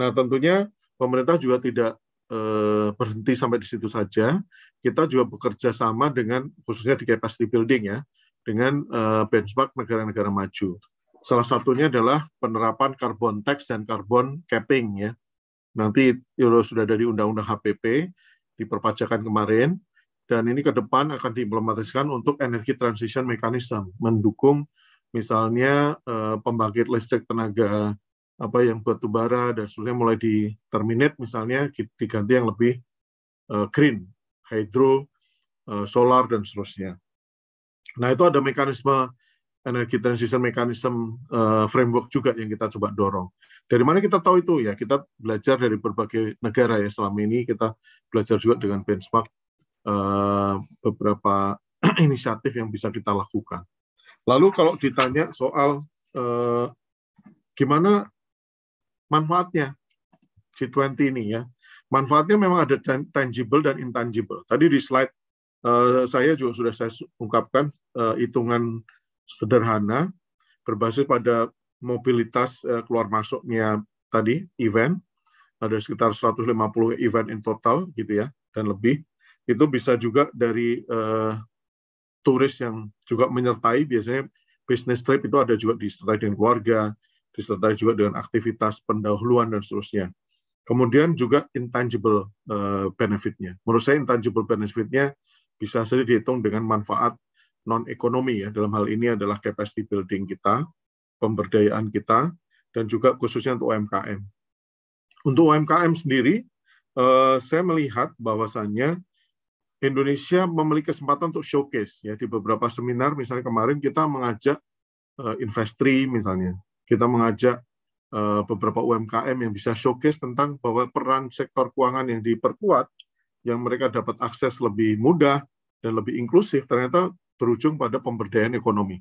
Nah, tentunya pemerintah juga tidak Eh, berhenti sampai di situ saja. Kita juga bekerja sama dengan khususnya di capacity building ya, dengan eh, benchmark negara-negara maju. Salah satunya adalah penerapan carbon tax dan carbon capping ya. Nanti sudah dari undang-undang HPP diperpajakan kemarin dan ini ke depan akan diimplementasikan untuk energi transition mechanism mendukung misalnya eh, pembangkit listrik tenaga apa yang batu bara dan seterusnya mulai di terminate misalnya diganti yang lebih uh, green, hydro, uh, solar dan seterusnya. Nah, itu ada mekanisme energi transition mekanisme uh, framework juga yang kita coba dorong. Dari mana kita tahu itu? Ya, kita belajar dari berbagai negara ya selama ini kita belajar juga dengan benchmark uh, beberapa inisiatif yang bisa kita lakukan. Lalu kalau ditanya soal uh, gimana manfaatnya G20 ini ya. Manfaatnya memang ada tangible dan intangible. Tadi di slide uh, saya juga sudah saya ungkapkan uh, hitungan sederhana berbasis pada mobilitas uh, keluar masuknya tadi event ada sekitar 150 event in total gitu ya dan lebih itu bisa juga dari uh, turis yang juga menyertai biasanya business trip itu ada juga disertai dengan keluarga disertai juga dengan aktivitas pendahuluan dan seterusnya. Kemudian juga intangible eh, benefitnya. Menurut saya intangible benefitnya bisa sendiri dihitung dengan manfaat non ekonomi ya. Dalam hal ini adalah capacity building kita, pemberdayaan kita, dan juga khususnya untuk UMKM. Untuk UMKM sendiri, eh, saya melihat bahwasannya Indonesia memiliki kesempatan untuk showcase ya di beberapa seminar misalnya kemarin kita mengajak eh, investri misalnya kita mengajak eh, beberapa UMKM yang bisa showcase tentang bahwa peran sektor keuangan yang diperkuat, yang mereka dapat akses lebih mudah dan lebih inklusif, ternyata berujung pada pemberdayaan ekonomi,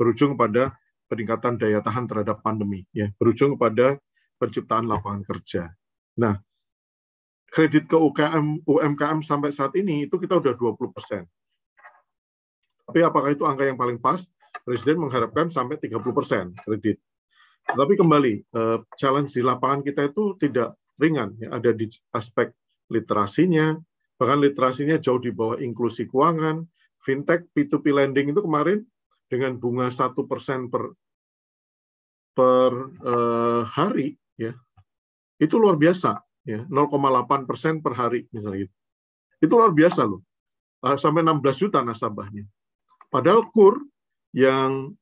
berujung pada peningkatan daya tahan terhadap pandemi, ya, berujung pada penciptaan lapangan kerja. Nah, kredit ke UKM, UMKM sampai saat ini itu kita udah 20 persen. Tapi apakah itu angka yang paling pas? Presiden mengharapkan sampai 30 persen kredit tapi kembali, eh, challenge di lapangan kita itu tidak ringan. Ya. Ada di aspek literasinya, bahkan literasinya jauh di bawah inklusi keuangan, fintech, P2P lending itu kemarin dengan bunga satu persen per per uh, hari ya itu luar biasa ya 0,8 persen per hari misalnya gitu itu luar biasa loh eh, sampai 16 juta nasabahnya padahal kur yang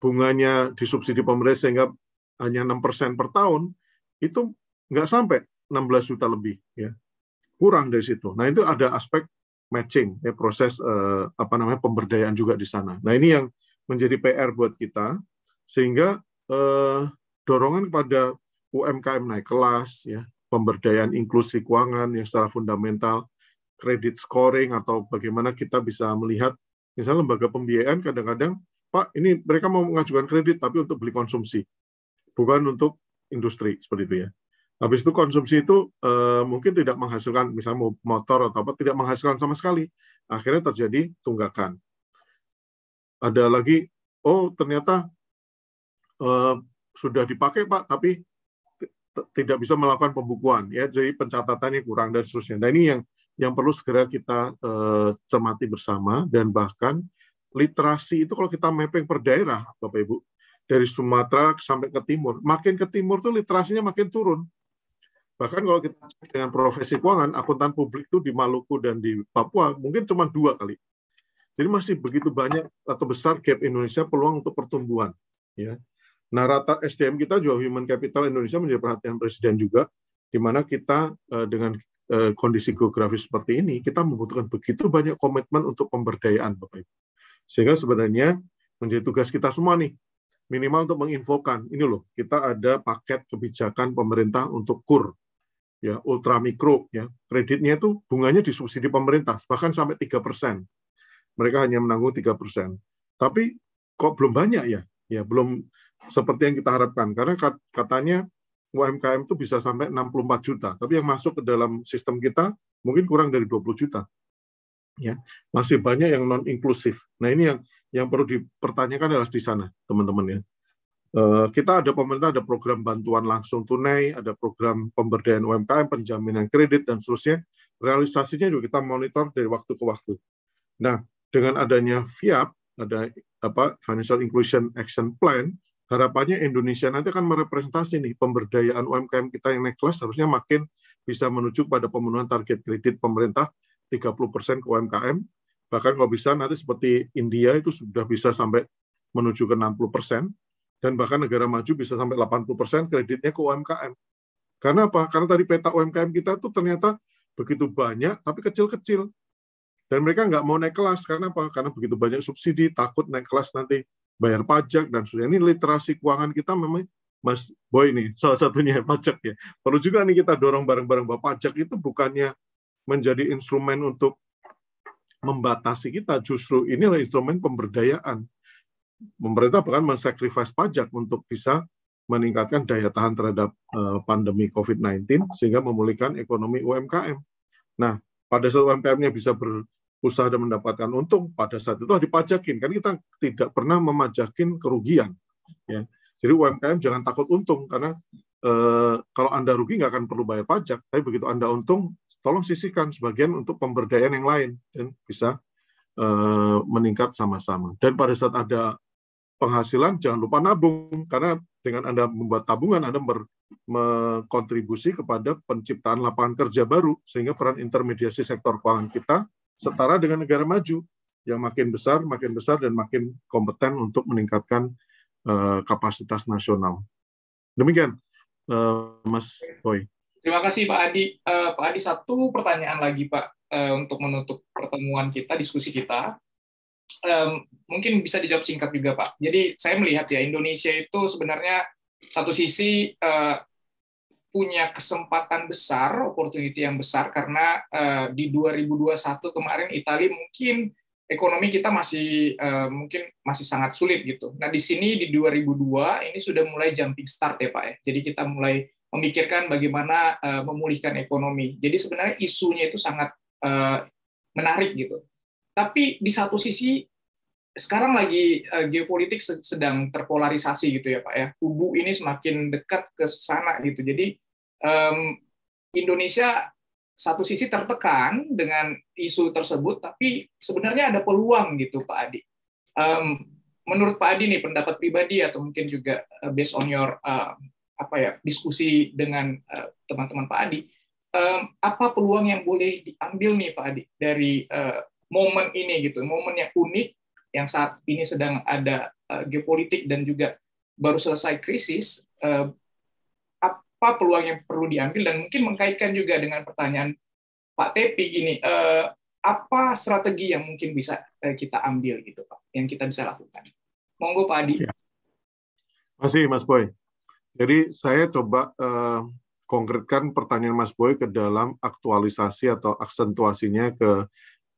bunganya disubsidi pemerintah sehingga hanya 6% per tahun, itu nggak sampai 16 juta lebih. ya Kurang dari situ. Nah, itu ada aspek matching, ya, proses eh, apa namanya pemberdayaan juga di sana. Nah, ini yang menjadi PR buat kita, sehingga eh, dorongan kepada UMKM naik kelas, ya, pemberdayaan inklusi keuangan yang secara fundamental, kredit scoring atau bagaimana kita bisa melihat misalnya lembaga pembiayaan kadang-kadang Pak ini mereka mau mengajukan kredit tapi untuk beli konsumsi bukan untuk industri seperti itu ya. Habis itu konsumsi itu e, mungkin tidak menghasilkan misalnya motor atau apa tidak menghasilkan sama sekali. Akhirnya terjadi tunggakan. Ada lagi oh ternyata e, sudah dipakai Pak tapi tidak bisa melakukan pembukuan ya jadi pencatatannya kurang dan seterusnya. Nah ini yang yang perlu segera kita e, cermati bersama dan bahkan literasi itu kalau kita mapping per daerah Bapak Ibu dari Sumatera sampai ke timur. Makin ke timur tuh literasinya makin turun. Bahkan kalau kita dengan profesi keuangan, akuntan publik itu di Maluku dan di Papua mungkin cuma dua kali. Jadi masih begitu banyak atau besar gap Indonesia peluang untuk pertumbuhan. Ya. Nah, rata SDM kita juga human capital Indonesia menjadi perhatian presiden juga, di mana kita eh, dengan eh, kondisi geografis seperti ini, kita membutuhkan begitu banyak komitmen untuk pemberdayaan, Bapak Ibu. Sehingga sebenarnya menjadi tugas kita semua nih minimal untuk menginfokan ini loh kita ada paket kebijakan pemerintah untuk kur ya ultra mikro ya kreditnya itu bunganya disubsidi pemerintah bahkan sampai tiga persen mereka hanya menanggung tiga persen tapi kok belum banyak ya ya belum seperti yang kita harapkan karena katanya UMKM itu bisa sampai 64 juta tapi yang masuk ke dalam sistem kita mungkin kurang dari 20 juta ya masih banyak yang non inklusif nah ini yang yang perlu dipertanyakan adalah di sana, teman-teman ya. Eh, kita ada pemerintah, ada program bantuan langsung tunai, ada program pemberdayaan UMKM, penjaminan kredit, dan seterusnya. Realisasinya juga kita monitor dari waktu ke waktu. Nah, dengan adanya FIAP, ada apa Financial Inclusion Action Plan, harapannya Indonesia nanti akan merepresentasi nih pemberdayaan UMKM kita yang naik kelas harusnya makin bisa menuju pada pemenuhan target kredit pemerintah 30% ke UMKM Bahkan kalau bisa nanti seperti India itu sudah bisa sampai menuju ke 60 persen, dan bahkan negara maju bisa sampai 80 persen kreditnya ke UMKM. Karena apa? Karena tadi peta UMKM kita tuh ternyata begitu banyak, tapi kecil-kecil. Dan mereka nggak mau naik kelas. Karena apa? Karena begitu banyak subsidi, takut naik kelas nanti bayar pajak, dan sudah Ini literasi keuangan kita memang Mas Boy ini salah satunya pajak ya. Perlu juga nih kita dorong bareng-bareng bahwa pajak itu bukannya menjadi instrumen untuk membatasi kita justru inilah instrumen pemberdayaan. Pemerintah bahkan mensakrifis pajak untuk bisa meningkatkan daya tahan terhadap eh, pandemi COVID-19 sehingga memulihkan ekonomi UMKM. Nah, pada saat UMKM-nya bisa berusaha dan mendapatkan untung, pada saat itu dipajakin. Kan kita tidak pernah memajakin kerugian. Ya. Jadi UMKM jangan takut untung karena Eh, kalau Anda rugi nggak akan perlu bayar pajak, tapi begitu Anda untung, tolong sisihkan sebagian untuk pemberdayaan yang lain dan bisa eh, meningkat sama-sama. Dan pada saat ada penghasilan, jangan lupa nabung karena dengan Anda membuat tabungan, Anda mengkontribusi kepada penciptaan lapangan kerja baru sehingga peran intermediasi sektor keuangan kita setara dengan negara maju yang makin besar, makin besar dan makin kompeten untuk meningkatkan eh, kapasitas nasional. Demikian uh, Mas Boy. Terima kasih Pak Adi. Uh, Pak Adi satu pertanyaan lagi Pak uh, untuk menutup pertemuan kita, diskusi kita. Um, mungkin bisa dijawab singkat juga Pak. Jadi saya melihat ya Indonesia itu sebenarnya satu sisi uh, punya kesempatan besar, opportunity yang besar karena uh, di 2021 kemarin Italia mungkin ekonomi kita masih uh, mungkin masih sangat sulit gitu. Nah, di sini di 2002 ini sudah mulai jumping start ya Pak ya. Jadi kita mulai memikirkan bagaimana uh, memulihkan ekonomi. Jadi sebenarnya isunya itu sangat uh, menarik gitu. Tapi di satu sisi sekarang lagi uh, geopolitik sedang terpolarisasi gitu ya Pak ya. Kubu ini semakin dekat ke sana gitu. Jadi um, Indonesia satu sisi tertekan dengan isu tersebut, tapi sebenarnya ada peluang gitu Pak Adi. Um, menurut Pak Adi nih pendapat pribadi atau mungkin juga eh, based on your uh, apa ya diskusi dengan eh, teman-teman uh, Pak Adi, um, apa peluang yang boleh diambil nih Pak Adi dari uh, momen ini gitu, momen yang unik yang saat ini sedang ada uh, geopolitik dan juga baru selesai krisis uh, apa peluang yang perlu diambil dan mungkin mengkaitkan juga dengan pertanyaan Pak Tepi gini, eh, apa strategi yang mungkin bisa eh, kita ambil gitu Pak, yang kita bisa lakukan? Monggo Pak Adi. Ya. Masih Mas Boy. Jadi saya coba eh, konkretkan pertanyaan Mas Boy ke dalam aktualisasi atau aksentuasinya ke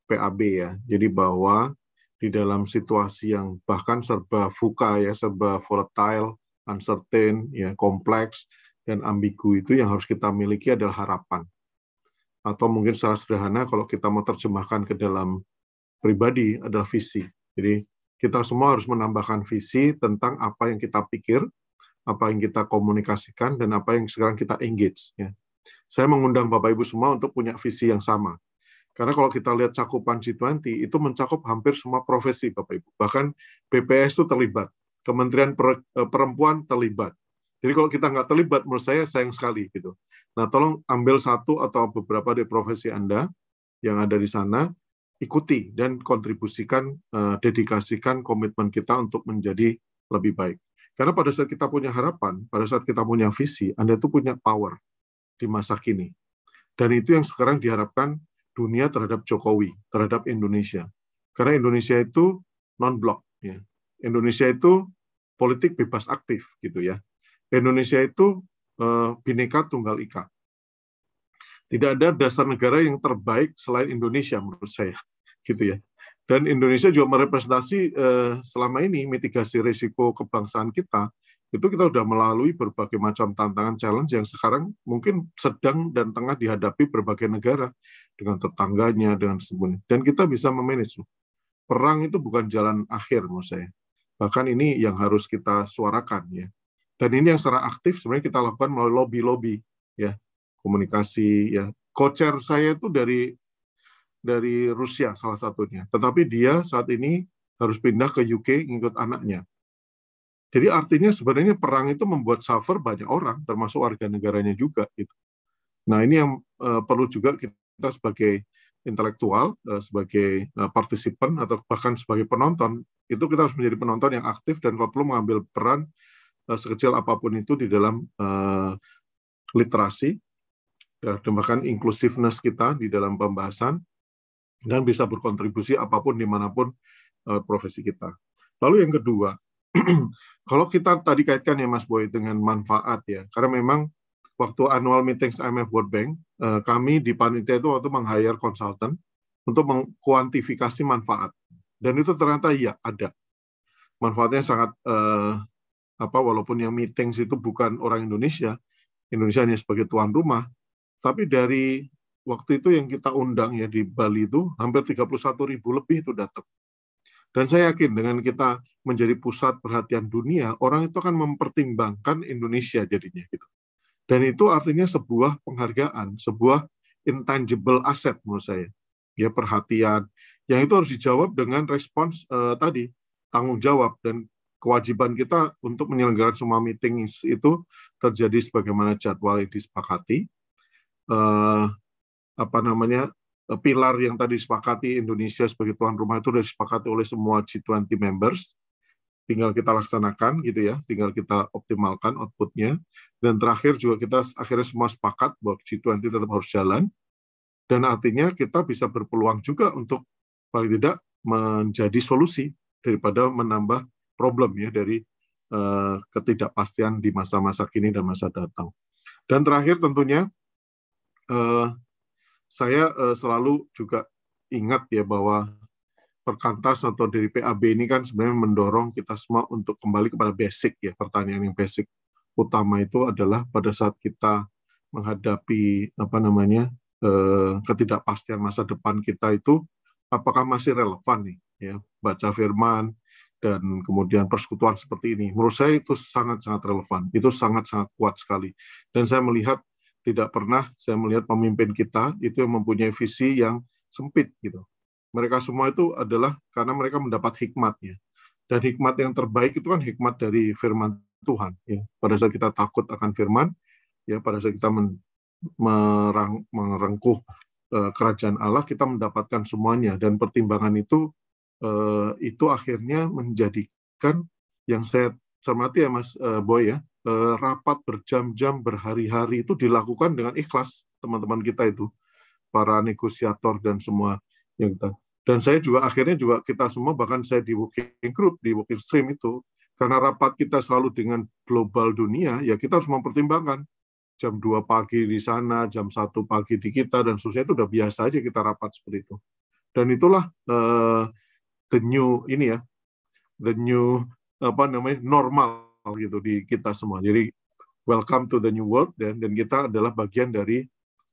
PAB ya. Jadi bahwa di dalam situasi yang bahkan serba fuka ya, serba volatile, uncertain, ya kompleks, dan ambigu itu yang harus kita miliki adalah harapan. Atau mungkin secara sederhana kalau kita mau terjemahkan ke dalam pribadi adalah visi. Jadi kita semua harus menambahkan visi tentang apa yang kita pikir, apa yang kita komunikasikan, dan apa yang sekarang kita engage. Ya. Saya mengundang Bapak-Ibu semua untuk punya visi yang sama. Karena kalau kita lihat cakupan G20, itu mencakup hampir semua profesi, Bapak-Ibu. Bahkan BPS itu terlibat, Kementerian eh, Perempuan terlibat, jadi kalau kita nggak terlibat, menurut saya sayang sekali gitu. Nah, tolong ambil satu atau beberapa dari profesi Anda yang ada di sana, ikuti dan kontribusikan, eh, dedikasikan komitmen kita untuk menjadi lebih baik. Karena pada saat kita punya harapan, pada saat kita punya visi, Anda itu punya power di masa kini. Dan itu yang sekarang diharapkan dunia terhadap Jokowi, terhadap Indonesia. Karena Indonesia itu non-blok. Ya. Indonesia itu politik bebas aktif gitu ya. Indonesia itu eh, bineka tunggal ika. Tidak ada dasar negara yang terbaik selain Indonesia menurut saya, gitu ya. Dan Indonesia juga merepresentasi eh, selama ini mitigasi risiko kebangsaan kita itu kita sudah melalui berbagai macam tantangan challenge yang sekarang mungkin sedang dan tengah dihadapi berbagai negara dengan tetangganya dengan sebagainya dan kita bisa memanage perang itu bukan jalan akhir menurut saya bahkan ini yang harus kita suarakan ya dan ini yang secara aktif sebenarnya kita lakukan melalui lobby-lobby ya, komunikasi ya. kocer saya itu dari dari Rusia salah satunya. Tetapi dia saat ini harus pindah ke UK ngikut anaknya. Jadi artinya sebenarnya perang itu membuat suffer banyak orang, termasuk warga negaranya juga. Gitu. Nah ini yang uh, perlu juga kita sebagai intelektual, uh, sebagai uh, partisipan atau bahkan sebagai penonton itu kita harus menjadi penonton yang aktif dan kalau perlu mengambil peran Eh, sekecil apapun itu di dalam uh, literasi, ya, dan bahkan inklusiveness kita di dalam pembahasan, dan bisa berkontribusi apapun dimanapun uh, profesi kita. Lalu yang kedua, kalau kita tadi kaitkan ya Mas Boy dengan manfaat ya, karena memang waktu annual meetings IMF World Bank, uh, kami di panitia itu waktu meng-hire consultant untuk mengkuantifikasi manfaat. Dan itu ternyata iya, ada. Manfaatnya sangat uh, apa walaupun yang meetings itu bukan orang Indonesia, Indonesia hanya sebagai tuan rumah, tapi dari waktu itu yang kita undang ya di Bali itu hampir 31 ribu lebih itu datang. Dan saya yakin dengan kita menjadi pusat perhatian dunia, orang itu akan mempertimbangkan Indonesia jadinya gitu. Dan itu artinya sebuah penghargaan, sebuah intangible asset menurut saya. Ya perhatian yang itu harus dijawab dengan respons eh, tadi tanggung jawab dan kewajiban kita untuk menyelenggarakan semua meeting itu terjadi sebagaimana jadwal yang disepakati. Eh, apa namanya eh, pilar yang tadi disepakati Indonesia sebagai tuan rumah itu sudah disepakati oleh semua G20 members. Tinggal kita laksanakan gitu ya, tinggal kita optimalkan outputnya. Dan terakhir juga kita akhirnya semua sepakat bahwa G20 tetap harus jalan. Dan artinya kita bisa berpeluang juga untuk paling tidak menjadi solusi daripada menambah problem ya dari eh, ketidakpastian di masa-masa kini dan masa datang. Dan terakhir tentunya eh, saya eh, selalu juga ingat ya bahwa perkantas atau dari PAB ini kan sebenarnya mendorong kita semua untuk kembali kepada basic ya pertanian yang basic utama itu adalah pada saat kita menghadapi apa namanya ketidakpastian masa depan kita itu apakah masih relevan nih ya baca firman dan kemudian persekutuan seperti ini. Menurut saya itu sangat-sangat relevan, itu sangat-sangat kuat sekali. Dan saya melihat tidak pernah saya melihat pemimpin kita itu yang mempunyai visi yang sempit gitu. Mereka semua itu adalah karena mereka mendapat hikmatnya. Dan hikmat yang terbaik itu kan hikmat dari firman Tuhan ya. Pada saat kita takut akan firman, ya pada saat kita men, merang, merengkuh eh, kerajaan Allah kita mendapatkan semuanya dan pertimbangan itu Eh, itu akhirnya menjadikan yang saya cermati ya Mas eh, Boy ya, eh, rapat berjam-jam berhari-hari itu dilakukan dengan ikhlas teman-teman kita itu, para negosiator dan semua yang kita. Dan saya juga akhirnya juga kita semua bahkan saya di working group di working stream itu karena rapat kita selalu dengan global dunia ya kita harus mempertimbangkan jam 2 pagi di sana, jam satu pagi di kita, dan seterusnya itu udah biasa aja kita rapat seperti itu. Dan itulah eh, the new ini ya the new apa namanya normal gitu di kita semua. Jadi welcome to the new world dan dan kita adalah bagian dari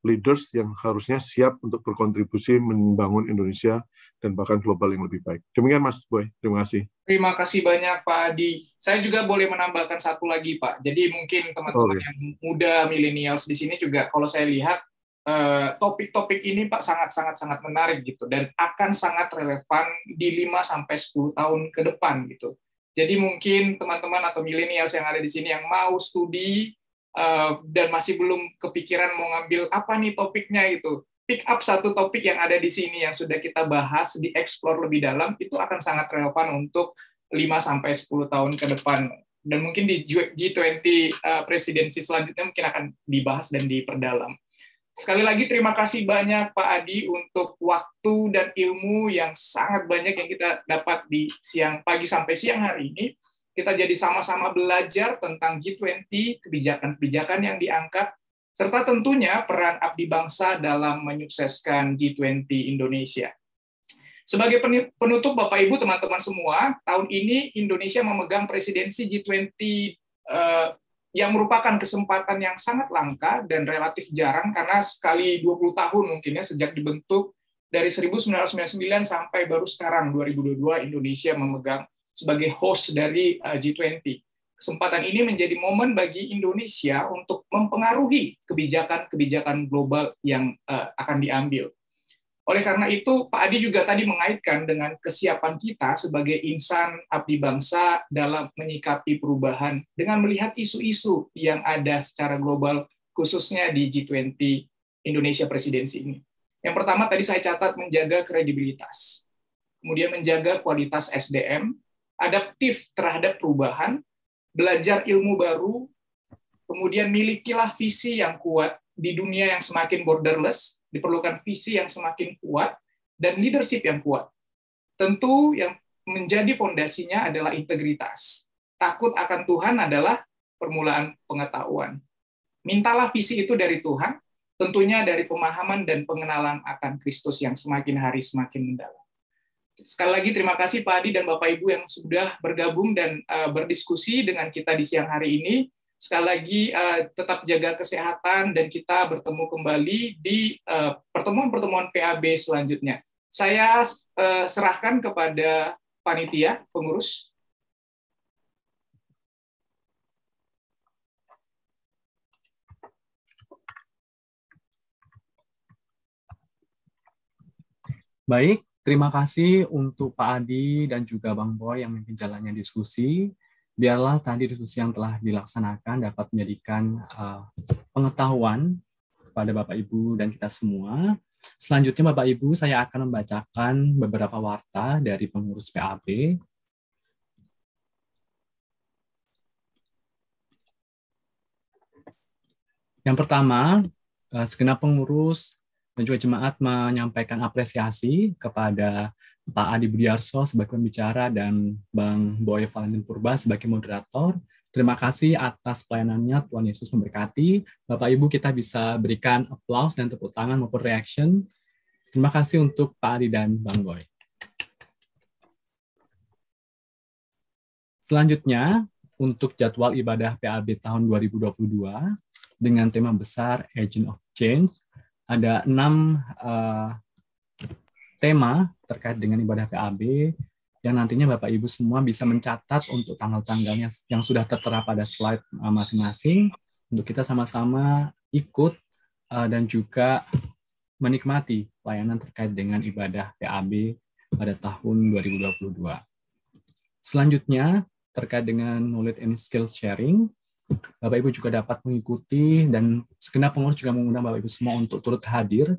leaders yang harusnya siap untuk berkontribusi membangun Indonesia dan bahkan global yang lebih baik. Demikian Mas Boy, terima kasih. Terima kasih banyak Pak Adi. Saya juga boleh menambahkan satu lagi Pak. Jadi mungkin teman-teman oh, yang muda milenials di sini juga kalau saya lihat Eh, topik-topik ini Pak sangat-sangat sangat menarik gitu dan akan sangat relevan di 5 sampai 10 tahun ke depan gitu. Jadi mungkin teman-teman atau milenial yang ada di sini yang mau studi uh, dan masih belum kepikiran mau ngambil apa nih topiknya itu, Pick up satu topik yang ada di sini yang sudah kita bahas, dieksplor lebih dalam, itu akan sangat relevan untuk 5 sampai 10 tahun ke depan. Dan mungkin di G20 uh, eh, presidensi selanjutnya mungkin akan dibahas dan diperdalam. Sekali lagi terima kasih banyak Pak Adi untuk waktu dan ilmu yang sangat banyak yang kita dapat di siang pagi sampai siang hari ini. Kita jadi sama-sama belajar tentang G20, kebijakan-kebijakan yang diangkat, serta tentunya peran abdi bangsa dalam menyukseskan G20 Indonesia. Sebagai penutup Bapak Ibu teman-teman semua, tahun ini Indonesia memegang presidensi G20 yang merupakan kesempatan yang sangat langka dan relatif jarang karena sekali 20 tahun mungkin ya sejak dibentuk dari 1999 sampai baru sekarang 2022 Indonesia memegang sebagai host dari eh, G20. Kesempatan ini menjadi momen bagi Indonesia untuk mempengaruhi kebijakan-kebijakan global yang eh, akan diambil. Oleh karena itu, Pak Adi juga tadi mengaitkan dengan kesiapan kita sebagai insan abdi bangsa dalam menyikapi perubahan dengan melihat isu-isu yang ada secara global, khususnya di G20 Indonesia presidensi ini. Yang pertama tadi saya catat menjaga kredibilitas, kemudian menjaga kualitas SDM, adaptif terhadap perubahan, belajar ilmu baru, kemudian milikilah visi yang kuat di dunia yang semakin borderless, diperlukan visi yang semakin kuat dan leadership yang kuat. Tentu yang menjadi fondasinya adalah integritas. Takut akan Tuhan adalah permulaan pengetahuan. Mintalah visi itu dari Tuhan, tentunya dari pemahaman dan pengenalan akan Kristus yang semakin hari semakin mendalam. Sekali lagi terima kasih Pak Adi dan Bapak Ibu yang sudah bergabung dan eh, berdiskusi dengan kita di siang hari ini sekali lagi uh, tetap jaga kesehatan dan kita bertemu kembali di eh, pertemuan-pertemuan uh, PAB selanjutnya. Saya uh, serahkan kepada panitia pengurus. Baik, terima kasih untuk Pak Adi dan juga Bang Boy yang memimpin jalannya diskusi biarlah tadi diskusi yang telah dilaksanakan dapat menjadikan uh, pengetahuan pada Bapak Ibu dan kita semua. Selanjutnya Bapak Ibu, saya akan membacakan beberapa warta dari pengurus PAB. Yang pertama, eh, segenap pengurus dan juga jemaat menyampaikan apresiasi kepada Pak Adi Budiarso sebagai pembicara dan Bang Boy Valentin Purba sebagai moderator. Terima kasih atas pelayanannya, Tuhan Yesus memberkati. Bapak Ibu kita bisa berikan aplaus dan tepuk tangan maupun reaction. Terima kasih untuk Pak Adi dan Bang Boy. Selanjutnya, untuk jadwal ibadah PAB tahun 2022 dengan tema besar Agent of Change, ada enam uh, tema terkait dengan ibadah PAB yang nantinya Bapak Ibu semua bisa mencatat untuk tanggal-tanggalnya yang sudah tertera pada slide eh, masing-masing untuk kita sama-sama ikut eh, dan juga menikmati layanan terkait dengan ibadah PAB pada tahun 2022. Selanjutnya terkait dengan knowledge and skill sharing, Bapak Ibu juga dapat mengikuti dan segenap pengurus juga mengundang Bapak Ibu semua untuk turut hadir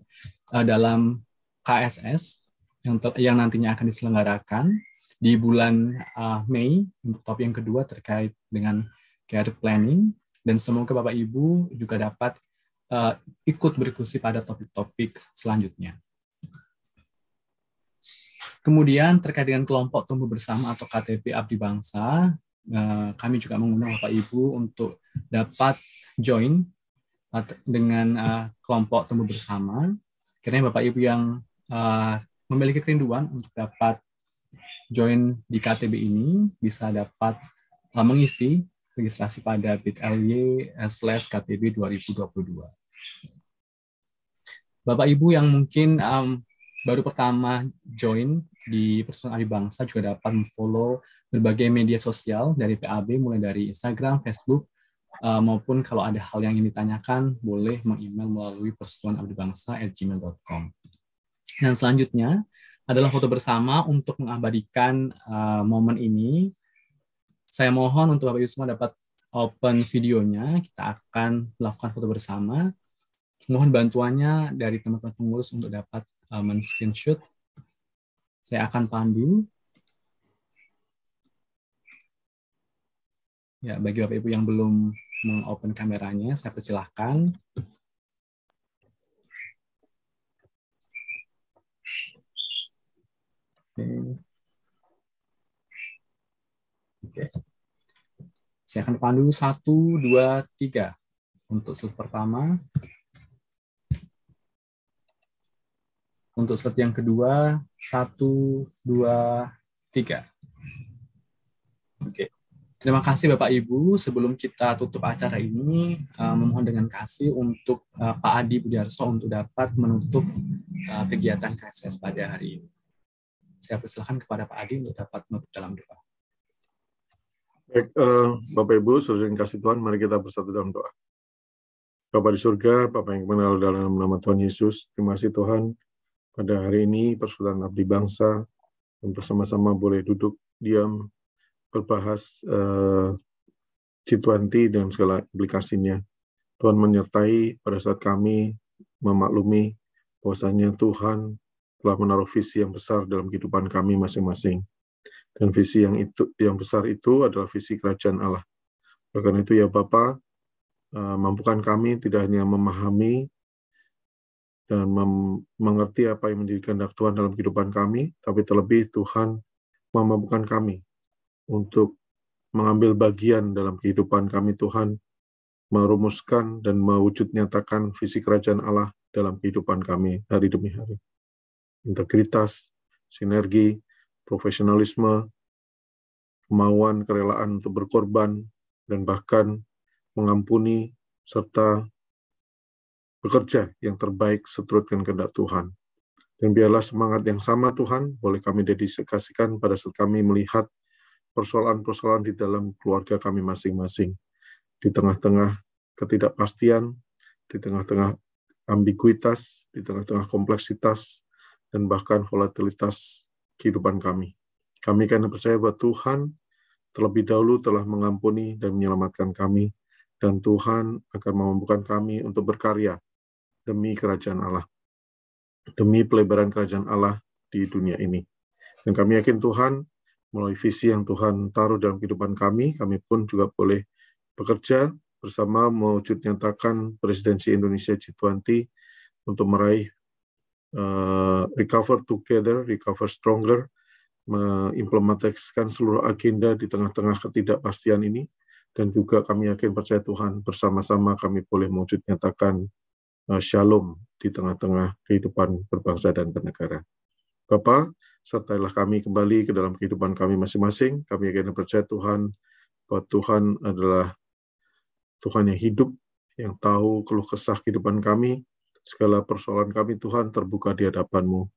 uh, dalam KSS yang, yang nantinya akan diselenggarakan di bulan uh, Mei untuk topik yang kedua terkait dengan care planning dan semoga Bapak Ibu juga dapat uh, ikut berdiskusi pada topik-topik selanjutnya. Kemudian terkait dengan kelompok tumbuh bersama atau KTP Abdi Bangsa, Eh, kami juga mengundang Bapak Ibu untuk dapat join dengan eh, kelompok tumbuh bersama. Kiranya Bapak Ibu yang eh, memiliki kerinduan untuk dapat join di KTB ini bisa dapat mengisi registrasi pada bit.ly slash KTB 2022. Bapak Ibu yang mungkin um, baru pertama join di Persatuan Abi Bangsa juga dapat memfollow berbagai media sosial dari PAB mulai dari Instagram, Facebook, uh, maupun kalau ada hal yang ingin ditanyakan boleh mengemail melalui persatuan gmail.com. Dan selanjutnya adalah foto bersama untuk mengabadikan uh, momen ini. Saya mohon untuk Bapak Yusma dapat open videonya. Kita akan melakukan foto bersama. Mohon bantuannya dari teman-teman pengurus untuk dapat men screenshot. Saya akan pandu. Ya, bagi Bapak Ibu yang belum mengopen kameranya, saya persilahkan. Oke. Oke. Saya akan pandu satu, dua, tiga untuk slide pertama. Untuk set yang kedua, satu, dua, tiga. Oke. Terima kasih Bapak Ibu. Sebelum kita tutup acara ini, uh, memohon dengan kasih untuk uh, Pak Adi Budiarso untuk dapat menutup uh, kegiatan KSS pada hari ini. Saya persilahkan kepada Pak Adi untuk dapat menutup dalam doa. Baik, uh, Bapak Ibu, suruh kasih Tuhan, mari kita bersatu dalam doa. Bapak di surga, Bapak yang mengenal dalam nama Tuhan Yesus, terima kasih Tuhan pada hari ini, persaudaraan abdi bangsa dan bersama-sama boleh duduk diam, berbahas situanti Cituanti dan segala implikasinya. Tuhan menyertai pada saat kami memaklumi bahwasanya Tuhan telah menaruh visi yang besar dalam kehidupan kami masing-masing. Dan visi yang itu yang besar itu adalah visi kerajaan Allah. Oleh karena itu ya Bapak, eh, mampukan kami tidak hanya memahami dan mengerti apa yang menjadi kehendak Tuhan dalam kehidupan kami, tapi terlebih Tuhan memampukan kami untuk mengambil bagian dalam kehidupan kami Tuhan, merumuskan dan mewujud nyatakan visi kerajaan Allah dalam kehidupan kami hari demi hari. Integritas, sinergi, profesionalisme, kemauan, kerelaan untuk berkorban, dan bahkan mengampuni serta bekerja yang terbaik seturut dengan kehendak Tuhan. Dan biarlah semangat yang sama Tuhan boleh kami dedikasikan pada saat kami melihat persoalan-persoalan di dalam keluarga kami masing-masing. Di tengah-tengah ketidakpastian, di tengah-tengah ambiguitas, di tengah-tengah kompleksitas, dan bahkan volatilitas kehidupan kami. Kami karena percaya bahwa Tuhan terlebih dahulu telah mengampuni dan menyelamatkan kami, dan Tuhan akan memampukan kami untuk berkarya demi kerajaan Allah, demi pelebaran kerajaan Allah di dunia ini. Dan kami yakin Tuhan, melalui visi yang Tuhan taruh dalam kehidupan kami, kami pun juga boleh bekerja bersama mewujud nyatakan presidensi Indonesia G20 untuk meraih uh, recover together, recover stronger, mengimplementasikan seluruh agenda di tengah-tengah ketidakpastian ini, dan juga kami yakin percaya Tuhan bersama-sama kami boleh mewujud nyatakan Eh, shalom di tengah-tengah kehidupan berbangsa dan bernegara. Bapak, sertailah kami kembali ke dalam kehidupan kami masing-masing. Kami akan percaya Tuhan, bahwa Tuhan adalah Tuhan yang hidup, yang tahu keluh kesah kehidupan kami. Segala persoalan kami, Tuhan, terbuka di hadapan-Mu.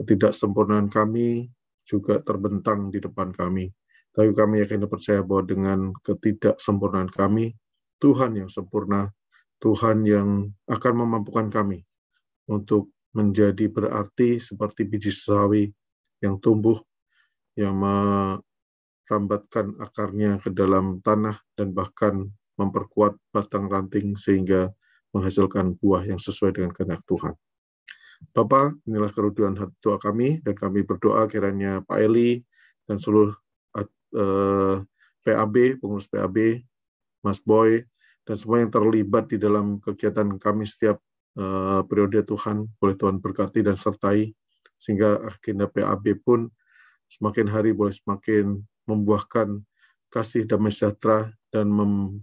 Ketidaksempurnaan kami juga terbentang di depan kami. Tapi kami yakin percaya bahwa dengan ketidaksempurnaan kami, Tuhan yang sempurna Tuhan yang akan memampukan kami untuk menjadi berarti seperti biji sawi yang tumbuh, yang merambatkan akarnya ke dalam tanah dan bahkan memperkuat batang ranting sehingga menghasilkan buah yang sesuai dengan kehendak Tuhan. Bapak, inilah keruduan hati doa kami, dan kami berdoa kiranya Pak Eli dan seluruh eh, PAB, pengurus PAB, Mas Boy, dan semua yang terlibat di dalam kegiatan kami setiap uh, periode Tuhan boleh Tuhan berkati dan sertai sehingga agenda PAB pun semakin hari boleh semakin membuahkan kasih damai sejahtera dan mem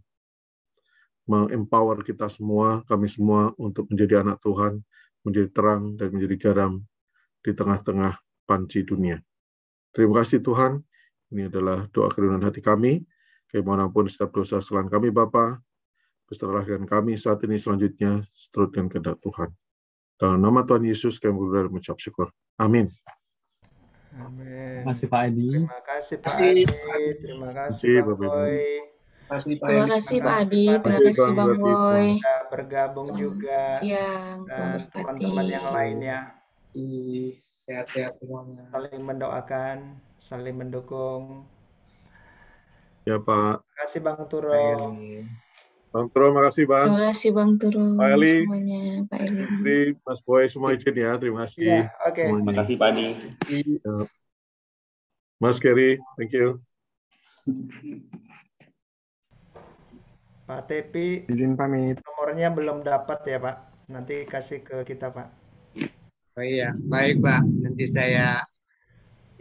mengempower kita semua, kami semua untuk menjadi anak Tuhan, menjadi terang dan menjadi garam di tengah-tengah panci dunia. Terima kasih Tuhan. Ini adalah doa kerinduan hati kami. Kemanapun setiap dosa selan kami, Bapa, Keserahkan kami saat ini selanjutnya, seteruskan kehendak Tuhan. Dalam nama Tuhan Yesus kami berdoa dan mengucap syukur. Amin. Amin. Terima kasih Pak Adi. Terima kasih Pak Adi. Terima kasih Pak Boy. Terima kasih Pak Adi. Terima kasih Bang Boy. Bergabung Selamat juga. Siang. Dan teman-teman yang lainnya. Sehat-sehat semuanya. Saling mendoakan, saling mendukung. Ya Pak. Terima kasih Bang Turo. Ayo. Bang Turo, kasih Bang. Terima kasih Bang Turo. Pak Eli. Semuanya, Pak Eli. Istri, Mas Boy, semua izin ya. Terima kasih. Yeah, Oke. Okay. Terima kasih Pak Ani. Mas Kerry, thank you. Pak Tepi. Izin pamit. Nomornya belum dapat ya Pak. Nanti kasih ke kita Pak. Oh iya, baik Pak. Nanti saya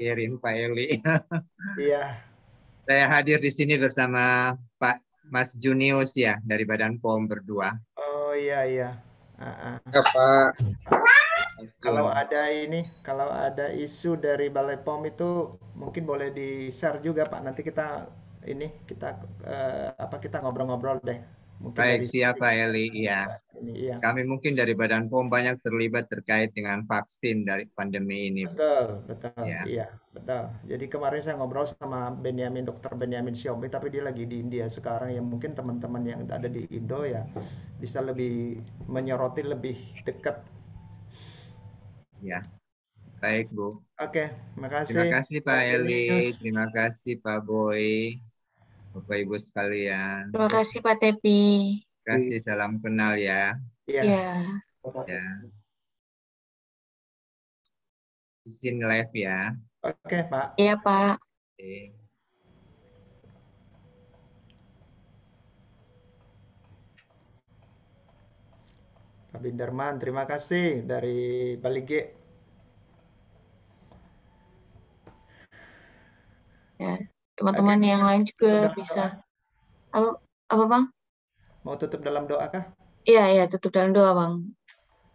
kirim Pak Eli. Iya. Saya hadir di sini bersama Pak Mas Junius ya dari Badan POM berdua. Oh iya iya. Uh, uh. Pak. Kalau ada ini, kalau ada isu dari Balai POM itu mungkin boleh di share juga Pak. Nanti kita ini kita uh, apa kita ngobrol-ngobrol deh Mungkin Baik, siap Pak Eli. ya Ini, iya. Kami mungkin dari Badan POM banyak terlibat terkait dengan vaksin dari pandemi ini. Betul, betul. ya iya betul. Jadi kemarin saya ngobrol sama Benyamin, dokter Benyamin Siombe, tapi dia lagi di India sekarang. Ya mungkin teman-teman yang ada di Indo ya bisa lebih menyoroti lebih dekat. Ya. Baik, Bu. Oke, okay, makasih. Terima kasih Pak Eli, terima kasih Pak Boy. Bapak Ibu sekalian. Terima kasih Pak Tepi. Terima Kasih salam kenal ya. Iya. Ya. ya. Izin live ya. Oke Pak. Iya Pak. Oke. Pak Binderman, terima kasih dari Balige. Ya teman-teman yang lain juga bisa. Apa, apa bang? Mau tutup dalam doa kah? Iya iya tutup dalam doa bang.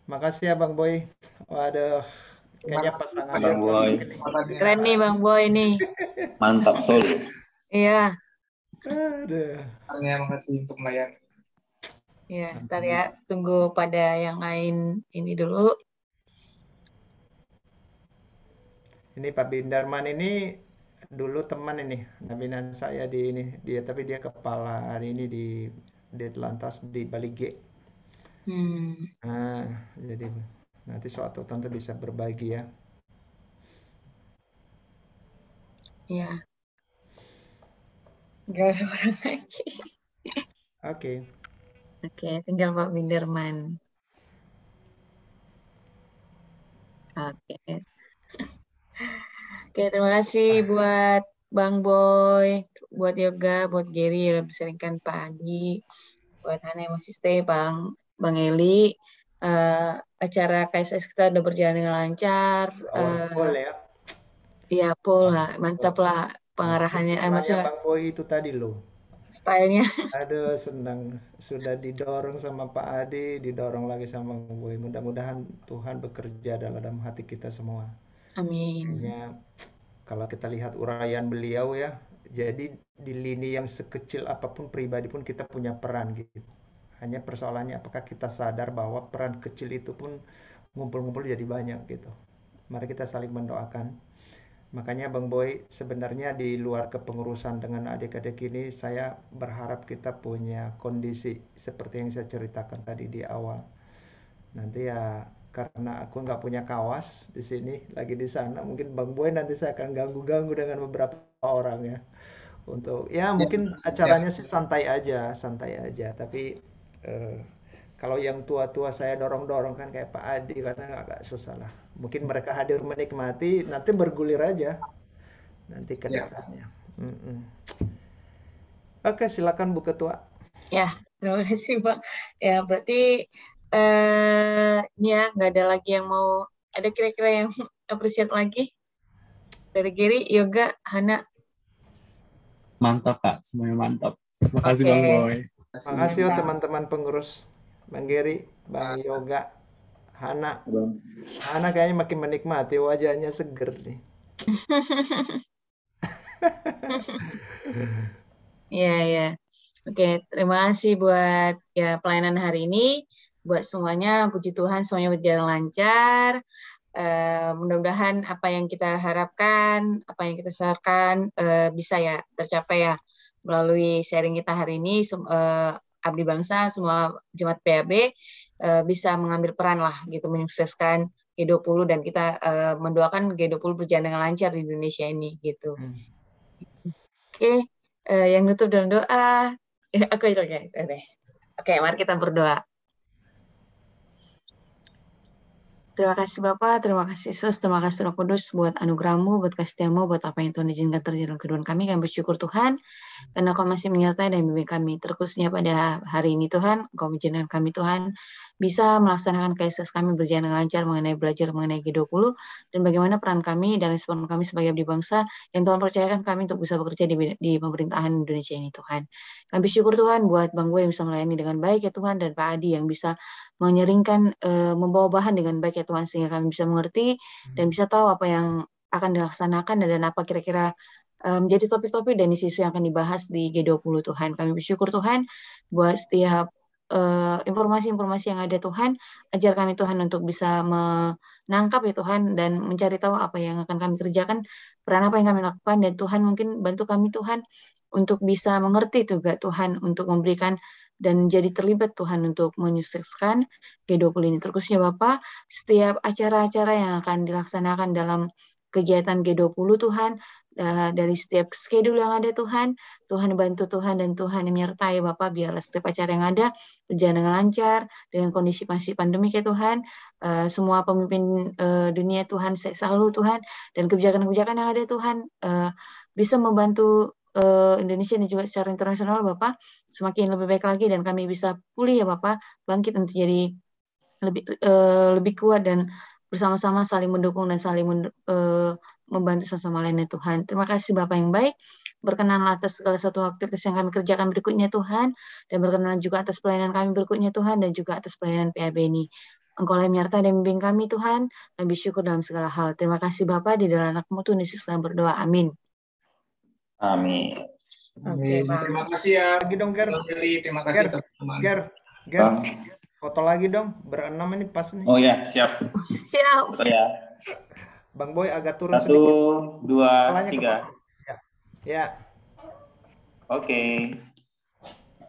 Makasih ya bang Boy. Waduh. Kayaknya pasangan Bang Boy. Keren nih Bang Boy ini Mantap Sol. Iya. Aduh. Terima kasih untuk melayan. Ya, ntar ya tunggu pada yang lain ini dulu. Ini Pak Bindarman ini dulu teman ini nabinan saya di ini dia tapi dia kepala hari ini di di lantas di Bali G. Hmm. Nah, jadi nanti suatu tante bisa berbagi ya. Iya. Gak ada orang lagi. Oke. Okay. Oke, okay, tinggal Pak Winderman. Oke. Okay. Oke, terima kasih ah. buat Bang Boy, buat Yoga, buat Gary yang seringkan Pak Adi, buat Hana yang masih stay, Bang Bang Eli. Uh, acara KSS kita udah berjalan dengan lancar. Uh, oh, eh, ya. Iya, pol Mantap lah pengarahannya. Eh, maksudnya Pak Boy itu tadi loh. Stylenya. Aduh, senang. Sudah didorong sama Pak Adi, didorong lagi sama Boy. Mudah-mudahan Tuhan bekerja dalam hati kita semua. Amin. Ya, kalau kita lihat uraian beliau ya, jadi di lini yang sekecil apapun pribadi pun kita punya peran gitu. Hanya persoalannya apakah kita sadar bahwa peran kecil itu pun ngumpul-ngumpul jadi banyak gitu. Mari kita saling mendoakan. Makanya Bang Boy sebenarnya di luar kepengurusan dengan adik-adik ini saya berharap kita punya kondisi seperti yang saya ceritakan tadi di awal. Nanti ya karena aku nggak punya kawas di sini lagi di sana mungkin bang Boy nanti saya akan ganggu-ganggu dengan beberapa orang ya untuk ya, ya. mungkin ya, acaranya ya. sih santai aja santai aja tapi eh, kalau yang tua-tua saya dorong-dorong kan kayak Pak Adi karena agak susah lah mungkin mereka hadir menikmati nanti bergulir aja nanti ke ya. mm -mm. oke silakan Bu Ketua ya terima kasih Pak ya berarti eh ya nggak ada lagi yang mau ada kira-kira yang appreciate lagi dari Giri, Yoga, Hana. Mantap kak, semuanya mantap. Makasih okay. bang Boy. Makasih ya oh, teman-teman pengurus Bang Giri, Bang Yoga, Hana. Bang. Hana kayaknya makin menikmati wajahnya seger nih. Iya, ya. Oke, terima kasih buat ya pelayanan hari ini buat semuanya. Puji Tuhan semuanya berjalan lancar. Uh, mudah-mudahan apa yang kita harapkan, apa yang kita sarankan uh, bisa ya tercapai ya melalui sharing kita hari ini. Uh, Abdi Bangsa, semua jemaat PAB uh, bisa mengambil peran lah gitu menyukseskan G20 dan kita uh, mendoakan G20 berjalan dengan lancar di Indonesia ini gitu. Hmm. Oke, okay. uh, yang nutup dalam doa. Aku itu ya. Oke, okay, mari kita berdoa. Terima kasih Bapak, terima kasih Yesus, terima kasih Roh Kudus buat anugerahmu, buat kasih buat apa yang Tuhan izinkan terjadi dalam kehidupan kami. Kami bersyukur Tuhan, karena Kau masih menyertai dan membimbing kami. Terkhususnya pada hari ini Tuhan, Kau menjadikan kami Tuhan bisa melaksanakan KSS kami berjalan dengan lancar mengenai belajar mengenai G20 dan bagaimana peran kami dan respon kami sebagai abdi bangsa yang Tuhan percayakan kami untuk bisa bekerja di, di pemerintahan Indonesia ini Tuhan. Kami bersyukur Tuhan buat Bang Gue yang bisa melayani dengan baik ya Tuhan dan Pak Adi yang bisa menyeringkan e, membawa bahan dengan baik ya Tuhan sehingga kami bisa mengerti hmm. dan bisa tahu apa yang akan dilaksanakan dan apa kira-kira eh, menjadi topik-topik dan isu-isu yang akan dibahas di G20 Tuhan. Kami bersyukur Tuhan buat setiap Eh, informasi-informasi uh, yang ada Tuhan, ajar kami Tuhan untuk bisa menangkap ya Tuhan dan mencari tahu apa yang akan kami kerjakan, peran apa yang kami lakukan dan Tuhan mungkin bantu kami Tuhan untuk bisa mengerti juga Tuhan untuk memberikan dan jadi terlibat Tuhan untuk menyukseskan G20 ini. Terkhususnya Bapak, setiap acara-acara yang akan dilaksanakan dalam kegiatan G20 Tuhan, Eh, dari setiap schedule yang ada Tuhan, Tuhan bantu Tuhan dan Tuhan menyertai Bapak biarlah setiap acara yang ada berjalan dengan lancar dengan kondisi masih pandemi ya Tuhan, eh, semua pemimpin eh, dunia Tuhan selalu Tuhan dan kebijakan-kebijakan yang ada Tuhan bisa membantu Indonesia dan juga secara internasional Bapak semakin lebih baik lagi dan kami bisa pulih ya Bapak bangkit untuk jadi lebih lebih kuat dan bersama-sama saling mendukung dan saling men, uh, eh, membantu sama lainnya Tuhan. Terima kasih Bapak yang baik. Berkenanlah atas segala satu aktivitas yang kami kerjakan berikutnya Tuhan dan berkenanlah juga atas pelayanan kami berikutnya Tuhan dan juga atas pelayanan PAB ini. Engkau lah menyertai dan membimbing kami Tuhan. Kami bersyukur dalam segala hal. Terima kasih Bapak di dalam anakmu Tuhan Yesus dalam berdoa. Amin. Amin. Oke, okay, terima kasih ya. Terima kasih Ger. Terima kasih, Ger. Ger. Ger. Ger. Foto lagi dong, berenam ini pas nih. Oh ya, siap. siap. Oh, ya. Bang Boy agak turun Satu, sedikit. Satu, dua, Kepalanya tiga. Ya. ya. Oke. Okay.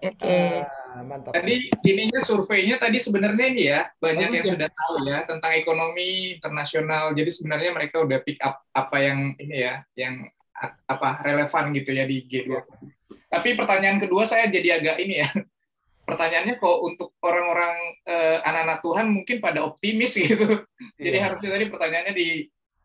Oke. Okay. Ah, mantap. Tadi ininya surveinya tadi sebenarnya ini ya banyak Bagus, yang ya? sudah tahu ya tentang ekonomi internasional. Jadi sebenarnya mereka udah pick up apa yang ini ya, yang apa relevan gitu ya di G20. Iya. Tapi pertanyaan kedua saya jadi agak ini ya pertanyaannya kok untuk orang-orang eh, anak-anak Tuhan mungkin pada optimis gitu. Jadi iya. harusnya tadi pertanyaannya di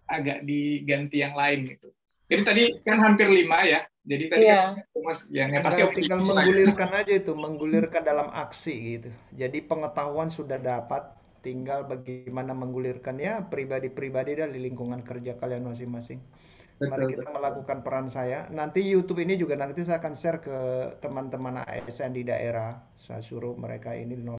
agak diganti yang lain gitu. Jadi tadi kan hampir lima ya. Jadi tadi yeah. kan Mas ya, ya pasti tinggal ya. menggulirkan aja itu, menggulirkan dalam aksi gitu. Jadi pengetahuan sudah dapat, tinggal bagaimana menggulirkannya pribadi-pribadi dan di lingkungan kerja kalian masing-masing. Mari kita melakukan peran saya. Nanti YouTube ini juga nanti saya akan share ke teman-teman ASN di daerah. Saya suruh mereka ini